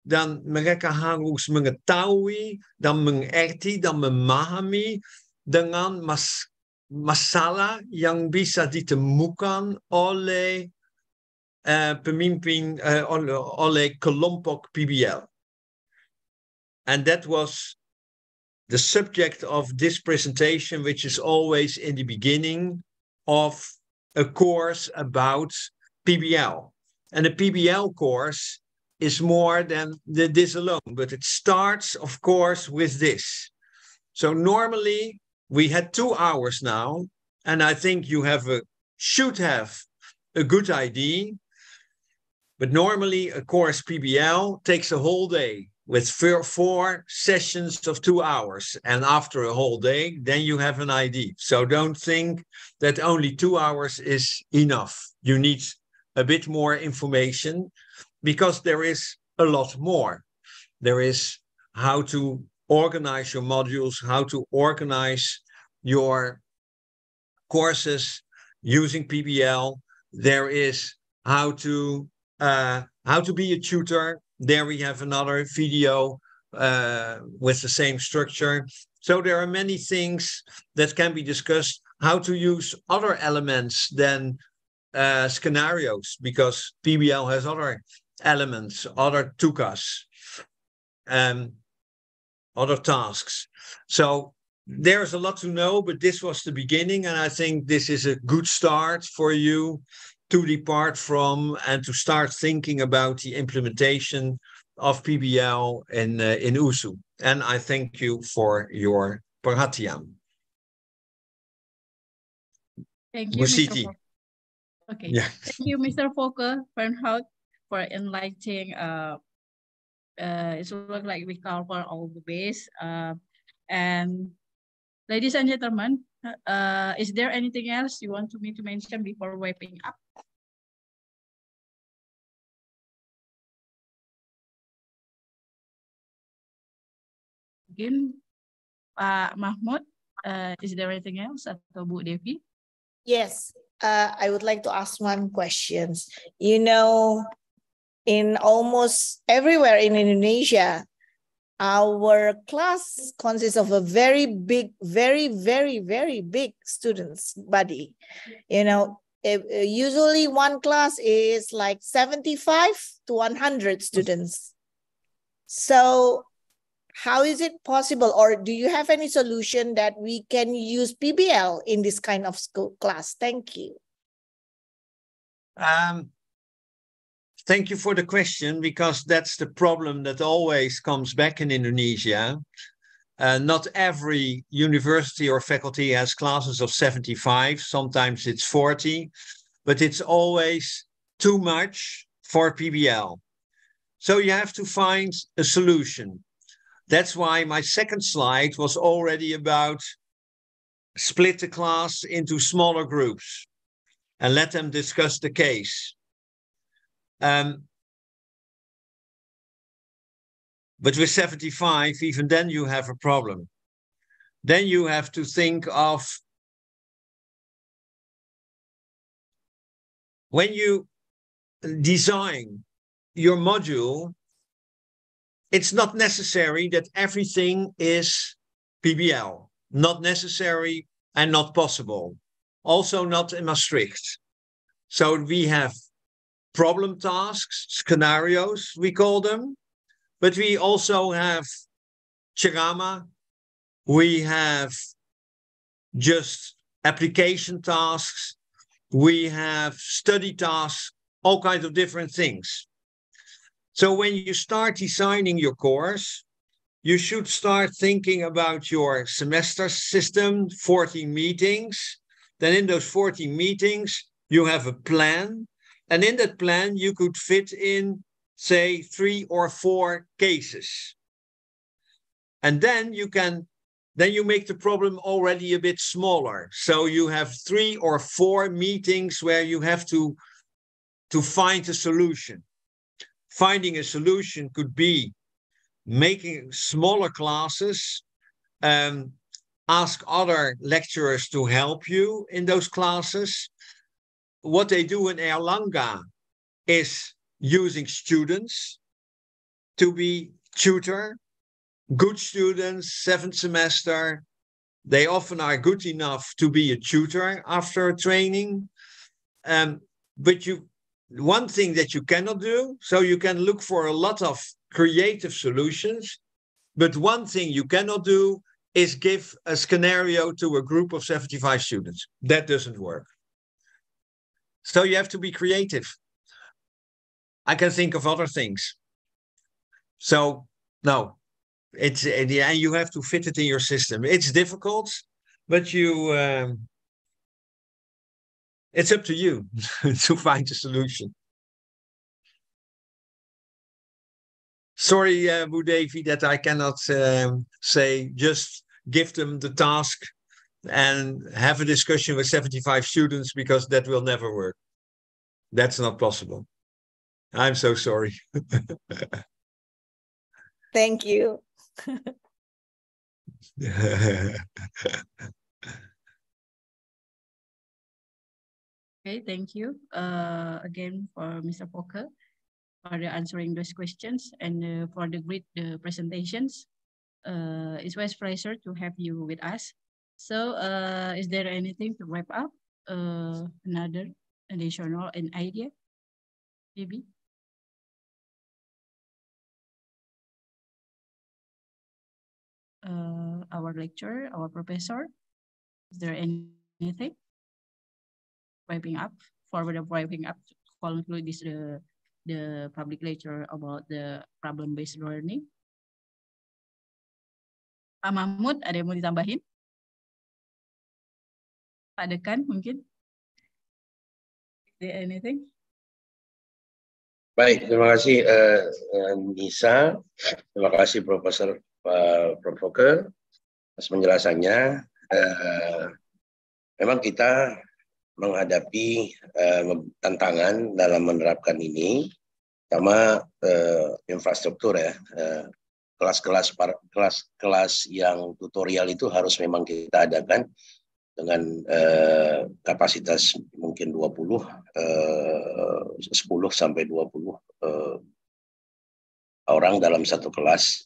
Dan mereka harus mengetahui dan mengerti dan memahami dengan mas masalah yang bisa ditemukan oleh uh, pemimpin, uh, eh, oleh, oleh kelompok PBL. And that was the subject of this presentation, which is always in the beginning of a course about PBL. And the PBL course is more than the, this alone, but it starts, of course, with this. So normally we had two hours now, and I think you have a should have a good idea. But normally a course PBL takes a whole day with four, four sessions of two hours. And after a whole day, then you have an ID. So don't think that only two hours is enough. You need a bit more information because there is a lot more. There is how to organize your modules, how to organize your courses using PBL. There is how to uh, how to be a tutor, there we have another video uh, with the same structure. So there are many things that can be discussed, how to use other elements than uh, scenarios, because PBL has other elements, other tukas, um, other tasks. So there's a lot to know, but this was the beginning. And I think this is a good start for you to depart from and to start thinking about the implementation of PBL in, uh, in USU. And I thank you for your paratiam. Thank you, Musiti. Mr. Volker. Okay. Yeah. Thank you, Mr. Volker Bernhard, for enlightening. Uh, uh, it's like we cover all the base. Uh, and ladies and gentlemen, uh, is there anything else you want me to mention before wrapping up? Again, Pak Mahmud, uh, is there anything else atau Bu Devi? Yes, uh, I would like to ask one question. You know, in almost everywhere in Indonesia, our class consists of a very big very very very big students body you know usually one class is like 75 to 100 students so how is it possible or do you have any solution that we can use pbl in this kind of school class thank you um Thank you for the question because that's the problem that always comes back in Indonesia. Uh, not every university or faculty has classes of 75, sometimes it's 40, but it's always too much for PBL. So you have to find a solution. That's why my second slide was already about split the class into smaller groups and let them discuss the case. Um, but with 75, even then you have a problem. Then you have to think of when you design your module, it's not necessary that everything is PBL, not necessary and not possible. Also, not in Maastricht. So we have problem tasks, scenarios, we call them. But we also have Chirama, we have just application tasks, we have study tasks, all kinds of different things. So when you start designing your course, you should start thinking about your semester system, 14 meetings. Then in those 14 meetings, you have a plan and in that plan, you could fit in, say, three or four cases. And then you can, then you make the problem already a bit smaller. So you have three or four meetings where you have to, to find a solution. Finding a solution could be making smaller classes, um, ask other lecturers to help you in those classes what they do in Erlanga is using students to be tutor, good students, seventh semester. They often are good enough to be a tutor after training. Um, but you, one thing that you cannot do, so you can look for a lot of creative solutions. But one thing you cannot do is give a scenario to a group of 75 students. That doesn't work. So you have to be creative. I can think of other things. So no, it's and yeah, you have to fit it in your system. It's difficult, but you. Um, it's up to you to find a solution. Sorry, uh, Budevi, that I cannot um, say just give them the task and have a discussion with 75 students because that will never work. That's not possible. I'm so sorry. Thank you. Okay, thank you uh, again for Mr. Poker for answering those questions and uh, for the great uh, presentations. Uh, it's always a pleasure to have you with us. So uh, is there anything to wrap up? Uh, another additional an idea, maybe? Uh, our lecturer, our professor, is there anything? Wrapping up, forward of wrapping up, conclude this uh, the public lecture about the problem-based learning. Pak Mahmud, ada yang mau ditambahin? Pak Dekan mungkin? Is anything? Baik, terima kasih uh, Nisa, terima kasih Profesor uh, Prof. atas penjelasannya. Uh, memang kita menghadapi uh, tantangan dalam menerapkan ini, sama uh, infrastruktur ya. kelas kelas uh, kelas-kelas yang tutorial itu harus memang kita adakan dengan eh, kapasitas mungkin 20 eh, 10 sampai 20 eh, orang dalam satu kelas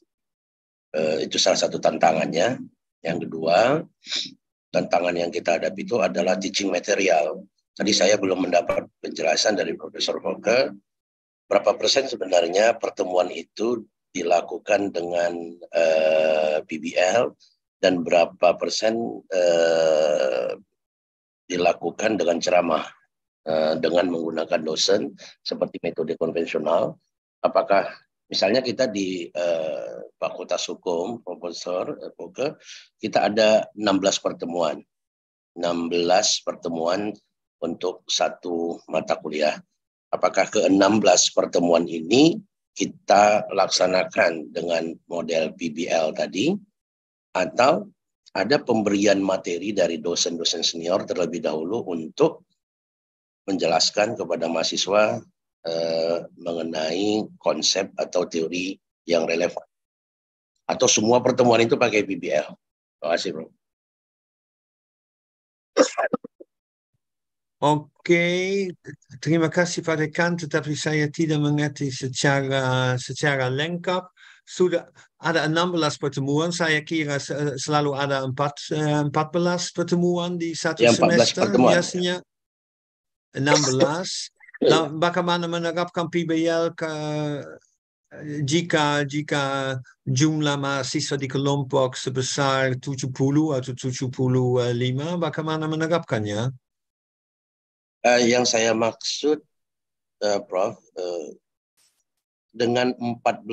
eh, itu salah satu tantangannya. Yang kedua, tantangan yang kita hadapi itu adalah teaching material. Tadi saya belum mendapat penjelasan dari Profesor Volker berapa persen sebenarnya pertemuan itu dilakukan dengan eh, BBL dan berapa persen eh, dilakukan dengan ceramah eh, dengan menggunakan dosen seperti metode konvensional apakah misalnya kita di eh, Fakultas Hukum Profesor eh, Poke kita ada 16 pertemuan 16 pertemuan untuk satu mata kuliah apakah ke-16 pertemuan ini kita laksanakan dengan model PBL tadi atau ada pemberian materi dari dosen-dosen senior terlebih dahulu untuk menjelaskan kepada mahasiswa eh, mengenai konsep atau teori yang relevan. Atau semua pertemuan itu pakai PBL. Terima kasih, Bro. Oke, terima kasih Pak Dekan, tetapi saya tidak mengerti secara secara lengkap sudah ada enam belas pertemuan. Saya kira selalu ada eh, empat belas pertemuan di satu ya, semester pertemuan. biasanya. 16. Ya. Nah, bagaimana menerapkan PBL ke, eh, jika jika jumlah mahasiswa di kelompok sebesar tujuh puluh atau tujuh puluh lima bagaimana menerapkannya? Uh, yang saya maksud, uh, Prof, uh, dengan 14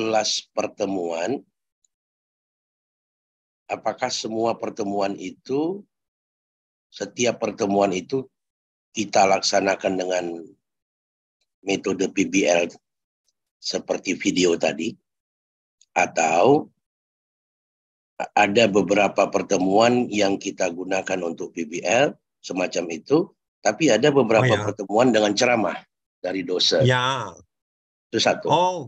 pertemuan, apakah semua pertemuan itu, setiap pertemuan itu kita laksanakan dengan metode PBL seperti video tadi, atau ada beberapa pertemuan yang kita gunakan untuk PBL semacam itu, tapi ada beberapa oh, ya. pertemuan dengan ceramah dari dosen. Ya, itu satu. Oh,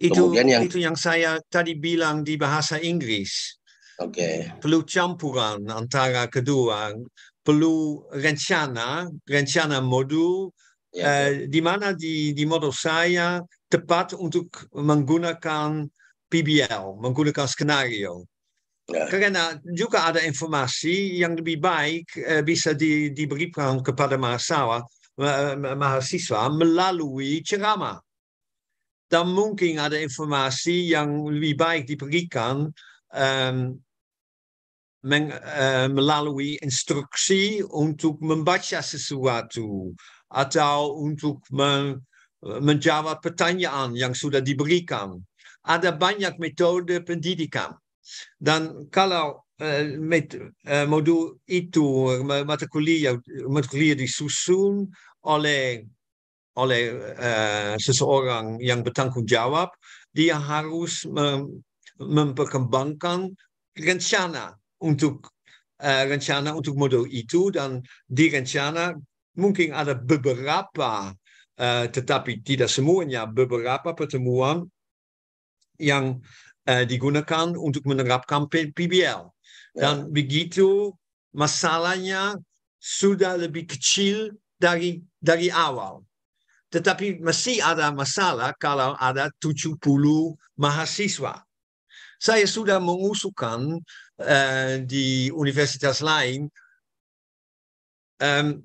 itu yang, itu yang saya tadi bilang di bahasa Inggris. Oke. Okay. Perlu campuran antara kedua. Perlu rencana, rencana modul. Ya, ya. Eh, di mana di, di modul saya tepat untuk menggunakan PBL, menggunakan skenario. Ya. Karena juga ada informasi yang lebih baik eh, bisa di, diberikan kepada mahasiswa, eh, mahasiswa melalui ceramah. Dan munking aan de informatie, yang wie baik die berikan, um, ehm, men, uh, ehm, melalui instruksi untuk membaca sesuatu atau untuk men, menjawab pertanyaan yang sudah diberikan. Ada banyak metode pendidikan. Dan kalau eh, met, eh, modul itu, mata kuliah, mata kuliah oleh oleh uh, seseorang yang bertanggung jawab, dia harus mem memperkembangkan rencana untuk uh, rencana untuk model itu dan di rencana mungkin ada beberapa uh, tetapi tidak semuanya beberapa pertemuan yang uh, digunakan untuk menerapkan PBL ya. dan yeah. begitu masalahnya sudah lebih kecil dari dari awal tetapi masih ada masalah kalau ada 70 mahasiswa. Saya sudah mengusulkan uh, di universitas lain um,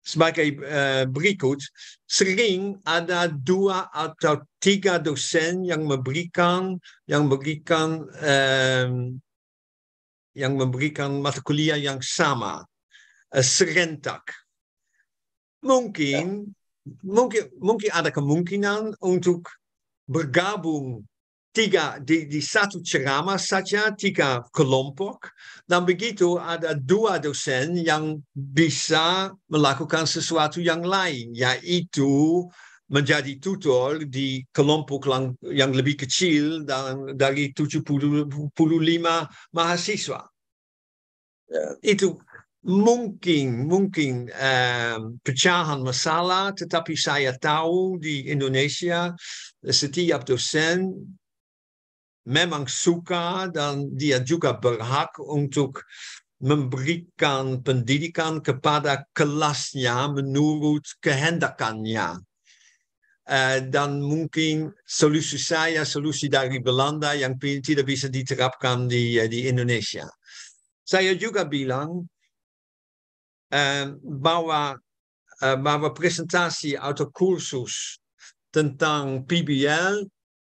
sebagai uh, berikut, sering ada dua atau tiga dosen yang memberikan yang memberikan um, yang memberikan mata kuliah yang sama, uh, serentak mungkin ya. mungkin mungkin ada kemungkinan untuk bergabung tiga di, di satu ceramah saja tiga kelompok dan begitu ada dua dosen yang bisa melakukan sesuatu yang lain yaitu menjadi tutor di kelompok yang lebih kecil dan dari 75 mahasiswa. Ya. Itu mungkin mungkin um, pecahan masalah, tetapi saya tahu di Indonesia setiap dosen memang suka dan dia juga berhak untuk memberikan pendidikan kepada kelasnya menurut kehendakannya. Uh, dan mungkin solusi saya, solusi dari Belanda yang tidak bisa diterapkan di, di Indonesia. Saya juga bilang, mała, ehm, eh, presentasi atau kursus tentang PBL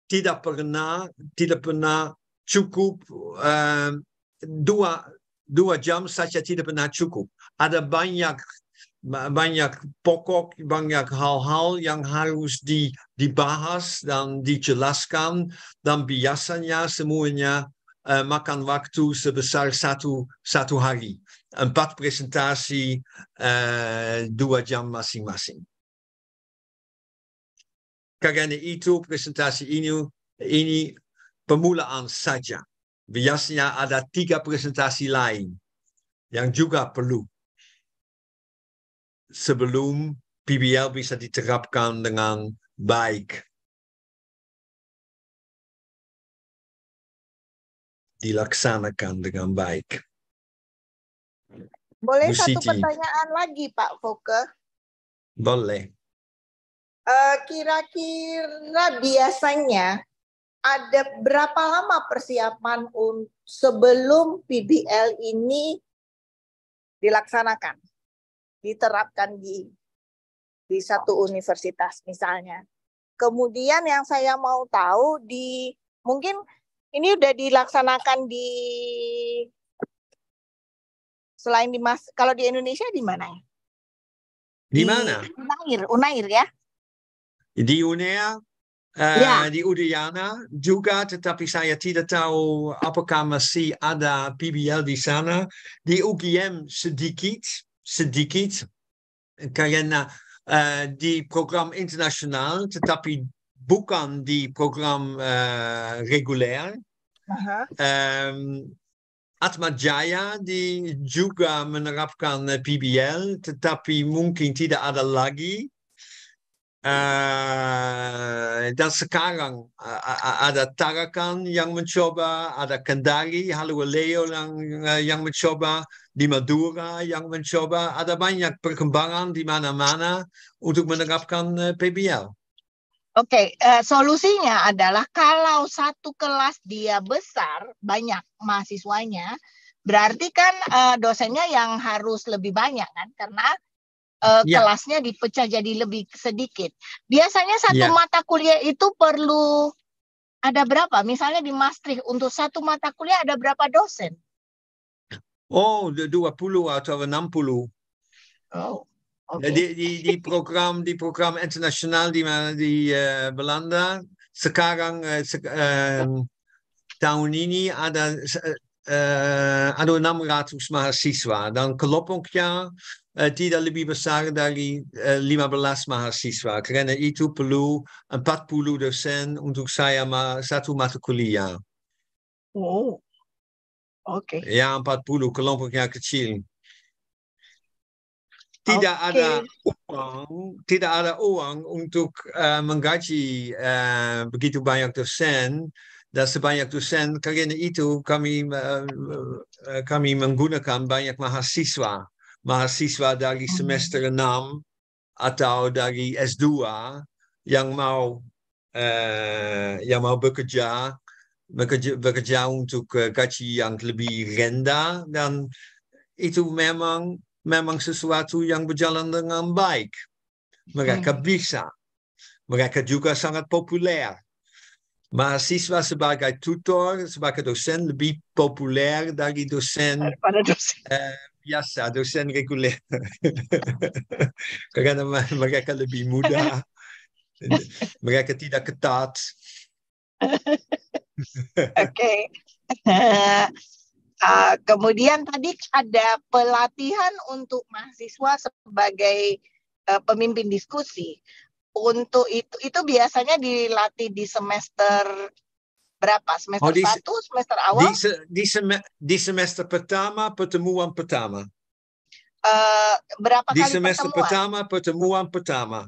tidak pernah tidak pernah cukup ehm, dua dua jam saja tidak pernah cukup. Ada banyak banyak pokok, banyak hal-hal yang harus di, dibahas dan dijelaskan dan biasanya semuanya uh, makan waktu sebesar satu satu hari een presentasi uh, eh, Dua Jam Masing-Masing. Kagane Itu, presentasi ini, ini pemulaan saja. Biasanya ada tiga presentasi lain yang juga perlu sebelum PBL bisa diterapkan dengan baik. Dilaksanakan dengan baik. Boleh Bu satu pertanyaan lagi Pak Foke? Boleh. kira eh, kira-kira biasanya ada berapa lama persiapan sebelum PBL ini dilaksanakan, diterapkan di di satu universitas misalnya. Kemudian yang saya mau tahu di mungkin ini sudah dilaksanakan di Selain di Mas, kalau di Indonesia di mana ya? Di, mana? Unair, Unair ya. Di Unair, uh, ya. di Udayana juga, tetapi saya tidak tahu apakah masih ada PBL di sana. Di UGM sedikit, sedikit, karena uh, di program internasional, tetapi bukan di program uh, reguler. Uh -huh. um, Atma Jaya di juga menerapkan PBL, tetapi mungkin tidak ada lagi. Uh, dan sekarang uh, ada Tarakan yang mencoba, ada Kendari, Halua Leo yang, uh, yang mencoba, di Madura yang mencoba. Ada banyak perkembangan di mana-mana untuk menerapkan eh, PBL. Oke, okay, uh, eh, solusinya adalah kalau satu kelas dia besar, banyak mahasiswanya, berarti kan uh, dosennya yang harus lebih banyak kan, karena uh, eh, yeah. kelasnya dipecah jadi lebih sedikit. Biasanya satu yeah. mata kuliah itu perlu ada berapa? Misalnya di Maastricht untuk satu mata kuliah ada berapa dosen? Oh, 20 atau 60. Oh. Okay. Die, die, programma, die programma internationaal, die, die uh, eh, belanda, sekarang uh, eh, se, uh, ehm, tahun ada uh, eh, mahasiswa dan Kaloponkja uh, libi dali dari uh, 15 mahasiswa kerana itu perlu 40 dosen untuk saya ma satu mata Oh. Ja, Pat 40 kelompoknya kecil. tidak okay. ada uang, tidak ada uang untuk uh, menggaji uh, begitu banyak dosen dan sebanyak dosen karena itu kami uh, kami menggunakan banyak mahasiswa mahasiswa dari hmm. semester 6 atau dari S2 yang mau uh, yang mau bekerja bekerja, bekerja untuk uh, gaji yang lebih rendah dan itu memang memang sesuatu yang berjalan dengan baik. Mereka hmm. bisa. Mereka juga sangat populer. Mahasiswa sebagai tutor, sebagai dosen lebih populer dari dosen, dosen. Eh, biasa, dosen reguler. Karena mereka lebih muda. mereka tidak ketat. Oke. Okay. Eh, kemudian tadi ada pelatihan untuk mahasiswa sebagai uh, pemimpin diskusi. Untuk itu itu biasanya dilatih di semester berapa? Semester oh, satu, semester awal? Di, di, sem, di semester pertama pertemuan pertama. Uh, berapa di kali semester pertama pertemuan pertama.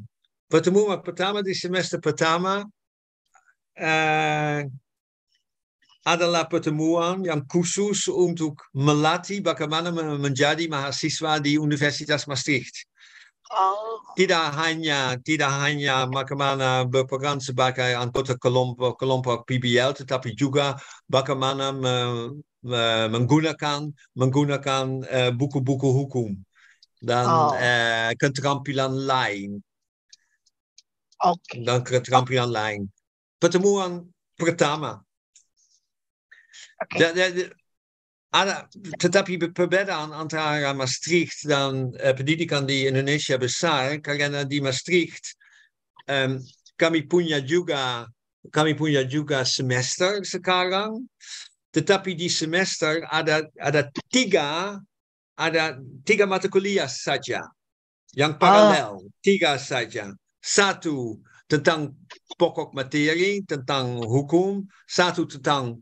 Pertemuan pertama di semester pertama uh, adalah pertemuan yang khusus untuk melatih bagaimana menjadi mahasiswa di Universitas Maastricht. Oh. Tidak hanya tidak hanya bagaimana berperan sebagai anggota kelompok kelompok PBL, tetapi juga bagaimana me, me, menggunakan menggunakan buku-buku uh, eh, hukum dan oh. uh, eh, keterampilan lain. Okay. Dan keterampilan lain. Pertemuan pertama Okay. De, de, tetap je aan antara Maastricht, dan uh, eh, pendidikan di Indonesia besar, karena di Maastricht um, ehm, kami punya juga kami punya juga semester sekarang, tetapi di semester ada ada tiga ada tiga mata kuliah saja yang ah. paralel, tiga saja. Satu tentang pokok materi, tentang hukum, satu tentang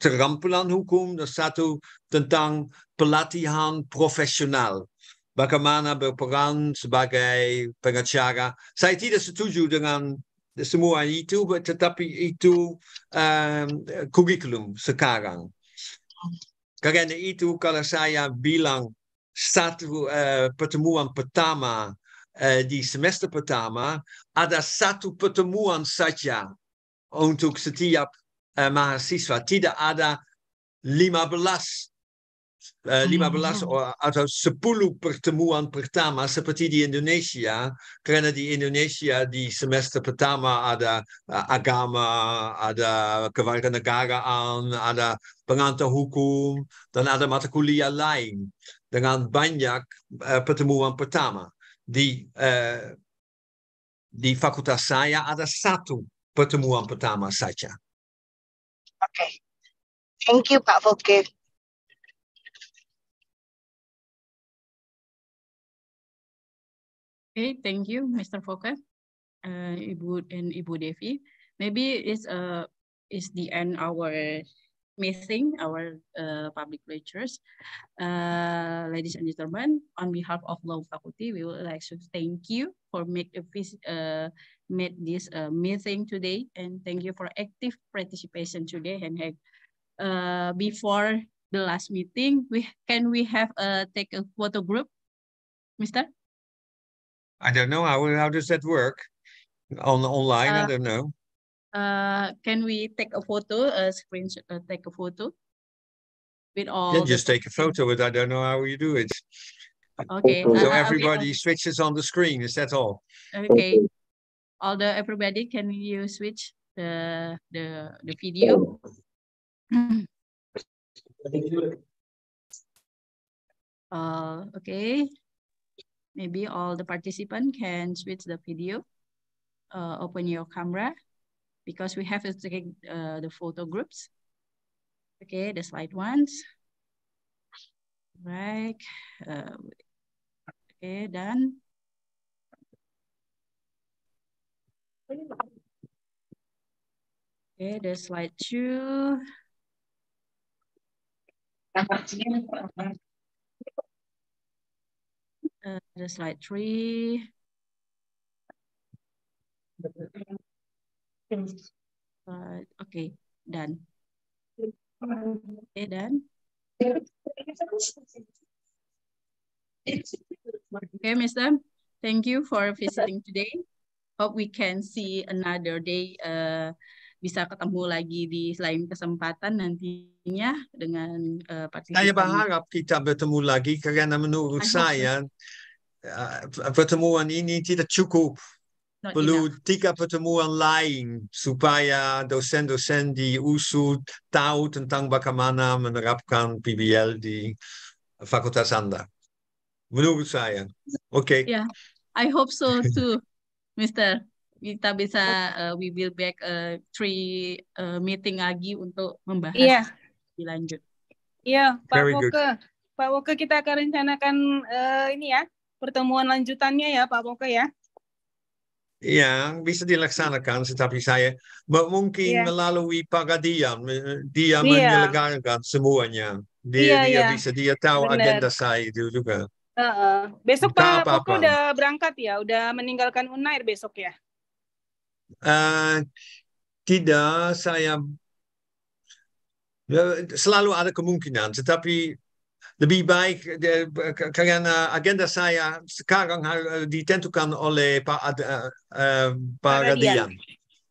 te rampelan hukum satu tentang pelatihan profesional. Bagaimana berperan sebagai pengacara. Saya tidak setuju dengan semua itu, tetapi itu um, ehm, kurikulum sekarang. Karena itu kalau saya bilang satu uh, eh, pertemuan pertama uh, eh, di semester pertama, ada satu pertemuan saja untuk setiap eh, mahasiswa tidak ada 15 15 eh, hmm, hmm. atau 10 pertemuan pertama seperti di Indonesia karena di Indonesia di semester pertama ada eh, agama, ada kewarganegaraan, ada pengantar hukum dan ada mata kuliah lain dengan banyak eh, pertemuan pertama. Di di fakultas saya ada satu pertemuan pertama saja. Okay. Thank you, Pak Foke. Okay, thank you, Mr. Foke, uh, Ibu and Ibu Devi. Maybe it's uh, it's the end our Missing our uh, public lectures, Uh, ladies and gentlemen, on behalf of law faculty, we would like to thank you for make a visit, uh, uh made this uh, meeting today, and thank you for active participation today. And uh, uh before the last meeting, we can we have a uh, take a photo group, Mister? I don't know how how does that work on online. I don't know. Uh, can we take a photo, a screen, uh, take a photo with all? Yeah, just take a photo, but I don't know how you do it. Okay. Uh, so uh, everybody okay. Uh, switches on the screen, is that all? Okay. All the everybody, can you switch the, the, the video? Oh. uh, okay. Maybe all the participants can switch the video. Uh, open your camera because we have to take uh, the photo groups. Okay, the slide ones. Right. Uh, okay, done. Okay, the slide two. Uh, the slide three. Eh, oke, dan. Oke, eh, dan. Okay, Mister, thank you for visiting today. Hope we can see another day. Uh, bisa ketemu lagi di lain kesempatan nantinya dengan uh, partisipan. Saya berharap kita bertemu lagi karena menurut saya uh, pertemuan ini tidak cukup Not perlu tiga pertemuan lain supaya dosen-dosen di USU tahu tentang bagaimana menerapkan PBL di fakultas Anda. Menurut saya. Oke. Okay. Ya, yeah, I hope so too, Mister. Kita bisa, uh, we will back uh, three uh, meeting lagi untuk membahas yeah. lebih Iya, yeah, Pak Very Woke. Good. Pak Woke, kita akan rencanakan uh, ini ya, pertemuan lanjutannya ya, Pak Woke ya yang bisa dilaksanakan tetapi saya mungkin yeah. melalui pagadian dia yeah. menyelenggarakan semuanya dia yeah, dia yeah. bisa dia tahu Bener. agenda saya itu juga uh -uh. besok Entah pak sudah udah berangkat ya udah meninggalkan Unair besok ya uh, tidak saya ya, selalu ada kemungkinan tetapi lebih baik de, karena eh, agenda saya sekarang eh, ditentukan oleh Pak uh, eh, Paradian.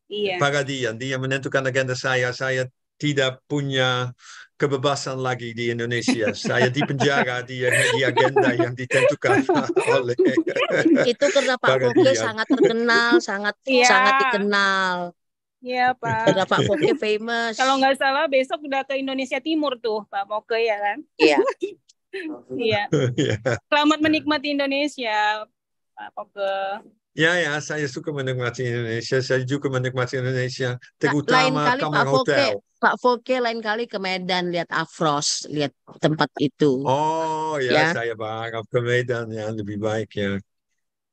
Iya. Paradian, dia menentukan agenda saya. Saya tidak punya kebebasan lagi di Indonesia. Saya di penjara di, di agenda yang ditentukan oleh. Itu karena Pak Koke sangat terkenal, sangat yeah. sangat dikenal. Iya Pak. Karena Pak famous. Kalau nggak salah besok udah ke Indonesia Timur tuh Pak Foke ya kan? Iya. iya. Iya. Selamat menikmati Indonesia Pak Foke. Ya ya, saya suka menikmati Indonesia. Saya juga menikmati Indonesia, terutama lain kali kamar Pak Foke, hotel. Pak Foke lain kali ke Medan lihat Afros, lihat tempat itu. Oh ya, ya. saya berharap ke Medan ya lebih baik ya.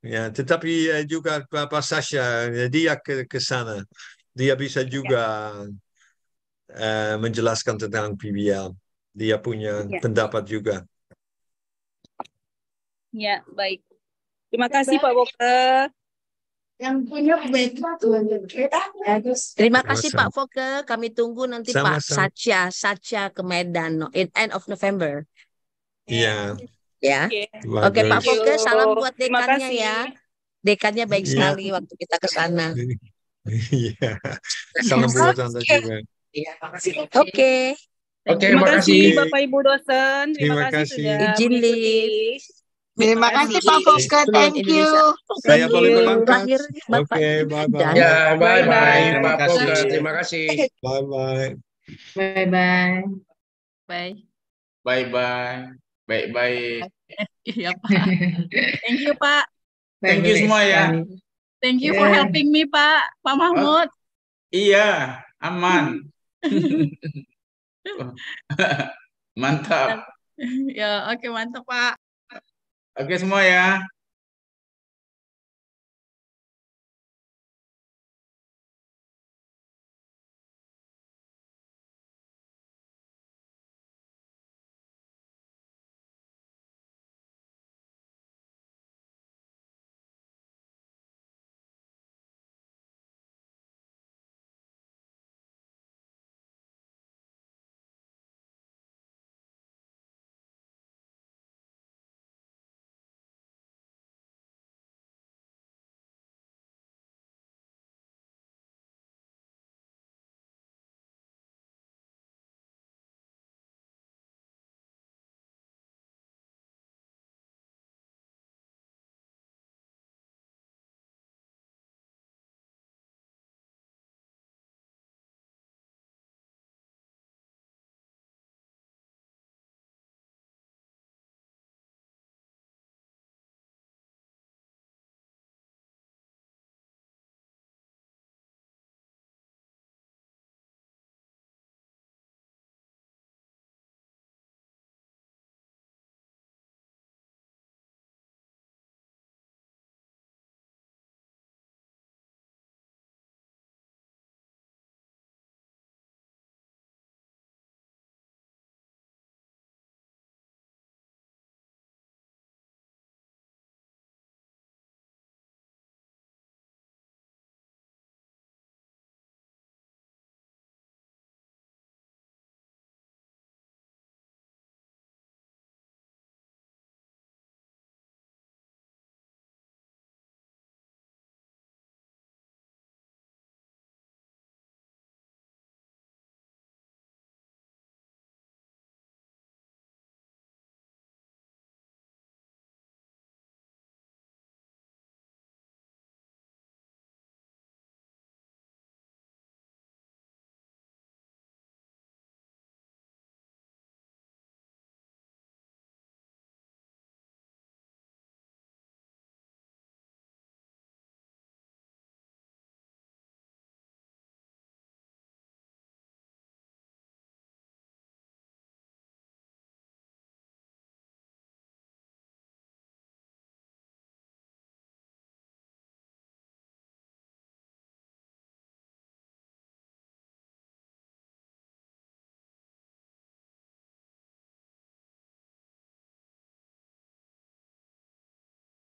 Ya, tetapi eh, juga Pak Sasha dia ke, ke sana dia bisa iya. juga uh, menjelaskan tentang PBL. Dia punya ya. pendapat juga. Ya, baik. Terima kasih Pak Boker. Yang punya Terima kasih Pak Foke. Kami tunggu nanti Sama -sama. Pak Satya, Satya ke Medan no, in end of November. Iya. Ya. Oke, Pak Foke, salam buat dekannya ya. Dekannya baik ya. sekali waktu kita ke sana. Iya. Salam buat Anda juga. Iya, makasih. Oke. Oke, okay, terima kasih Bapak Ibu dosen. Terima, terima kasih. kasih. Izin Terima kasih Pak Fokke, thank you. Saya boleh berangkat. Oke, bye bye. Ya, bye bye Pak bye terima kasih. Bye bye. Bye bye. Bye. Bye bye. Baik baik. Iya Pak. Thank you Pak. Thank you semua ya. Thank you yeah. for helping me, Pak. Pak ah, Mahmud. Oh, iya, aman. mantap. Ya, oke okay, mantap, Pak. Oke okay, semua ya.